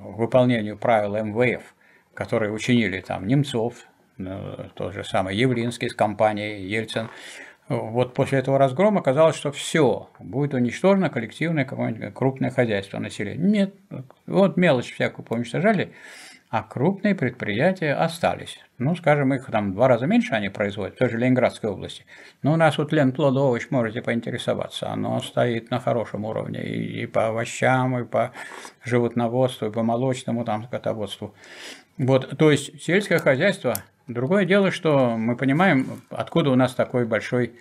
э, выполнению правил МВФ – которые учинили там Немцов, э, тот же самый Явлинский с компанией Ельцин. Вот после этого разгрома казалось, что все, будет уничтожено коллективное какое-нибудь крупное хозяйство населения. Нет, вот мелочь всякую поуничтожали, а крупные предприятия остались. Ну, скажем, их там в два раза меньше они производят, в той же Ленинградской области. Но у нас вот Лен плод можете поинтересоваться, оно стоит на хорошем уровне и, и по овощам, и по животноводству, и по молочному там скотоводству. Вот, то есть сельское хозяйство. Другое дело, что мы понимаем, откуда у нас такой большой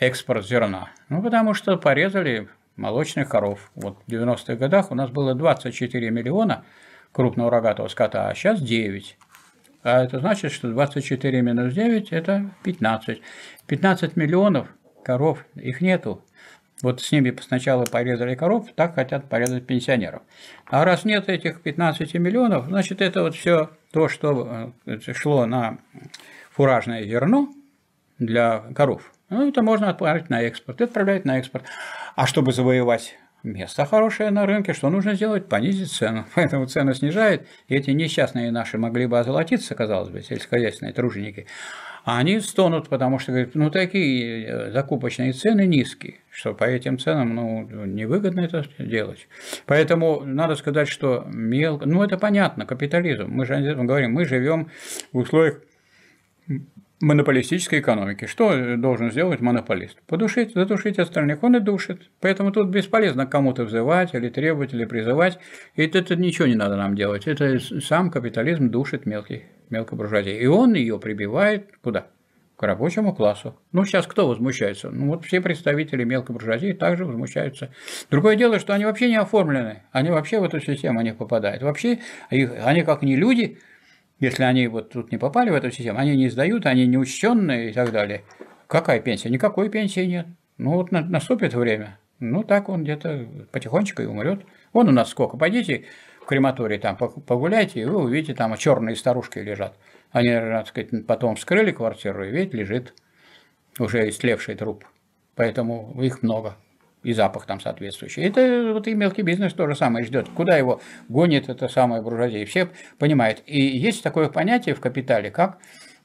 экспорт зерна. Ну, потому что порезали молочных коров. Вот в 90-х годах у нас было 24 миллиона крупного рогатого скота, а сейчас 9. А это значит, что 24 минус 9 – это 15. 15 миллионов коров, их нету. Вот с ними сначала порезали коров, так хотят порезать пенсионеров. А раз нет этих 15 миллионов, значит, это вот все то, что э, шло на фуражное зерно для коров. Ну, это можно отправить на экспорт, и отправлять на экспорт. А чтобы завоевать место хорошее на рынке, что нужно сделать? Понизить цену. Поэтому цену снижают. И эти несчастные наши могли бы озолотиться, казалось бы, сельскохозяйственные труженики. А они стонут, потому что говорят, ну такие э, закупочные цены низкие, что по этим ценам ну, невыгодно это делать. Поэтому надо сказать, что мелко... Ну это понятно, капитализм. Мы же говорим, мы живем в условиях монополистической экономики. Что должен сделать монополист? Подушить, задушить остальных. Он и душит. Поэтому тут бесполезно кому-то взывать, или требовать, или призывать. И это, это ничего не надо нам делать. Это сам капитализм душит мелких мелкой буржуазии. И он ее прибивает куда? К рабочему классу. Ну, сейчас кто возмущается? Ну, вот все представители мелкой буржуазии также возмущаются. Другое дело, что они вообще не оформлены. Они вообще в эту систему не попадают. Вообще, их, они как не люди, если они вот тут не попали в эту систему, они не сдают, они не учтенные и так далее. Какая пенсия? Никакой пенсии нет. Ну, вот наступит время. Ну, так он где-то потихонечку и умрет. Вон у нас сколько. Пойдите в крематории там погуляйте, и вы увидите, там черные старушки лежат. Они, так сказать, потом вскрыли квартиру, и ведь лежит уже истлевший труп. Поэтому их много. И запах там соответствующий. Это вот и мелкий бизнес то же самое ждет. Куда его гонит это самое буржуазия? Все понимают. И есть такое понятие в капитале, как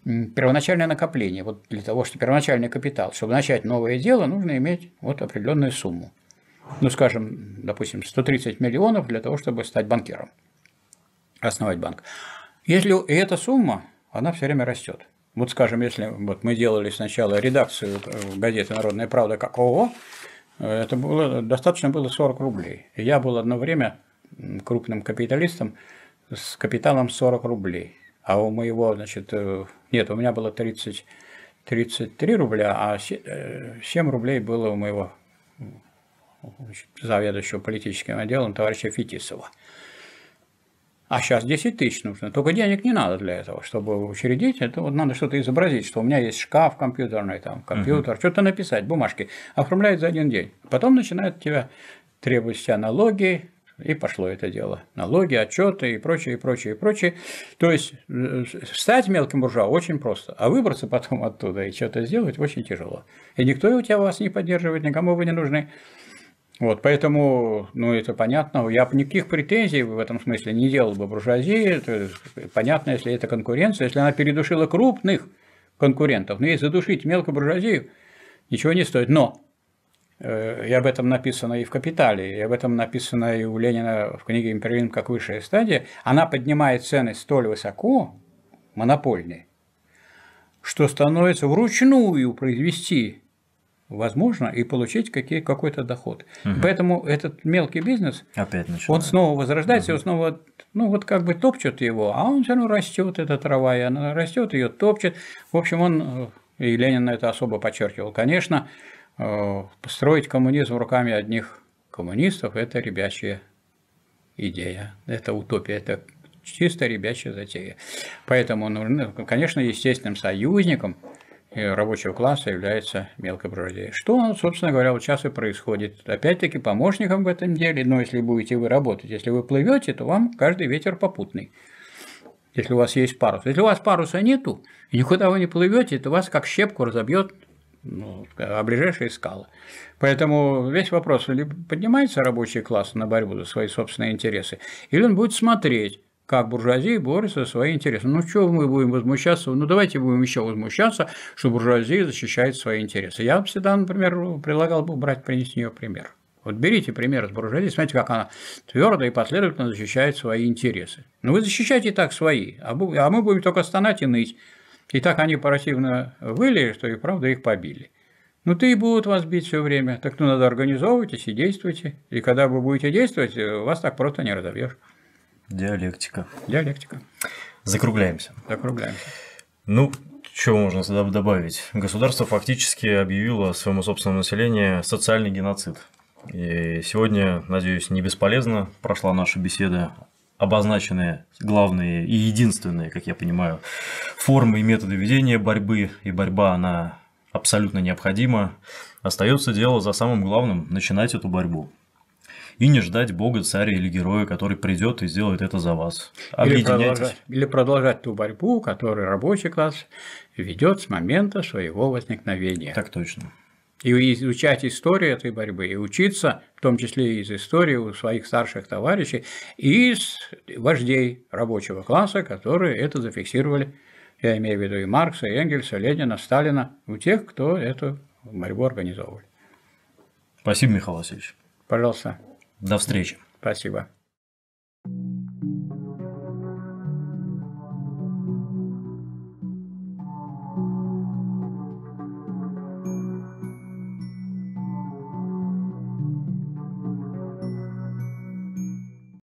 первоначальное накопление. Вот для того, чтобы первоначальный капитал, чтобы начать новое дело, нужно иметь вот определенную сумму ну, скажем, допустим, 130 миллионов для того, чтобы стать банкиром, основать банк. Если и эта сумма, она все время растет. Вот, скажем, если вот мы делали сначала редакцию э, газеты «Народная правда» как ООО, э, это было, достаточно было 40 рублей. Я был одно время крупным капиталистом с капиталом 40 рублей. А у моего, значит, э, нет, у меня было 30, 33 рубля, а 7 рублей было у моего заведующего политическим отделом товарища Фитисова. А сейчас 10 тысяч нужно. Только денег не надо для этого, чтобы учредить. Это вот надо что-то изобразить, что у меня есть шкаф компьютерный, там компьютер, uh-huh. что-то написать, бумажки. Оформляет за один день. Потом начинают тебя требовать все налоги, и пошло это дело. Налоги, отчеты и прочее, и прочее, и прочее. То есть э, стать мелким буржуа очень просто, а выбраться потом оттуда и что-то сделать очень тяжело. И никто у тебя вас не поддерживает, никому вы не нужны. Вот, поэтому, ну, это понятно. Я бы никаких претензий в этом смысле не делал бы буржуазии. Это понятно, если это конкуренция, если она передушила крупных конкурентов. Но ну, если задушить мелкую буржуазию, ничего не стоит. Но э, и об этом написано и в «Капитале», и об этом написано и у Ленина в книге «Империализм как высшая стадия». Она поднимает цены столь высоко, монопольные, что становится вручную произвести возможно, и получить какие, какой-то доход. Угу. Поэтому этот мелкий бизнес, Опять он снова возрождается, угу. он снова, ну вот как бы топчут его, а он все равно растет, эта трава, и она растет, ее топчет. В общем, он, э, и Ленин это особо подчеркивал, конечно, построить э, коммунизм руками одних коммунистов – это ребячья идея, это утопия, это чисто ребячья затея. Поэтому, нужны, конечно, естественным союзником – рабочего класса является мелкобродей. Что, собственно говоря, вот сейчас и происходит. Опять-таки помощником в этом деле, но если будете вы работать, если вы плывете, то вам каждый ветер попутный. Если у вас есть парус. Если у вас паруса нету, и никуда вы не плывете, то вас как щепку разобьет ну, оближайшие скалы. Поэтому весь вопрос, или поднимается рабочий класс на борьбу за свои собственные интересы, или он будет смотреть, как буржуазия борется за свои интересы. Ну, что мы будем возмущаться? Ну, давайте будем еще возмущаться, что буржуазия защищает свои интересы. Я всегда, например, предлагал бы брать, принести с нее пример. Вот берите пример с буржуазии, смотрите, как она твердо и последовательно защищает свои интересы. Ну вы защищаете и так свои, а, а мы будем только стонать и ныть. И так они противно выли, что и правда их побили. Ну, ты и будут вас бить все время. Так ну, надо организовывать и действуйте. И когда вы будете действовать, э, вас так просто не разобьешь. Диалектика. Диалектика. Закругляемся. Закругляемся. Ну, что можно сюда добавить? Государство фактически объявило своему собственному населению социальный геноцид. И сегодня, надеюсь, не бесполезно прошла наша беседа Обозначенные главные и единственные, как я понимаю, формы и методы ведения борьбы, и борьба, она абсолютно необходима. Остается дело за самым главным – начинать эту борьбу и не ждать бога, царя или героя, который придет и сделает это за вас. Или продолжать, или продолжать ту борьбу, которую рабочий класс ведет с момента своего возникновения. Так точно. И изучать историю этой борьбы, и учиться, в том числе и из истории у своих старших товарищей, и из вождей рабочего класса, которые это зафиксировали. Я имею в виду и Маркса, и Энгельса, Ленина, Сталина, у тех, кто эту борьбу организовывали. Спасибо, Михаил Васильевич. Пожалуйста. До встречи. Спасибо.